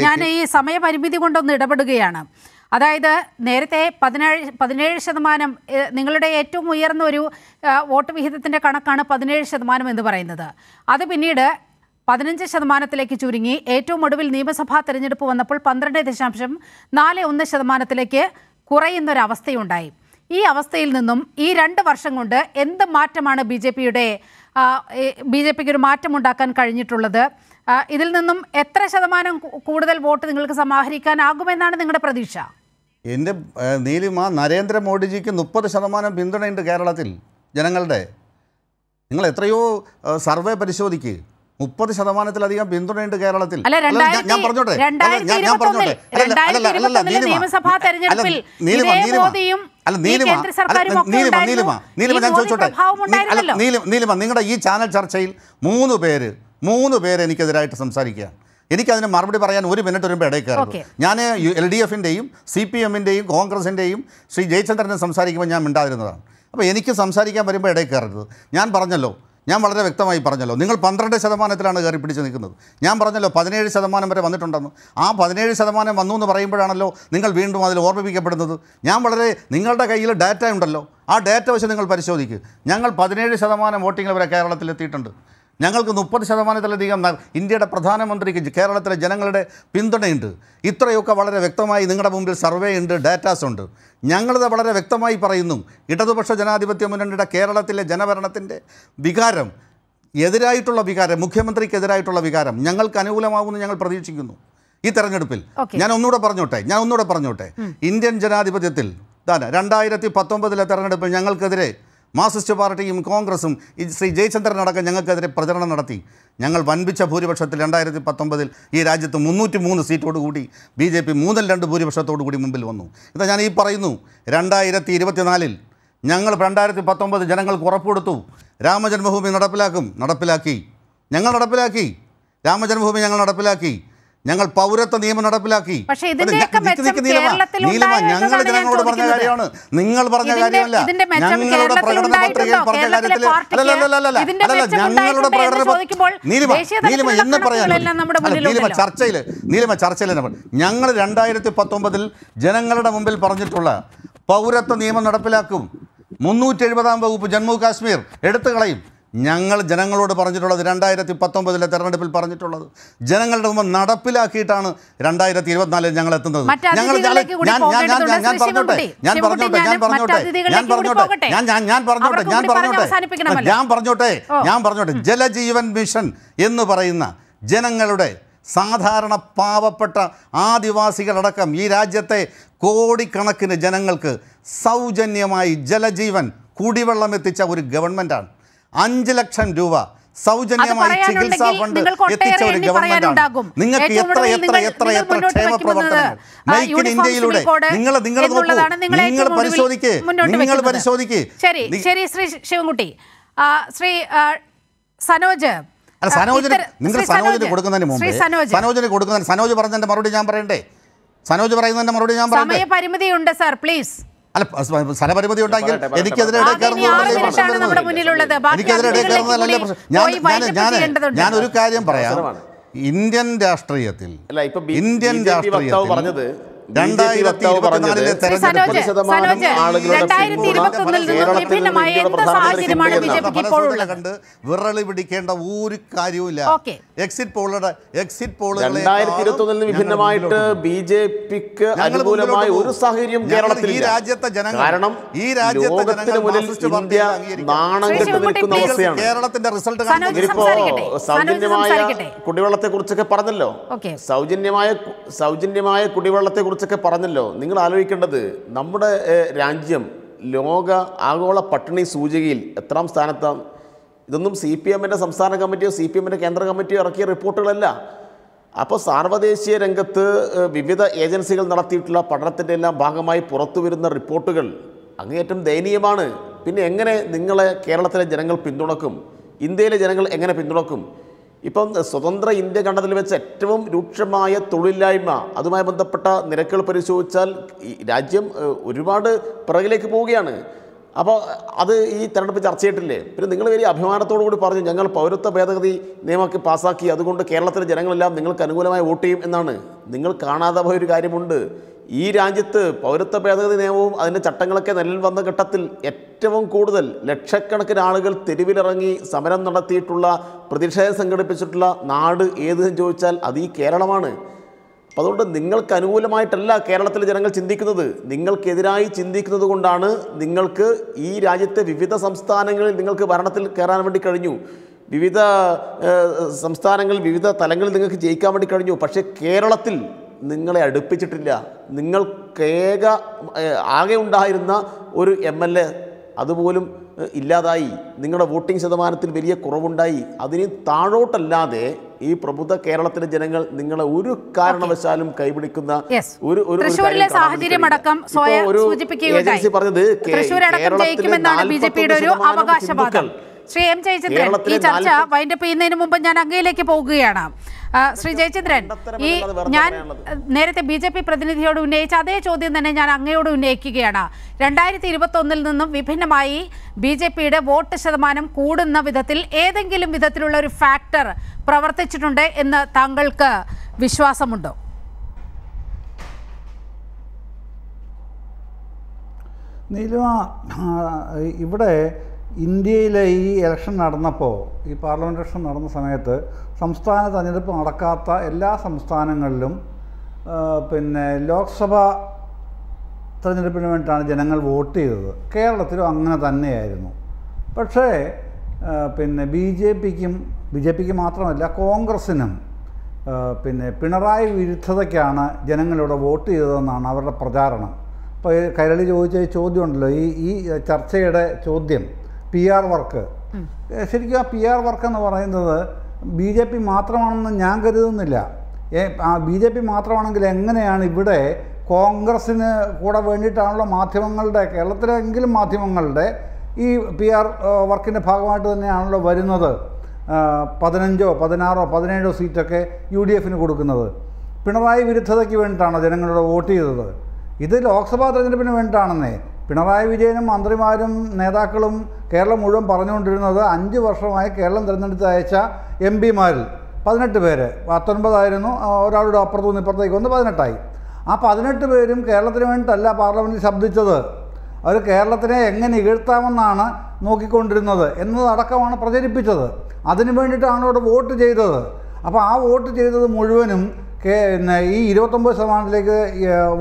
ഞാൻ ഈ സമയപരിമിതി കൊണ്ടൊന്ന് ഇടപെടുകയാണ് അതായത് നേരത്തെ പതിനേഴ് പതിനേഴ് ശതമാനം നിങ്ങളുടെ ഏറ്റവും ഉയർന്ന ഒരു വോട്ട് വിഹിതത്തിൻ്റെ കണക്കാണ് പതിനേഴ് ശതമാനം എന്ന് പറയുന്നത് അത് പിന്നീട് പതിനഞ്ച് ശതമാനത്തിലേക്ക് ചുരുങ്ങി ഏറ്റവും ഒടുവിൽ നിയമസഭാ തെരഞ്ഞെടുപ്പ് വന്നപ്പോൾ പന്ത്രണ്ട് ദശാംശം നാല് ഒന്ന് ശതമാനത്തിലേക്ക് കുറയുന്നൊരവസ്ഥയുണ്ടായി ഈ അവസ്ഥയിൽ നിന്നും ഈ രണ്ട് വർഷം കൊണ്ട് എന്ത് മാറ്റമാണ് ബി ജെ പിയുടെ ബി ജെ പിക്ക് ഒരു മാറ്റമുണ്ടാക്കാൻ കഴിഞ്ഞിട്ടുള്ളത് ഇതിൽ നിന്നും എത്ര ശതമാനം കൂടുതൽ വോട്ട് നിങ്ങൾക്ക് സമാഹരിക്കാനാകുമെന്നാണ് നിങ്ങളുടെ പ്രതീക്ഷ എൻ്റെ നീലിമ നരേന്ദ്രമോദിജിക്ക് മുപ്പത് ശതമാനം പിന്തുണയുണ്ട് കേരളത്തിൽ ജനങ്ങളുടെ നിങ്ങൾ എത്രയോ സർവേ പരിശോധിക്ക് മുപ്പത് ശതമാനത്തിലധികം പിന്തുണയുണ്ട് കേരളത്തിൽ ഞാൻ പറഞ്ഞോട്ടെ അല്ല നീലിമ നീലിമ നീലിമ ഞാൻ ചോദിച്ചോട്ടെ നീലിമ നീലിമ നിങ്ങളുടെ ഈ ചാനൽ ചർച്ചയിൽ മൂന്ന് പേര് മൂന്ന് പേര് എനിക്കെതിരായിട്ട് സംസാരിക്കുകയാണ് എനിക്കതിന് മറുപടി പറയാൻ ഒരു മിനിറ്റ് വരുമ്പോൾ ഇടയിൽ ഞാൻ എൽ ഡി എഫിൻ്റെയും സി പി എമ്മിൻ്റെയും കോൺഗ്രസിൻ്റെയും ശ്രീ ജയചന്ദ്രനെ സംസാരിക്കുമ്പോൾ ഞാൻ മിണ്ടാതിരുന്നതാണ് അപ്പോൾ എനിക്ക് സംസാരിക്കാൻ വരുമ്പോൾ ഇടയിൽ ഞാൻ പറഞ്ഞല്ലോ ഞാൻ വളരെ വ്യക്തമായി പറഞ്ഞല്ലോ നിങ്ങൾ പന്ത്രണ്ട് ശതമാനത്തിലാണ് കയറി പിടിച്ച് നിൽക്കുന്നത് ഞാൻ പറഞ്ഞല്ലോ പതിനേഴ് ശതമാനം വരെ വന്നിട്ടുണ്ടെന്ന് ആ പതിനേഴ് ശതമാനം വന്നു എന്ന് പറയുമ്പോഴാണല്ലോ നിങ്ങൾ വീണ്ടും അതിൽ ഓർമ്മിപ്പിക്കപ്പെടുന്നത് ഞാൻ വളരെ നിങ്ങളുടെ കയ്യിൽ ഡാറ്റ ഉണ്ടല്ലോ ആ ഡാറ്റ വെച്ച് നിങ്ങൾ പരിശോധിക്കുക ഞങ്ങൾ പതിനേഴ് ശതമാനം വോട്ടിങ്ങിൽ വരെ കേരളത്തിൽ എത്തിയിട്ടുണ്ട് ഞങ്ങൾക്ക് മുപ്പത് ശതമാനത്തിലധികം ഇന്ത്യയുടെ പ്രധാനമന്ത്രിക്ക് കേരളത്തിലെ ജനങ്ങളുടെ പിന്തുണയുണ്ട് ഇത്രയൊക്കെ വളരെ വ്യക്തമായി നിങ്ങളുടെ മുമ്പിൽ സർവേ ഉണ്ട് ഡാറ്റാസ് ഉണ്ട് ഞങ്ങളത് വളരെ വ്യക്തമായി പറയുന്നു ഇടതുപക്ഷ ജനാധിപത്യ മുന്നണിയുടെ കേരളത്തിലെ ജനഭരണത്തിൻ്റെ വികാരം എതിരായിട്ടുള്ള വികാരം മുഖ്യമന്ത്രിക്കെതിരായിട്ടുള്ള വികാരം ഞങ്ങൾക്ക് അനുകൂലമാകുമെന്ന് ഞങ്ങൾ പ്രതീക്ഷിക്കുന്നു ഈ തെരഞ്ഞെടുപ്പിൽ ഞാൻ ഒന്നുകൂടെ പറഞ്ഞോട്ടെ ഞാൻ ഒന്നുകൂടെ പറഞ്ഞോട്ടെ ഇന്ത്യൻ ജനാധിപത്യത്തിൽ രണ്ടായിരത്തി പത്തൊമ്പതിലെ തെരഞ്ഞെടുപ്പിൽ ഞങ്ങൾക്കെതിരെ മാർസിസ്റ്റ് പാർട്ടിയും കോൺഗ്രസും ശ്രീ ജയചന്ദ്രൻ അടക്കം ഞങ്ങൾക്കെതിരെ പ്രചരണം നടത്തി ഞങ്ങൾ വൻപിച്ച ഭൂരിപക്ഷത്തിൽ രണ്ടായിരത്തി പത്തൊമ്പതിൽ ഈ രാജ്യത്ത് മുന്നൂറ്റി മൂന്ന് സീറ്റോടുകൂടി ബി ജെ പി മൂന്നിൽ രണ്ട് ഭൂരിപക്ഷത്തോടു കൂടി മുമ്പിൽ വന്നു ഇതാ ഞാൻ ഈ പറയുന്നു രണ്ടായിരത്തി ഇരുപത്തിനാലിൽ ഞങ്ങൾ രണ്ടായിരത്തി പത്തൊമ്പത് ജനങ്ങൾക്ക് ഉറപ്പുകൊടുത്തു രാമജന്മഭൂമി നടപ്പിലാക്കും നടപ്പിലാക്കി ഞങ്ങൾ നടപ്പിലാക്കി രാമജന്മഭൂമി ഞങ്ങൾ നടപ്പിലാക്കി ഞങ്ങൾ പൗരത്വ നിയമം നടപ്പിലാക്കി ഞങ്ങൾ ജനങ്ങളോട് പറഞ്ഞ കാര്യമാണ് നിങ്ങൾ പറഞ്ഞ കാര്യമല്ല ഞങ്ങളുടെ പ്രകടന പത്രികയിൽ പറഞ്ഞ കാര്യത്തില് ഞങ്ങളുടെ പ്രകടന നീലിമ നീലിമ എന്ന് പറയാൻ ചർച്ചയില് ചർച്ചയിൽ നീലിമ ചർച്ചയിൽ ഞങ്ങൾ രണ്ടായിരത്തി പത്തൊമ്പതിൽ ജനങ്ങളുടെ മുമ്പിൽ പറഞ്ഞിട്ടുള്ള പൗരത്വ നിയമം നടപ്പിലാക്കും മുന്നൂറ്റി എഴുപതാം വകുപ്പ് ജമ്മു കാശ്മീർ എടുത്തു കളയും ഞങ്ങൾ ജനങ്ങളോട് പറഞ്ഞിട്ടുള്ളത് രണ്ടായിരത്തി പത്തൊമ്പതിലെ തെരഞ്ഞെടുപ്പിൽ പറഞ്ഞിട്ടുള്ളത് ജനങ്ങളുടെ മുമ്പ് നടപ്പിലാക്കിയിട്ടാണ് രണ്ടായിരത്തി ഇരുപത്തിനാലിൽ ഞങ്ങൾ എത്തുന്നത് ഞങ്ങൾ ഞാൻ പറഞ്ഞോട്ടെ ഞാൻ പറഞ്ഞോട്ടെ ഞാൻ പറഞ്ഞോട്ടെ ഞാൻ പറഞ്ഞോട്ടെ ഞാൻ ഞാൻ പറഞ്ഞോട്ടെ ഞാൻ പറഞ്ഞോട്ടെ ഞാൻ പറഞ്ഞോട്ടെ ഞാൻ പറഞ്ഞോട്ടെ ജലജീവൻ മിഷൻ എന്ന് പറയുന്ന ജനങ്ങളുടെ സാധാരണ പാവപ്പെട്ട ആദിവാസികളടക്കം ഈ രാജ്യത്തെ കോടിക്കണക്കിന് ജനങ്ങൾക്ക് സൗജന്യമായി ജലജീവൻ കുടിവെള്ളം എത്തിച്ച ഒരു ഗവൺമെൻറ്റാണ് അഞ്ച് ലക്ഷം രൂപ സൗജന്യമായി ചികിത്സാ ഫണ്ട് എത്തിച്ച ഒരു ഗവൺമെന്റാണ് നിങ്ങൾക്ക് എത്ര എത്ര എത്ര എത്ര ക്ഷേമ പ്രവർത്തനങ്ങൾ മേക്ക് ഇൻ ഇന്ത്യയിലൂടെ നിങ്ങൾ നിങ്ങൾ നിങ്ങൾ പരിശോധിക്ക് നിങ്ങൾ പരിശോധിക്ക് ശരി ശരി ശ്രീ ശിവൻകുട്ടി ശ്രീ സനോജ് അല്ല സനോജന് നിങ്ങൾ സനോജന് കൊടുക്കുന്നതിന് മുമ്പ് സനോജന് കൊടുക്കുന്നതിന് സനോജ് പറഞ്ഞതിന്റെ മറുപടി ഞാൻ പറയണ്ടേ സനോജ് പറയുന്നതിന്റെ മറുപടി ഞാൻ പറയണ്ടേ ഉണ്ട് സർ പ്ലീസ് അല്ല സ്ഥലപരിമിതി ഉണ്ടെങ്കിൽ എനിക്കെതിരെ ഞാൻ ഒരു കാര്യം പറയാം ഇന്ത്യൻ രാഷ്ട്രീയത്തിൽ ഇന്ത്യൻ രാഷ്ട്രീയത്തിൽ പറഞ്ഞത് തെരഞ്ഞെടുപ്പ് വിറളി പിടിക്കേണ്ട ഒരു കാര്യവുമില്ല എക്സിറ്റ് പോളുടെ എക്സിറ്റ് പോളുകൾ രണ്ടായിരത്തി ഇരുപത്തി വിഭിന്നമായിട്ട് ബി ജെ പിക്ക് ഒരു സാഹചര്യം കേരളത്തിൽ ഈ രാജ്യത്തെ ജനങ്ങൾ ഈ രാജ്യത്തെ ജനങ്ങൾ നിൽക്കുന്ന അവസ്ഥയാണ് കേരളത്തിന്റെ റിസൾട്ട് സൗജന്യമായ കുടിവെള്ളത്തെ കുറിച്ചൊക്കെ പറഞ്ഞല്ലോ സൗജന്യമായ സൗജന്യമായ കുടിവെള്ളത്തെ കുറിച്ച് കുറിച്ചൊക്കെ പറഞ്ഞല്ലോ നിങ്ങൾ ആലോചിക്കേണ്ടത് നമ്മുടെ രാജ്യം ലോക ആഗോള പട്ടിണി സൂചികയിൽ എത്രാം സ്ഥാനത്താണ് ഇതൊന്നും സി പി എമ്മിൻ്റെ സംസ്ഥാന കമ്മിറ്റിയോ സി പി എമ്മിൻ്റെ കേന്ദ്ര കമ്മിറ്റിയോ ഇറക്കിയ റിപ്പോർട്ടുകളല്ല അപ്പോൾ സാർവദേശീയ രംഗത്ത് വിവിധ ഏജൻസികൾ നടത്തിയിട്ടുള്ള പഠനത്തിൻ്റെ എല്ലാം ഭാഗമായി പുറത്തു വരുന്ന റിപ്പോർട്ടുകൾ അങ്ങേയറ്റം ദയനീയമാണ് പിന്നെ എങ്ങനെ നിങ്ങളെ കേരളത്തിലെ ജനങ്ങൾ പിന്തുണക്കും ഇന്ത്യയിലെ ജനങ്ങൾ എങ്ങനെ പിന്തുണക്കും ഇപ്പം സ്വതന്ത്ര ഇന്ത്യ കണ്ടതിൽ വെച്ച് ഏറ്റവും രൂക്ഷമായ തൊഴിലില്ലായ്മ അതുമായി ബന്ധപ്പെട്ട നിരക്കുകൾ പരിശോധിച്ചാൽ രാജ്യം ഒരുപാട് പിറകിലേക്ക് പോവുകയാണ് അപ്പോൾ അത് ഈ തെരഞ്ഞെടുപ്പ് ചർച്ച ചെയ്തിട്ടില്ലേ പിന്നെ നിങ്ങൾ വലിയ അഭിമാനത്തോടു കൂടി പറഞ്ഞു ഞങ്ങൾ പൗരത്വ ഭേദഗതി നിയമമൊക്കെ പാസ്സാക്കി അതുകൊണ്ട് കേരളത്തിലെ ജനങ്ങളെല്ലാം നിങ്ങൾക്ക് അനുകൂലമായി വോട്ട് ചെയ്യും എന്നാണ് നിങ്ങൾ കാണാതെ പോയൊരു കാര്യമുണ്ട് ഈ രാജ്യത്ത് പൗരത്വ ഭേദഗതി നിയമവും അതിൻ്റെ ചട്ടങ്ങളൊക്കെ നിലവിൽ വന്ന ഘട്ടത്തിൽ ഏറ്റവും കൂടുതൽ ലക്ഷക്കണക്കിന് ആളുകൾ തെരുവിലിറങ്ങി സമരം നടത്തിയിട്ടുള്ള പ്രതിഷേധം സംഘടിപ്പിച്ചിട്ടുള്ള നാട് ഏതെന്ന് ചോദിച്ചാൽ അത് ഈ കേരളമാണ് അപ്പോൾ അതുകൊണ്ട് നിങ്ങൾക്ക് അനുകൂലമായിട്ടല്ല കേരളത്തിലെ ജനങ്ങൾ ചിന്തിക്കുന്നത് നിങ്ങൾക്കെതിരായി ചിന്തിക്കുന്നത് കൊണ്ടാണ് നിങ്ങൾക്ക് ഈ രാജ്യത്തെ വിവിധ സംസ്ഥാനങ്ങളിൽ നിങ്ങൾക്ക് ഭരണത്തിൽ കയറാൻ വേണ്ടി കഴിഞ്ഞു വിവിധ സംസ്ഥാനങ്ങളിൽ വിവിധ തലങ്ങളിൽ നിങ്ങൾക്ക് ജയിക്കാൻ വേണ്ടി കഴിഞ്ഞു പക്ഷേ കേരളത്തിൽ നിങ്ങളെ അടുപ്പിച്ചിട്ടില്ല നിങ്ങൾ കേക ആകെ ഉണ്ടായിരുന്ന ഒരു എം എൽ എ അതുപോലും ഇല്ലാതായി നിങ്ങളുടെ വോട്ടിംഗ് ശതമാനത്തിൽ വലിയ കുറവുണ്ടായി അതിന് താഴോട്ടല്ലാതെ ഈ പ്രബുദ്ധ കേരളത്തിലെ ജനങ്ങൾ നിങ്ങളെ ഒരു കാരണവശാലും കൈപിടിക്കുന്ന ഒരു ഒരു ഒരു ഏജൻസി പറഞ്ഞത് കേരളത്തിലെ ശ്രീ എം ജയചന്ദ്രൻ ഈ ചർച്ച വൈൻഡപ്പ് ചെയ്യുന്നതിന് മുമ്പ് ഞാൻ അങ്ങയിലേക്ക് പോകുകയാണ് ശ്രീ ജയചന്ദ്രൻ ഈ ഞാൻ നേരത്തെ ബി ജെ പി പ്രതിനിധിയോട് ഉന്നയിച്ച അതേ ചോദ്യം തന്നെ ഞാൻ അങ്ങയോട് ഉന്നയിക്കുകയാണ് രണ്ടായിരത്തി ഇരുപത്തൊന്നിൽ നിന്നും വിഭിന്നമായി ബി ജെ പിയുടെ വോട്ട് ശതമാനം കൂടുന്ന വിധത്തിൽ ഏതെങ്കിലും വിധത്തിലുള്ള ഒരു ഫാക്ടർ പ്രവർത്തിച്ചിട്ടുണ്ട് എന്ന് താങ്കൾക്ക് വിശ്വാസമുണ്ടോ നീലുമ ഇവിടെ ഇന്ത്യയിലെ ഈ ഇലക്ഷൻ നടന്നപ്പോൾ ഈ പാർലമെൻറ്റ് ഇലക്ഷൻ നടന്ന സമയത്ത് സംസ്ഥാന തെരഞ്ഞെടുപ്പ് നടക്കാത്ത എല്ലാ സംസ്ഥാനങ്ങളിലും പിന്നെ ലോക്സഭ തെരഞ്ഞെടുപ്പിന് വേണ്ടിയിട്ടാണ് ജനങ്ങൾ വോട്ട് ചെയ്തത് കേരളത്തിലും അങ്ങനെ തന്നെയായിരുന്നു പക്ഷേ പിന്നെ ബി ജെ പിക്കും ബി ജെ പിക്ക് മാത്രമല്ല കോൺഗ്രസിനും പിന്നെ പിണറായി വിരുദ്ധതയ്ക്കാണ് ജനങ്ങളിവിടെ വോട്ട് ചെയ്തതെന്നാണ് അവരുടെ പ്രചാരണം ഇപ്പോൾ കൈരളി ചോദിച്ച ചോദ്യമുണ്ടല്ലോ ഈ ഈ ചർച്ചയുടെ ചോദ്യം പി ആർ വർക്ക് ശരിക്കും ആ പി ആർ വർക്ക് എന്ന് പറയുന്നത് ബി ജെ പി മാത്രമാണെന്ന് ഞാൻ കരുതുന്നില്ല ആ ബി ജെ പി മാത്രമാണെങ്കിൽ എങ്ങനെയാണ് ഇവിടെ കോൺഗ്രസ്സിന് കൂടെ വേണ്ടിയിട്ടാണല്ലോ മാധ്യമങ്ങളുടെ കേരളത്തിലെങ്കിലും മാധ്യമങ്ങളുടെ ഈ പി ആർ വർക്കിൻ്റെ ഭാഗമായിട്ട് തന്നെയാണല്ലോ വരുന്നത് പതിനഞ്ചോ പതിനാറോ പതിനേഴോ സീറ്റൊക്കെ യു ഡി എഫിന് കൊടുക്കുന്നത് പിണറായി വിരുദ്ധതയ്ക്ക് വേണ്ടിയിട്ടാണോ ജനങ്ങളോട് വോട്ട് ചെയ്തത് ഇത് ലോക്സഭാ തെരഞ്ഞെടുപ്പിന് വേണ്ടിയിട്ടാണെന്നേ പിണറായി വിജയനും മന്ത്രിമാരും നേതാക്കളും കേരളം മുഴുവൻ പറഞ്ഞുകൊണ്ടിരുന്നത് അഞ്ച് വർഷമായി കേരളം തിരഞ്ഞെടുത്ത് അയച്ച എം പിമാരിൽ പതിനെട്ട് പേര് പത്തൊൻപതായിരുന്നു ഒരാളുടെ അപ്പുറത്തു നിന്ന് ഇപ്പുറത്തേക്ക് വന്ന് പതിനെട്ടായി ആ പതിനെട്ട് പേരും കേരളത്തിന് വേണ്ടിയിട്ടല്ല പാർലമെൻറ്റിൽ ശബ്ദിച്ചത് അവർ കേരളത്തിനെ എങ്ങനെ ഇകഴ്ത്താമെന്നാണ് നോക്കിക്കൊണ്ടിരുന്നത് എന്നതടക്കമാണ് പ്രചരിപ്പിച്ചത് അതിനു വേണ്ടിയിട്ടാണ് അവിടെ വോട്ട് ചെയ്തത് അപ്പോൾ ആ വോട്ട് ചെയ്തത് മുഴുവനും പിന്നെ ഈ ഇരുപത്തൊമ്പത് ശതമാനത്തിലേക്ക്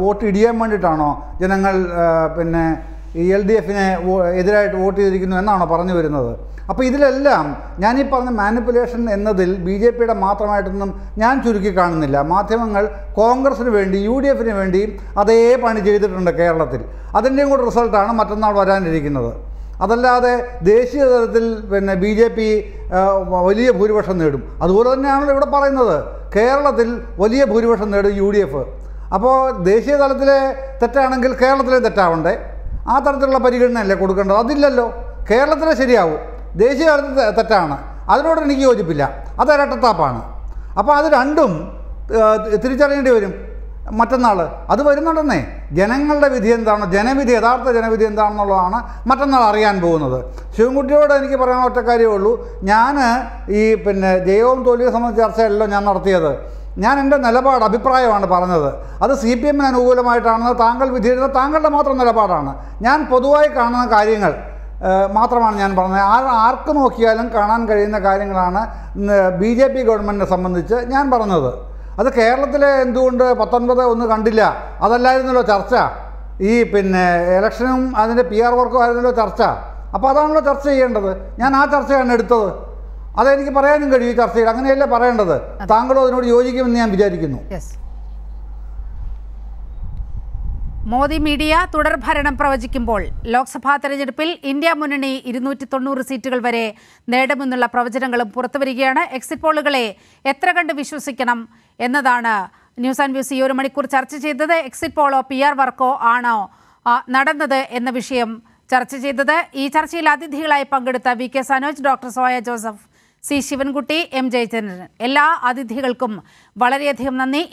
വോട്ട് ഇടിയാൻ വേണ്ടിയിട്ടാണോ ജനങ്ങൾ പിന്നെ ഈ എൽ ഡി എഫിനെ എതിരായിട്ട് വോട്ട് ചെയ്തിരിക്കുന്നു എന്നാണോ പറഞ്ഞു വരുന്നത് അപ്പോൾ ഇതിലെല്ലാം ഞാൻ ഈ പറഞ്ഞ മാനിപ്പുലേഷൻ എന്നതിൽ ബി ജെ പിയുടെ മാത്രമായിട്ടൊന്നും ഞാൻ ചുരുക്കി കാണുന്നില്ല മാധ്യമങ്ങൾ കോൺഗ്രസിന് വേണ്ടി യു ഡി എഫിന് വേണ്ടി അതേ പണി ചെയ്തിട്ടുണ്ട് കേരളത്തിൽ അതിൻ്റെയും കൂടെ റിസൾട്ടാണ് മറ്റന്നാൾ വരാനിരിക്കുന്നത് അതല്ലാതെ ദേശീയ തലത്തിൽ പിന്നെ ബി ജെ പി വലിയ ഭൂരിപക്ഷം നേടും അതുപോലെ തന്നെയാണല്ലോ ഇവിടെ പറയുന്നത് കേരളത്തിൽ വലിയ ഭൂരിപക്ഷം നേടും യു ഡി എഫ് അപ്പോൾ ദേശീയ തലത്തിലെ തെറ്റാണെങ്കിൽ കേരളത്തിലെ തെറ്റാവണ്ടേ ആ തരത്തിലുള്ള പരിഗണനയല്ലേ കൊടുക്കേണ്ടത് അതില്ലല്ലോ കേരളത്തിലെ ശരിയാവും ദേശീയ തലത്തിൽ തെറ്റാണ് അതിനോട് എനിക്ക് യോജിപ്പില്ല അത് ഇരട്ടത്താപ്പാണ് അപ്പോൾ അത് രണ്ടും തിരിച്ചറിയേണ്ടി വരും മറ്റന്നാൾ അത് വരുന്നുണ്ടെന്നേ ജനങ്ങളുടെ വിധി എന്താണ് ജനവിധി യഥാർത്ഥ ജനവിധി എന്താണെന്നുള്ളതാണ് മറ്റന്നാൾ അറിയാൻ പോകുന്നത് ശിവൻകുട്ടിയോട് എനിക്ക് പറയാൻ ഒറ്റ കാര്യമേ ഉള്ളൂ ഞാൻ ഈ പിന്നെ ജയവും തോൽവിയെ സംബന്ധിച്ച ചർച്ചയല്ലോ ഞാൻ നടത്തിയത് ഞാൻ എൻ്റെ നിലപാട് അഭിപ്രായമാണ് പറഞ്ഞത് അത് സി പി എമ്മിന് അനുകൂലമായിട്ടാണെന്ന് താങ്കൾ വിധിയെഴുതുന്ന താങ്കളുടെ മാത്രം നിലപാടാണ് ഞാൻ പൊതുവായി കാണുന്ന കാര്യങ്ങൾ മാത്രമാണ് ഞാൻ പറഞ്ഞത് ആർ ആർക്ക് നോക്കിയാലും കാണാൻ കഴിയുന്ന കാര്യങ്ങളാണ് ബി ജെ പി ഗവൺമെൻറ്റിനെ സംബന്ധിച്ച് ഞാൻ പറഞ്ഞത് അത് കേരളത്തിലെ എന്തുകൊണ്ട് പത്തൊൻപത് ഒന്ന് കണ്ടില്ല അതല്ലായിരുന്നല്ലോ ചർച്ച ഈ പിന്നെ ഇലക്ഷനും അതിൻ്റെ പി ആർ വർക്കും ആയിരുന്നല്ലോ ചർച്ച അപ്പോൾ അതാണല്ലോ ചർച്ച ചെയ്യേണ്ടത് ഞാൻ ആ ചർച്ചയാണ് എടുത്തത് അതെനിക്ക് പറയാനും കഴിയും ഈ ചർച്ചയിൽ അങ്ങനെയല്ലേ പറയേണ്ടത് താങ്കളും അതിനോട് യോജിക്കുമെന്ന് ഞാൻ വിചാരിക്കുന്നു മോദി മീഡിയ തുടർ ഭരണം പ്രവചിക്കുമ്പോൾ ലോക്സഭാ തെരഞ്ഞെടുപ്പിൽ ഇന്ത്യ മുന്നണി ഇരുന്നൂറ്റി തൊണ്ണൂറ് സീറ്റുകൾ വരെ നേടുമെന്നുള്ള പ്രവചനങ്ങളും പുറത്തുവരികയാണ് എക്സിറ്റ് പോളുകളെ എത്ര കണ്ട് വിശ്വസിക്കണം എന്നതാണ് ന്യൂസ് ആൻഡ് വ്യൂസ് ഈ ഒരു മണിക്കൂർ ചർച്ച ചെയ്തത് എക്സിറ്റ് പോളോ പി ആർ വർക്കോ ആണോ നടന്നത് എന്ന വിഷയം ചർച്ച ചെയ്തത് ഈ ചർച്ചയിൽ അതിഥികളായി പങ്കെടുത്ത V K Sanoj doctor Soya Joseph C Sivankutty M Jayachandran എല്ലാ അതിഥികൾക്കും വളരെയധികം നന്ദി